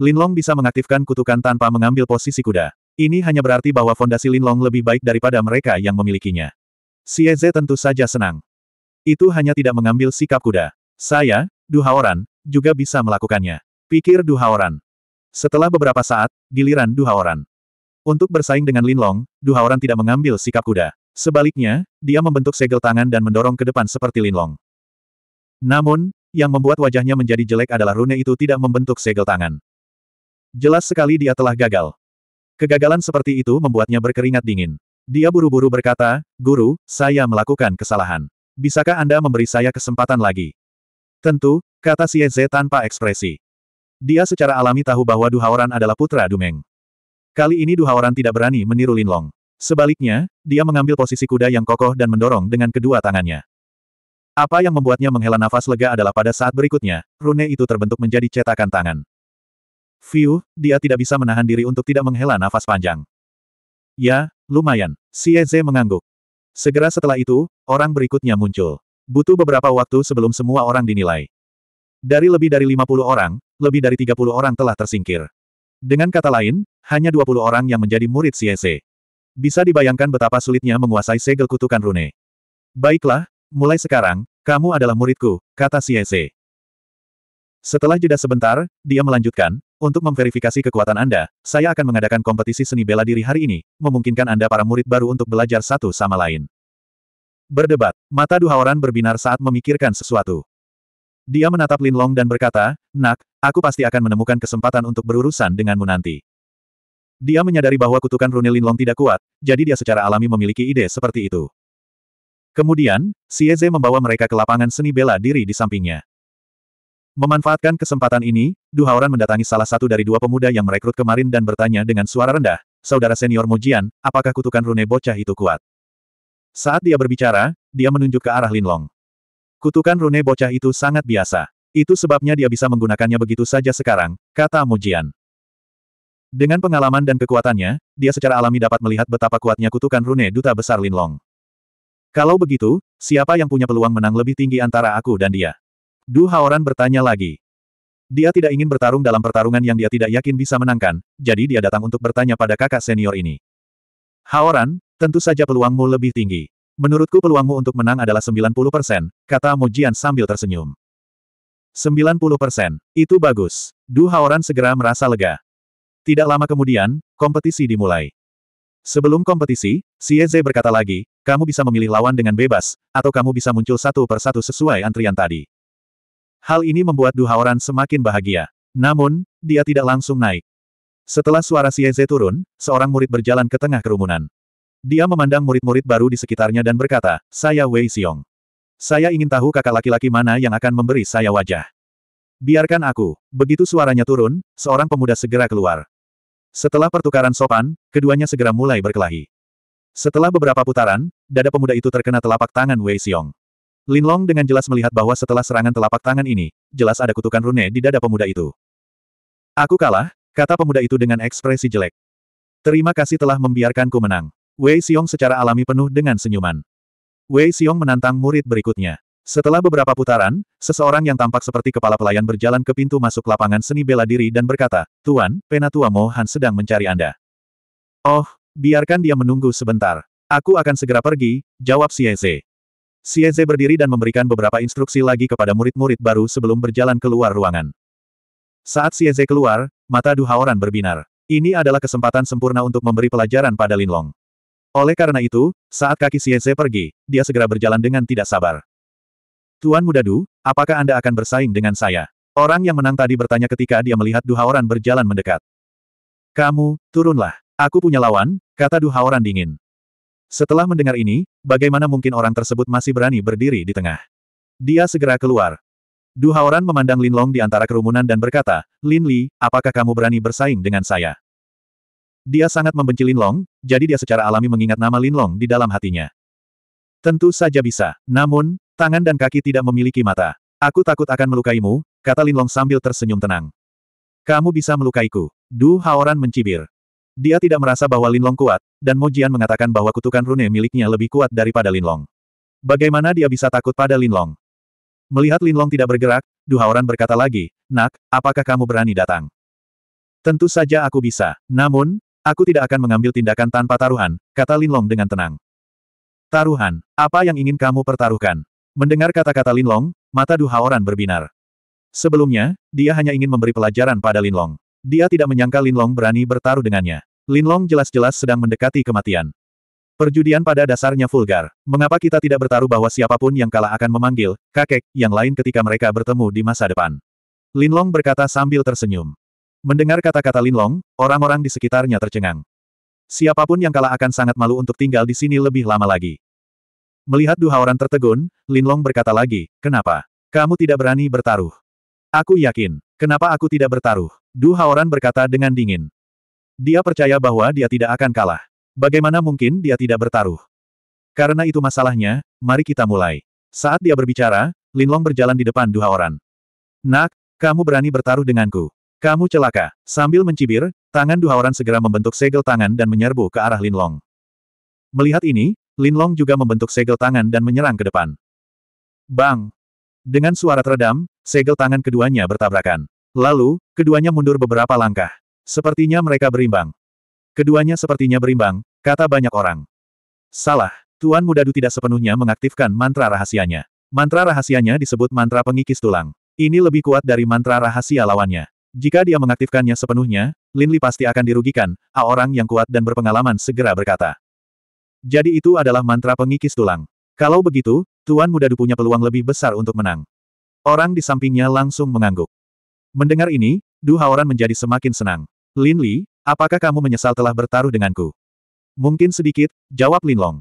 Linlong bisa mengaktifkan kutukan tanpa mengambil posisi kuda. Ini hanya berarti bahwa fondasi Linlong lebih baik daripada mereka yang memilikinya. Sieze tentu saja senang. Itu hanya tidak mengambil sikap kuda. Saya, Duhaoran, juga bisa melakukannya. Pikir Duhaoran. Setelah beberapa saat, giliran Duhaoran. Untuk bersaing dengan Linlong, Duhaoran tidak mengambil sikap kuda. Sebaliknya, dia membentuk segel tangan dan mendorong ke depan seperti Linlong. Namun, yang membuat wajahnya menjadi jelek adalah rune itu tidak membentuk segel tangan. Jelas sekali dia telah gagal. Kegagalan seperti itu membuatnya berkeringat dingin. Dia buru-buru berkata, Guru, saya melakukan kesalahan. Bisakah Anda memberi saya kesempatan lagi? Tentu, kata Xie Zhe tanpa ekspresi. Dia secara alami tahu bahwa Duhaoran adalah putra Dumeng. Kali ini Duhaoran tidak berani meniru Linlong. Sebaliknya, dia mengambil posisi kuda yang kokoh dan mendorong dengan kedua tangannya. Apa yang membuatnya menghela nafas lega adalah pada saat berikutnya, rune itu terbentuk menjadi cetakan tangan. Fiu, dia tidak bisa menahan diri untuk tidak menghela nafas panjang. Ya, lumayan. Sieze mengangguk. Segera setelah itu, orang berikutnya muncul. Butuh beberapa waktu sebelum semua orang dinilai. Dari lebih dari 50 orang, lebih dari 30 orang telah tersingkir. Dengan kata lain, hanya 20 orang yang menjadi murid Sieze. Bisa dibayangkan betapa sulitnya menguasai segel kutukan rune. Baiklah, mulai sekarang, kamu adalah muridku, kata Sieze. Setelah jeda sebentar, dia melanjutkan, untuk memverifikasi kekuatan Anda, saya akan mengadakan kompetisi seni bela diri hari ini, memungkinkan Anda para murid baru untuk belajar satu sama lain. Berdebat, mata Duhaoran berbinar saat memikirkan sesuatu. Dia menatap Lin Long dan berkata, Nak, aku pasti akan menemukan kesempatan untuk berurusan denganmu nanti. Dia menyadari bahwa kutukan rune Long tidak kuat, jadi dia secara alami memiliki ide seperti itu. Kemudian, Sieze membawa mereka ke lapangan seni bela diri di sampingnya. Memanfaatkan kesempatan ini, Duhaoran mendatangi salah satu dari dua pemuda yang merekrut kemarin dan bertanya dengan suara rendah, Saudara senior Mojian, apakah kutukan rune bocah itu kuat? Saat dia berbicara, dia menunjuk ke arah Linlong. Kutukan rune bocah itu sangat biasa. Itu sebabnya dia bisa menggunakannya begitu saja sekarang, kata Mojian. Dengan pengalaman dan kekuatannya, dia secara alami dapat melihat betapa kuatnya kutukan rune duta besar Linlong. Kalau begitu, siapa yang punya peluang menang lebih tinggi antara aku dan dia? Du Haoran bertanya lagi. Dia tidak ingin bertarung dalam pertarungan yang dia tidak yakin bisa menangkan, jadi dia datang untuk bertanya pada kakak senior ini. Haoran, tentu saja peluangmu lebih tinggi. Menurutku peluangmu untuk menang adalah 90 persen, kata Jian sambil tersenyum. 90 persen, itu bagus. Du Haoran segera merasa lega. Tidak lama kemudian, kompetisi dimulai. Sebelum kompetisi, Sieze berkata lagi, kamu bisa memilih lawan dengan bebas, atau kamu bisa muncul satu persatu sesuai antrian tadi. Hal ini membuat Duhaoran semakin bahagia. Namun, dia tidak langsung naik. Setelah suara Sieze turun, seorang murid berjalan ke tengah kerumunan. Dia memandang murid-murid baru di sekitarnya dan berkata, saya Wei Xiong. Saya ingin tahu kakak laki-laki mana yang akan memberi saya wajah. Biarkan aku. Begitu suaranya turun, seorang pemuda segera keluar. Setelah pertukaran sopan, keduanya segera mulai berkelahi. Setelah beberapa putaran, dada pemuda itu terkena telapak tangan Wei Xiong. Linlong dengan jelas melihat bahwa setelah serangan telapak tangan ini, jelas ada kutukan rune di dada pemuda itu. Aku kalah, kata pemuda itu dengan ekspresi jelek. Terima kasih telah membiarkanku menang. Wei Xiong secara alami penuh dengan senyuman. Wei Xiong menantang murid berikutnya. Setelah beberapa putaran, seseorang yang tampak seperti kepala pelayan berjalan ke pintu masuk lapangan seni bela diri dan berkata, Tuan, Penatua Mo Han sedang mencari Anda. Oh, biarkan dia menunggu sebentar. Aku akan segera pergi, jawab Xie Zhe. Xie berdiri dan memberikan beberapa instruksi lagi kepada murid-murid baru sebelum berjalan keluar ruangan. Saat Xie keluar, mata Duhaoran berbinar. Ini adalah kesempatan sempurna untuk memberi pelajaran pada Linlong. Oleh karena itu, saat kaki Xie pergi, dia segera berjalan dengan tidak sabar. Tuan Muda Du, apakah Anda akan bersaing dengan saya? Orang yang menang tadi bertanya ketika dia melihat Duhaoran berjalan mendekat. Kamu, turunlah. Aku punya lawan, kata Duhaoran dingin. Setelah mendengar ini, bagaimana mungkin orang tersebut masih berani berdiri di tengah? Dia segera keluar. Du Haoran memandang Lin Long di antara kerumunan dan berkata, Lin Li, apakah kamu berani bersaing dengan saya? Dia sangat membenci Lin Long, jadi dia secara alami mengingat nama Lin Long di dalam hatinya. Tentu saja bisa, namun, tangan dan kaki tidak memiliki mata. Aku takut akan melukaimu, kata Lin Long sambil tersenyum tenang. Kamu bisa melukaiku. Du Haoran mencibir. Dia tidak merasa bahwa Linlong kuat, dan Mo Jian mengatakan bahwa kutukan rune miliknya lebih kuat daripada Linlong. Bagaimana dia bisa takut pada Linlong? Melihat Linlong tidak bergerak, Duhaoran berkata lagi, Nak, apakah kamu berani datang? Tentu saja aku bisa. Namun, aku tidak akan mengambil tindakan tanpa taruhan, kata Linlong dengan tenang. Taruhan, apa yang ingin kamu pertaruhkan? Mendengar kata-kata Linlong, mata Duhaoran berbinar. Sebelumnya, dia hanya ingin memberi pelajaran pada Linlong. Dia tidak menyangka Linlong berani bertaruh dengannya. Linlong jelas-jelas sedang mendekati kematian. Perjudian pada dasarnya vulgar. Mengapa kita tidak bertaruh bahwa siapapun yang kalah akan memanggil, kakek, yang lain ketika mereka bertemu di masa depan? Linlong berkata sambil tersenyum. Mendengar kata-kata Linlong, orang-orang di sekitarnya tercengang. Siapapun yang kalah akan sangat malu untuk tinggal di sini lebih lama lagi. Melihat dua orang tertegun, Linlong berkata lagi, kenapa? Kamu tidak berani bertaruh. Aku yakin. Kenapa aku tidak bertaruh? Du Haoran berkata dengan dingin. Dia percaya bahwa dia tidak akan kalah. Bagaimana mungkin dia tidak bertaruh? Karena itu masalahnya, mari kita mulai. Saat dia berbicara, Linlong berjalan di depan dua orang. Nak, kamu berani bertaruh denganku. Kamu celaka. Sambil mencibir, tangan dua orang segera membentuk segel tangan dan menyerbu ke arah Linlong. Melihat ini, Linlong juga membentuk segel tangan dan menyerang ke depan. Bang! Dengan suara teredam, segel tangan keduanya bertabrakan. Lalu, keduanya mundur beberapa langkah. Sepertinya mereka berimbang. Keduanya sepertinya berimbang, kata banyak orang. Salah, Tuan Muda Du tidak sepenuhnya mengaktifkan mantra rahasianya. Mantra rahasianya disebut mantra pengikis tulang. Ini lebih kuat dari mantra rahasia lawannya. Jika dia mengaktifkannya sepenuhnya, Lin Li pasti akan dirugikan, A orang yang kuat dan berpengalaman segera berkata. Jadi itu adalah mantra pengikis tulang. Kalau begitu, Tuan Muda Du punya peluang lebih besar untuk menang. Orang di sampingnya langsung mengangguk. Mendengar ini, Du Haoran menjadi semakin senang. Lin Li, apakah kamu menyesal telah bertaruh denganku? Mungkin sedikit, jawab Lin Long.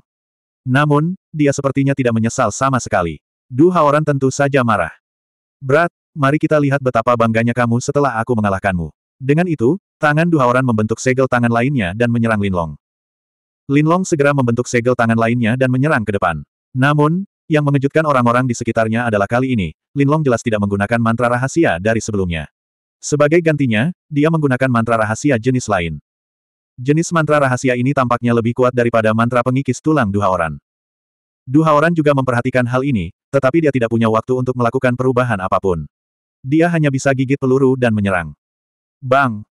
Namun, dia sepertinya tidak menyesal sama sekali. Du Haoran tentu saja marah. Berat, mari kita lihat betapa bangganya kamu setelah aku mengalahkanmu. Dengan itu, tangan Du Haoran membentuk segel tangan lainnya dan menyerang Lin Long. Lin Long segera membentuk segel tangan lainnya dan menyerang ke depan. Namun, yang mengejutkan orang-orang di sekitarnya adalah kali ini, Lin Long jelas tidak menggunakan mantra rahasia dari sebelumnya. Sebagai gantinya, dia menggunakan mantra rahasia jenis lain. Jenis mantra rahasia ini tampaknya lebih kuat daripada mantra pengikis tulang Duha Oran. Duha Oran juga memperhatikan hal ini, tetapi dia tidak punya waktu untuk melakukan perubahan apapun. Dia hanya bisa gigit peluru dan menyerang. Bang!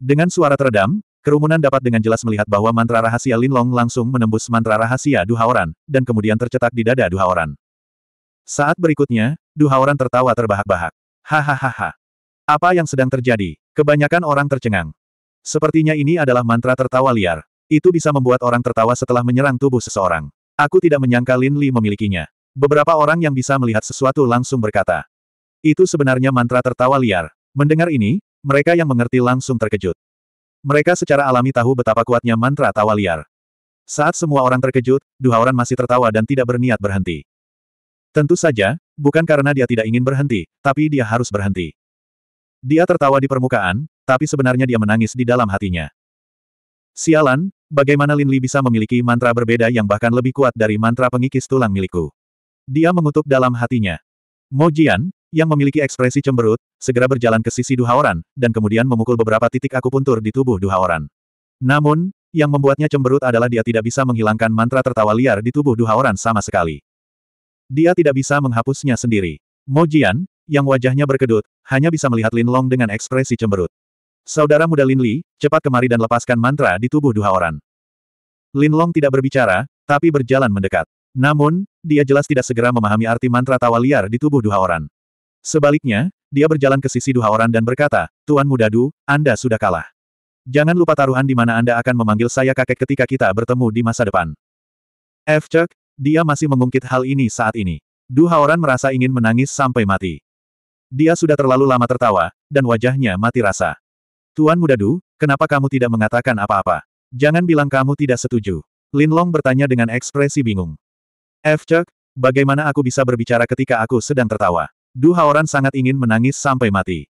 Dengan suara teredam, Kerumunan dapat dengan jelas melihat bahwa mantra rahasia Linlong langsung menembus mantra rahasia Duhaoran, dan kemudian tercetak di dada Duhaoran. Saat berikutnya, Duhaoran tertawa terbahak-bahak. Hahaha. Apa yang sedang terjadi? Kebanyakan orang tercengang. Sepertinya ini adalah mantra tertawa liar. Itu bisa membuat orang tertawa setelah menyerang tubuh seseorang. Aku tidak menyangka Lin Li memilikinya. Beberapa orang yang bisa melihat sesuatu langsung berkata. Itu sebenarnya mantra tertawa liar. Mendengar ini, mereka yang mengerti langsung terkejut. Mereka secara alami tahu betapa kuatnya mantra tawa liar. Saat semua orang terkejut, Duhauran masih tertawa dan tidak berniat berhenti. Tentu saja, bukan karena dia tidak ingin berhenti, tapi dia harus berhenti. Dia tertawa di permukaan, tapi sebenarnya dia menangis di dalam hatinya. Sialan, bagaimana Lin Li bisa memiliki mantra berbeda yang bahkan lebih kuat dari mantra pengikis tulang milikku? Dia mengutuk dalam hatinya. Mo Jian, yang memiliki ekspresi cemberut, segera berjalan ke sisi Duhaoran, dan kemudian memukul beberapa titik akupuntur di tubuh Duhaoran. Namun, yang membuatnya cemberut adalah dia tidak bisa menghilangkan mantra tertawa liar di tubuh Duhaoran sama sekali. Dia tidak bisa menghapusnya sendiri. Mo Jian, yang wajahnya berkedut, hanya bisa melihat Lin Long dengan ekspresi cemberut. Saudara muda Lin Li, cepat kemari dan lepaskan mantra di tubuh duha orang. Lin Long tidak berbicara, tapi berjalan mendekat. Namun, dia jelas tidak segera memahami arti mantra tawa liar di tubuh duha orang. Sebaliknya, dia berjalan ke sisi duha orang dan berkata, Tuan Muda Du, Anda sudah kalah. Jangan lupa taruhan di mana Anda akan memanggil saya kakek ketika kita bertemu di masa depan. F. Cek, dia masih mengungkit hal ini saat ini. Duha merasa ingin menangis sampai mati. Dia sudah terlalu lama tertawa, dan wajahnya mati rasa. Tuan Muda Du, kenapa kamu tidak mengatakan apa-apa? Jangan bilang kamu tidak setuju. Lin Long bertanya dengan ekspresi bingung. F. Chuck, bagaimana aku bisa berbicara ketika aku sedang tertawa? Du Haoran sangat ingin menangis sampai mati.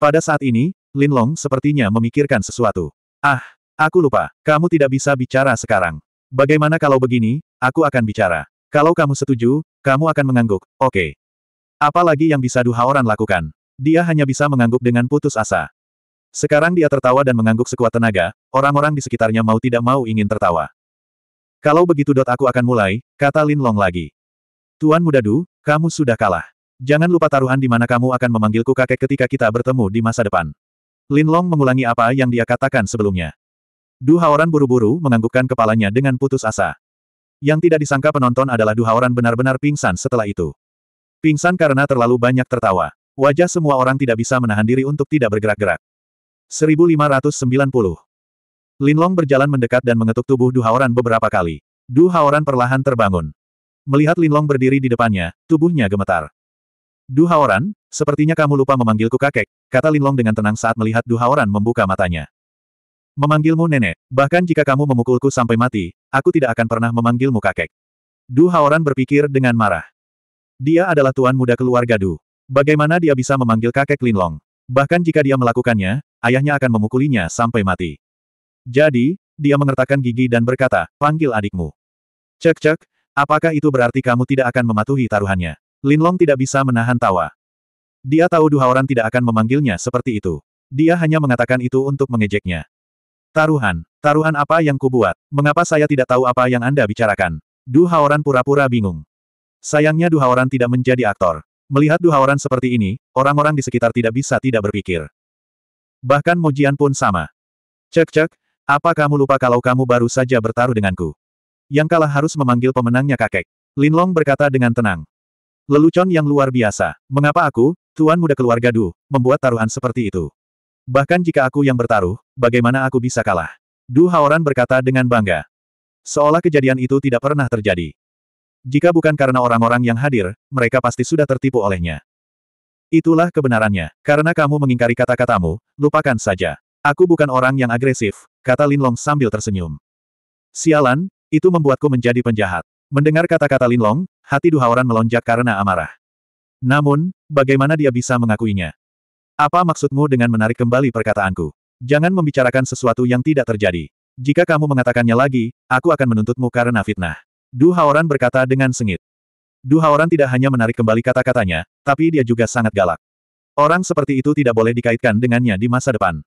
Pada saat ini, Lin Long sepertinya memikirkan sesuatu. Ah, aku lupa, kamu tidak bisa bicara sekarang. Bagaimana kalau begini, aku akan bicara. Kalau kamu setuju, kamu akan mengangguk, oke. Okay. Apalagi yang bisa Duhaoran lakukan? Dia hanya bisa mengangguk dengan putus asa. Sekarang dia tertawa dan mengangguk sekuat tenaga, orang-orang di sekitarnya mau tidak mau ingin tertawa. Kalau begitu dot aku akan mulai, kata Lin Long lagi. Tuan muda Du, kamu sudah kalah. Jangan lupa taruhan di mana kamu akan memanggilku kakek ketika kita bertemu di masa depan. Lin Long mengulangi apa yang dia katakan sebelumnya. Du Haoran buru-buru menganggukkan kepalanya dengan putus asa. Yang tidak disangka penonton adalah Du Haoran benar-benar pingsan setelah itu. Pingsan karena terlalu banyak tertawa. Wajah semua orang tidak bisa menahan diri untuk tidak bergerak-gerak. 1590. Linlong berjalan mendekat dan mengetuk tubuh Du Duhaoran beberapa kali. Du Duhaoran perlahan terbangun. Melihat Linlong berdiri di depannya, tubuhnya gemetar. Du Duhaoran, sepertinya kamu lupa memanggilku kakek, kata Linlong dengan tenang saat melihat Du Duhaoran membuka matanya. Memanggilmu nenek, bahkan jika kamu memukulku sampai mati, aku tidak akan pernah memanggilmu kakek. Du Haoran berpikir dengan marah. Dia adalah tuan muda keluarga Du. Bagaimana dia bisa memanggil kakek Linlong? Bahkan jika dia melakukannya, ayahnya akan memukulinya sampai mati. Jadi, dia mengertakkan gigi dan berkata, panggil adikmu. Cek-cek, apakah itu berarti kamu tidak akan mematuhi taruhannya? Linlong tidak bisa menahan tawa. Dia tahu dua Haoran tidak akan memanggilnya seperti itu. Dia hanya mengatakan itu untuk mengejeknya. Taruhan, taruhan apa yang kubuat? Mengapa saya tidak tahu apa yang Anda bicarakan? Du Haoran pura-pura bingung. Sayangnya Duhaoran tidak menjadi aktor. Melihat Duhaoran seperti ini, orang-orang di sekitar tidak bisa tidak berpikir. Bahkan Mojian pun sama. Cek-cek, apa kamu lupa kalau kamu baru saja bertaruh denganku? Yang kalah harus memanggil pemenangnya kakek. Linlong berkata dengan tenang. Lelucon yang luar biasa. Mengapa aku, tuan muda keluarga Du, membuat taruhan seperti itu? Bahkan jika aku yang bertaruh, bagaimana aku bisa kalah? Du Haoran berkata dengan bangga. Seolah kejadian itu tidak pernah terjadi. Jika bukan karena orang-orang yang hadir, mereka pasti sudah tertipu olehnya. Itulah kebenarannya. Karena kamu mengingkari kata-katamu, lupakan saja. Aku bukan orang yang agresif, kata Linlong sambil tersenyum. Sialan, itu membuatku menjadi penjahat. Mendengar kata-kata Linlong, hati Duhaoran melonjak karena amarah. Namun, bagaimana dia bisa mengakuinya? Apa maksudmu dengan menarik kembali perkataanku? Jangan membicarakan sesuatu yang tidak terjadi. Jika kamu mengatakannya lagi, aku akan menuntutmu karena fitnah. Du Haoran berkata dengan sengit. Du Haoran tidak hanya menarik kembali kata-katanya, tapi dia juga sangat galak. Orang seperti itu tidak boleh dikaitkan dengannya di masa depan.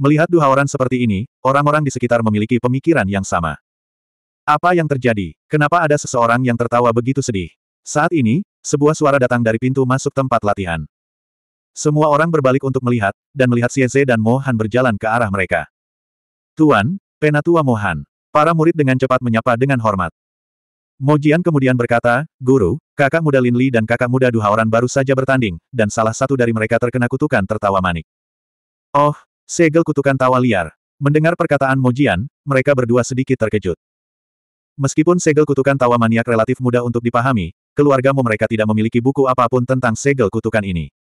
Melihat Du Haoran seperti ini, orang-orang di sekitar memiliki pemikiran yang sama. Apa yang terjadi? Kenapa ada seseorang yang tertawa begitu sedih? Saat ini, sebuah suara datang dari pintu masuk tempat latihan. Semua orang berbalik untuk melihat, dan melihat Xie dan Mohan berjalan ke arah mereka. Tuan, Penatua Mohan. Para murid dengan cepat menyapa dengan hormat. Mojian kemudian berkata, Guru, kakak muda Lin Li dan kakak muda Duhaoran baru saja bertanding, dan salah satu dari mereka terkena kutukan tertawa manik. Oh, segel kutukan tawa liar. Mendengar perkataan Mojian, mereka berdua sedikit terkejut. Meskipun segel kutukan tawa maniak relatif mudah untuk dipahami, keluarga mereka tidak memiliki buku apapun tentang segel kutukan ini.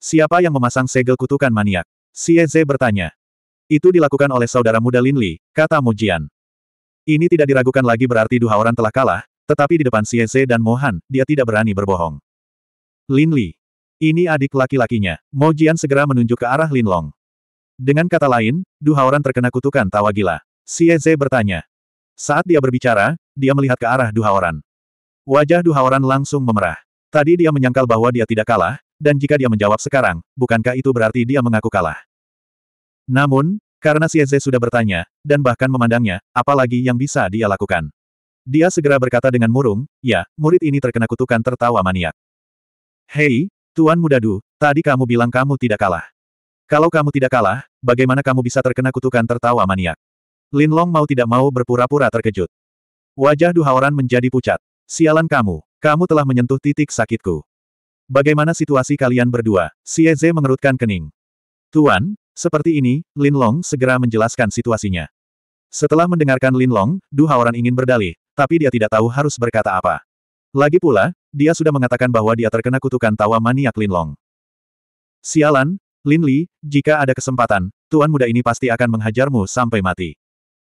Siapa yang memasang segel kutukan maniak? Xie Zhe bertanya. Itu dilakukan oleh saudara muda Lin Li, kata Mojian. Ini tidak diragukan lagi berarti dua orang telah kalah, tetapi di depan CNC dan Mohan, dia tidak berani berbohong. Lin Li. Ini adik laki-lakinya. Mo Jian segera menunjuk ke arah Lin Long. Dengan kata lain, dua orang terkena kutukan tawa gila. CNC bertanya. Saat dia berbicara, dia melihat ke arah dua orang. Wajah dua orang langsung memerah. Tadi dia menyangkal bahwa dia tidak kalah, dan jika dia menjawab sekarang, bukankah itu berarti dia mengaku kalah? Namun, karena Xie sudah bertanya, dan bahkan memandangnya, apalagi yang bisa dia lakukan. Dia segera berkata dengan murung, ya, murid ini terkena kutukan tertawa maniak. Hei, Tuan Muda Du, tadi kamu bilang kamu tidak kalah. Kalau kamu tidak kalah, bagaimana kamu bisa terkena kutukan tertawa maniak? Lin Long mau tidak mau berpura-pura terkejut. Wajah Du menjadi pucat. Sialan kamu, kamu telah menyentuh titik sakitku. Bagaimana situasi kalian berdua? Xie mengerutkan kening. Tuan, seperti ini, Lin Long segera menjelaskan situasinya. Setelah mendengarkan Lin Long, Du Haoran ingin berdalih, tapi dia tidak tahu harus berkata apa. Lagi pula, dia sudah mengatakan bahwa dia terkena kutukan tawa maniak Lin Long. Sialan, Lin Li, jika ada kesempatan, tuan muda ini pasti akan menghajarmu sampai mati.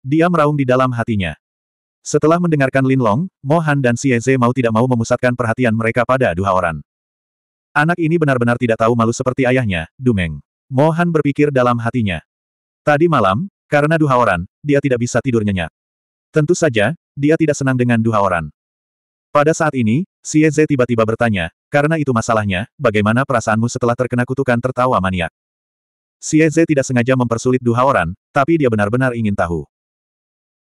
Dia meraung di dalam hatinya. Setelah mendengarkan Lin Long, Mohan dan Xie Zhe mau tidak mau memusatkan perhatian mereka pada Du Haoran. Anak ini benar-benar tidak tahu malu seperti ayahnya, Dumeng. Mohan berpikir dalam hatinya. Tadi malam, karena duhaoran, dia tidak bisa tidur nyenyak. Tentu saja, dia tidak senang dengan duhaoran. Pada saat ini, Xie tiba-tiba bertanya, karena itu masalahnya, bagaimana perasaanmu setelah terkena kutukan tertawa maniak? Xie tidak sengaja mempersulit duhaoran, tapi dia benar-benar ingin tahu.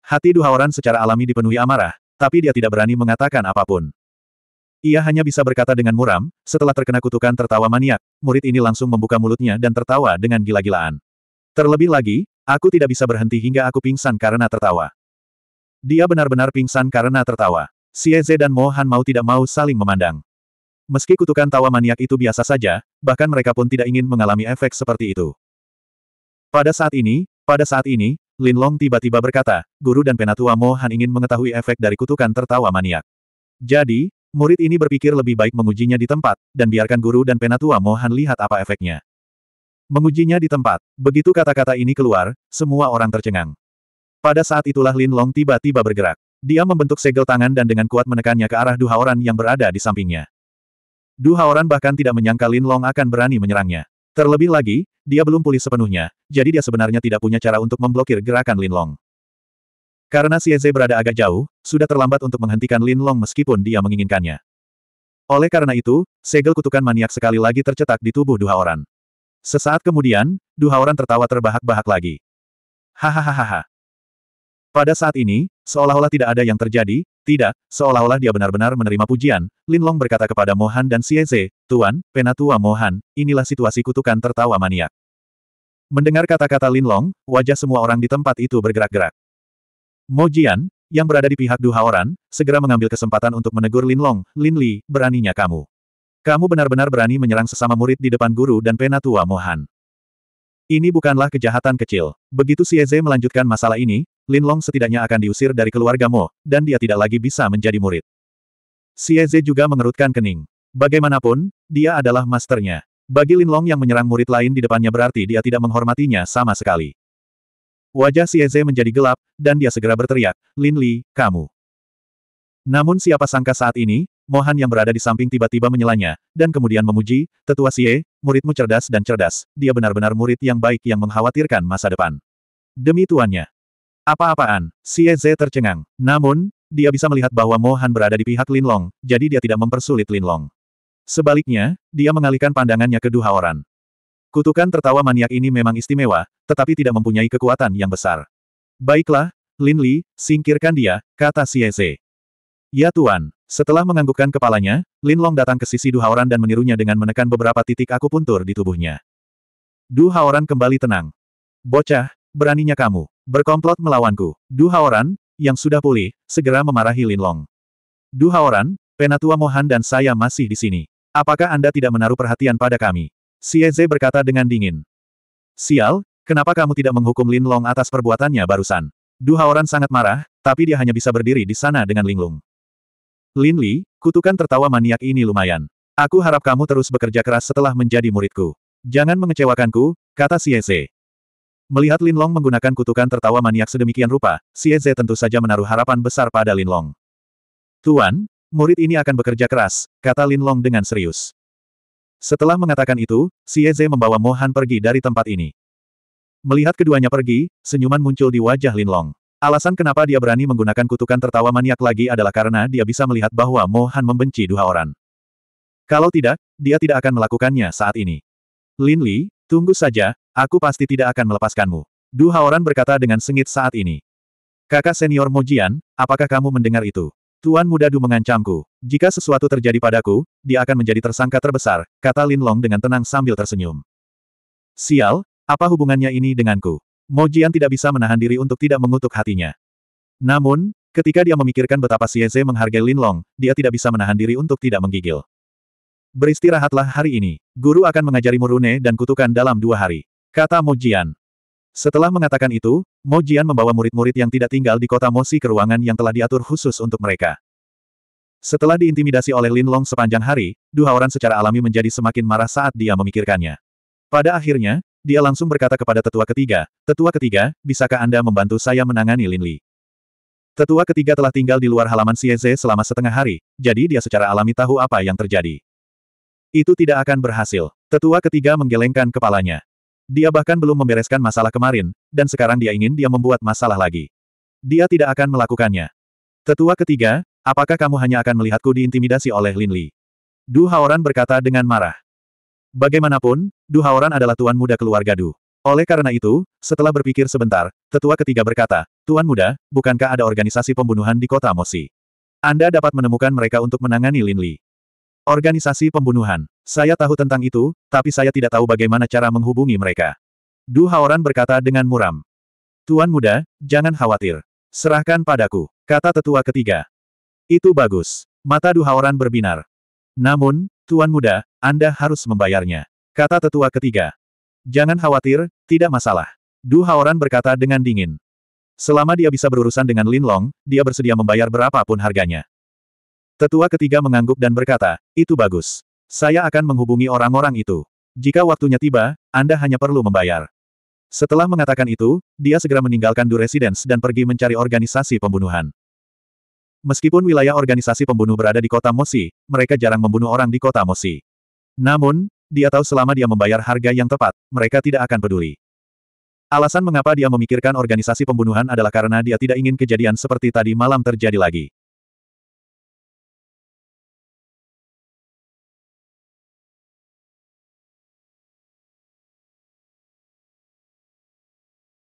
Hati duhaoran secara alami dipenuhi amarah, tapi dia tidak berani mengatakan apapun. Ia hanya bisa berkata dengan muram, setelah terkena kutukan tertawa maniak, murid ini langsung membuka mulutnya dan tertawa dengan gila-gilaan. Terlebih lagi, aku tidak bisa berhenti hingga aku pingsan karena tertawa. Dia benar-benar pingsan karena tertawa. Sieze dan Mohan mau tidak mau saling memandang. Meski kutukan tawa maniak itu biasa saja, bahkan mereka pun tidak ingin mengalami efek seperti itu. Pada saat ini, pada saat ini, Lin Long tiba-tiba berkata, guru dan penatua Mohan ingin mengetahui efek dari kutukan tertawa maniak. Jadi, Murid ini berpikir lebih baik mengujinya di tempat, dan biarkan guru dan penatua Mohan lihat apa efeknya. Mengujinya di tempat. Begitu kata-kata ini keluar, semua orang tercengang. Pada saat itulah Lin Long tiba-tiba bergerak. Dia membentuk segel tangan dan dengan kuat menekannya ke arah Duha Oran yang berada di sampingnya. Duha Oran bahkan tidak menyangka Lin Long akan berani menyerangnya. Terlebih lagi, dia belum pulih sepenuhnya, jadi dia sebenarnya tidak punya cara untuk memblokir gerakan Lin Long. Karena Xie berada agak jauh, sudah terlambat untuk menghentikan Lin Long meskipun dia menginginkannya. Oleh karena itu, segel kutukan maniak sekali lagi tercetak di tubuh dua orang. Sesaat kemudian, dua orang tertawa terbahak-bahak lagi. Hahaha. Pada saat ini, seolah-olah tidak ada yang terjadi, tidak, seolah-olah dia benar-benar menerima pujian, Lin Long berkata kepada Mohan dan Xie Tuan, Penatua Mohan, inilah situasi kutukan tertawa maniak. Mendengar kata-kata Lin Long, wajah semua orang di tempat itu bergerak-gerak. Mo Jian, yang berada di pihak Du Haoran, segera mengambil kesempatan untuk menegur Lin Long, Lin Li, beraninya kamu. Kamu benar-benar berani menyerang sesama murid di depan guru dan penatua Mohan. Ini bukanlah kejahatan kecil. Begitu Si Eze melanjutkan masalah ini, Lin Long setidaknya akan diusir dari keluarga Mo, dan dia tidak lagi bisa menjadi murid. Si Eze juga mengerutkan kening. Bagaimanapun, dia adalah masternya. Bagi Lin Long yang menyerang murid lain di depannya berarti dia tidak menghormatinya sama sekali. Wajah Sieze menjadi gelap, dan dia segera berteriak, Lin Li, kamu. Namun siapa sangka saat ini, Mohan yang berada di samping tiba-tiba menyelanya, dan kemudian memuji, tetua Xie, muridmu cerdas dan cerdas, dia benar-benar murid yang baik yang mengkhawatirkan masa depan. Demi tuannya. Apa-apaan, Sieze tercengang. Namun, dia bisa melihat bahwa Mohan berada di pihak lin long jadi dia tidak mempersulit lin long Sebaliknya, dia mengalihkan pandangannya ke Duhaoran. Kutukan tertawa maniak ini memang istimewa, tetapi tidak mempunyai kekuatan yang besar. Baiklah, Lin Li, singkirkan dia, kata Xieze. Ya Tuan, setelah menganggukkan kepalanya, Lin Long datang ke sisi Du Haoran dan menirunya dengan menekan beberapa titik akupuntur di tubuhnya. Du Haoran kembali tenang. Bocah, beraninya kamu, berkomplot melawanku. Du Haoran, yang sudah pulih, segera memarahi Lin Long. Du Haoran, Penatua Mohan dan saya masih di sini. Apakah Anda tidak menaruh perhatian pada kami? Xieze berkata dengan dingin. Sial, kenapa kamu tidak menghukum Lin Long atas perbuatannya barusan? orang sangat marah, tapi dia hanya bisa berdiri di sana dengan linglung. Lin Li, kutukan tertawa maniak ini lumayan. Aku harap kamu terus bekerja keras setelah menjadi muridku. Jangan mengecewakanku, kata Xieze. Melihat Lin Long menggunakan kutukan tertawa maniak sedemikian rupa, Xieze tentu saja menaruh harapan besar pada Lin Long. Tuan, murid ini akan bekerja keras, kata Lin Long dengan serius. Setelah mengatakan itu, Xie membawa Mohan pergi dari tempat ini. Melihat keduanya pergi, senyuman muncul di wajah Lin Long. Alasan kenapa dia berani menggunakan kutukan tertawa maniak lagi adalah karena dia bisa melihat bahwa Mohan membenci dua orang. Kalau tidak, dia tidak akan melakukannya saat ini. Lin Li, tunggu saja, aku pasti tidak akan melepaskanmu. Du Haoran berkata dengan sengit saat ini. Kakak senior Mojian, apakah kamu mendengar itu? Tuan Muda Du mengancamku. Jika sesuatu terjadi padaku, dia akan menjadi tersangka terbesar, kata Lin Long dengan tenang sambil tersenyum. Sial, apa hubungannya ini denganku? Mo Jian tidak bisa menahan diri untuk tidak mengutuk hatinya. Namun, ketika dia memikirkan betapa Xieze menghargai Lin Long, dia tidak bisa menahan diri untuk tidak menggigil. Beristirahatlah hari ini. Guru akan mengajarimu rune dan kutukan dalam dua hari. Kata Mo Jian. Setelah mengatakan itu, Mo Jian membawa murid-murid yang tidak tinggal di kota Mosi ke ruangan yang telah diatur khusus untuk mereka. Setelah diintimidasi oleh Lin Long sepanjang hari, dua orang secara alami menjadi semakin marah saat dia memikirkannya. Pada akhirnya, dia langsung berkata kepada tetua ketiga, Tetua ketiga, bisakah Anda membantu saya menangani Lin Li? Tetua ketiga telah tinggal di luar halaman Sieze selama setengah hari, jadi dia secara alami tahu apa yang terjadi. Itu tidak akan berhasil. Tetua ketiga menggelengkan kepalanya. Dia bahkan belum membereskan masalah kemarin, dan sekarang dia ingin dia membuat masalah lagi. Dia tidak akan melakukannya. Tetua ketiga, apakah kamu hanya akan melihatku diintimidasi oleh Lin Li? Du Haoran berkata dengan marah. Bagaimanapun, Du Haoran adalah tuan muda keluarga Du. Oleh karena itu, setelah berpikir sebentar, tetua ketiga berkata, Tuan muda, bukankah ada organisasi pembunuhan di kota Mosi? Anda dapat menemukan mereka untuk menangani Lin Li. Organisasi pembunuhan. Saya tahu tentang itu, tapi saya tidak tahu bagaimana cara menghubungi mereka. Du Haoran berkata dengan muram. Tuan muda, jangan khawatir. Serahkan padaku, kata tetua ketiga. Itu bagus. Mata Du Haoran berbinar. Namun, Tuan muda, Anda harus membayarnya, kata tetua ketiga. Jangan khawatir, tidak masalah. Du Haoran berkata dengan dingin. Selama dia bisa berurusan dengan Lin Long, dia bersedia membayar berapapun harganya. Tetua ketiga mengangguk dan berkata, itu bagus. Saya akan menghubungi orang-orang itu. Jika waktunya tiba, Anda hanya perlu membayar. Setelah mengatakan itu, dia segera meninggalkan Du Residence dan pergi mencari organisasi pembunuhan. Meskipun wilayah organisasi pembunuh berada di kota Mosi, mereka jarang membunuh orang di kota Mosi. Namun, dia tahu selama dia membayar harga yang tepat, mereka tidak akan peduli. Alasan mengapa dia memikirkan organisasi pembunuhan adalah karena dia tidak ingin kejadian seperti tadi malam terjadi lagi.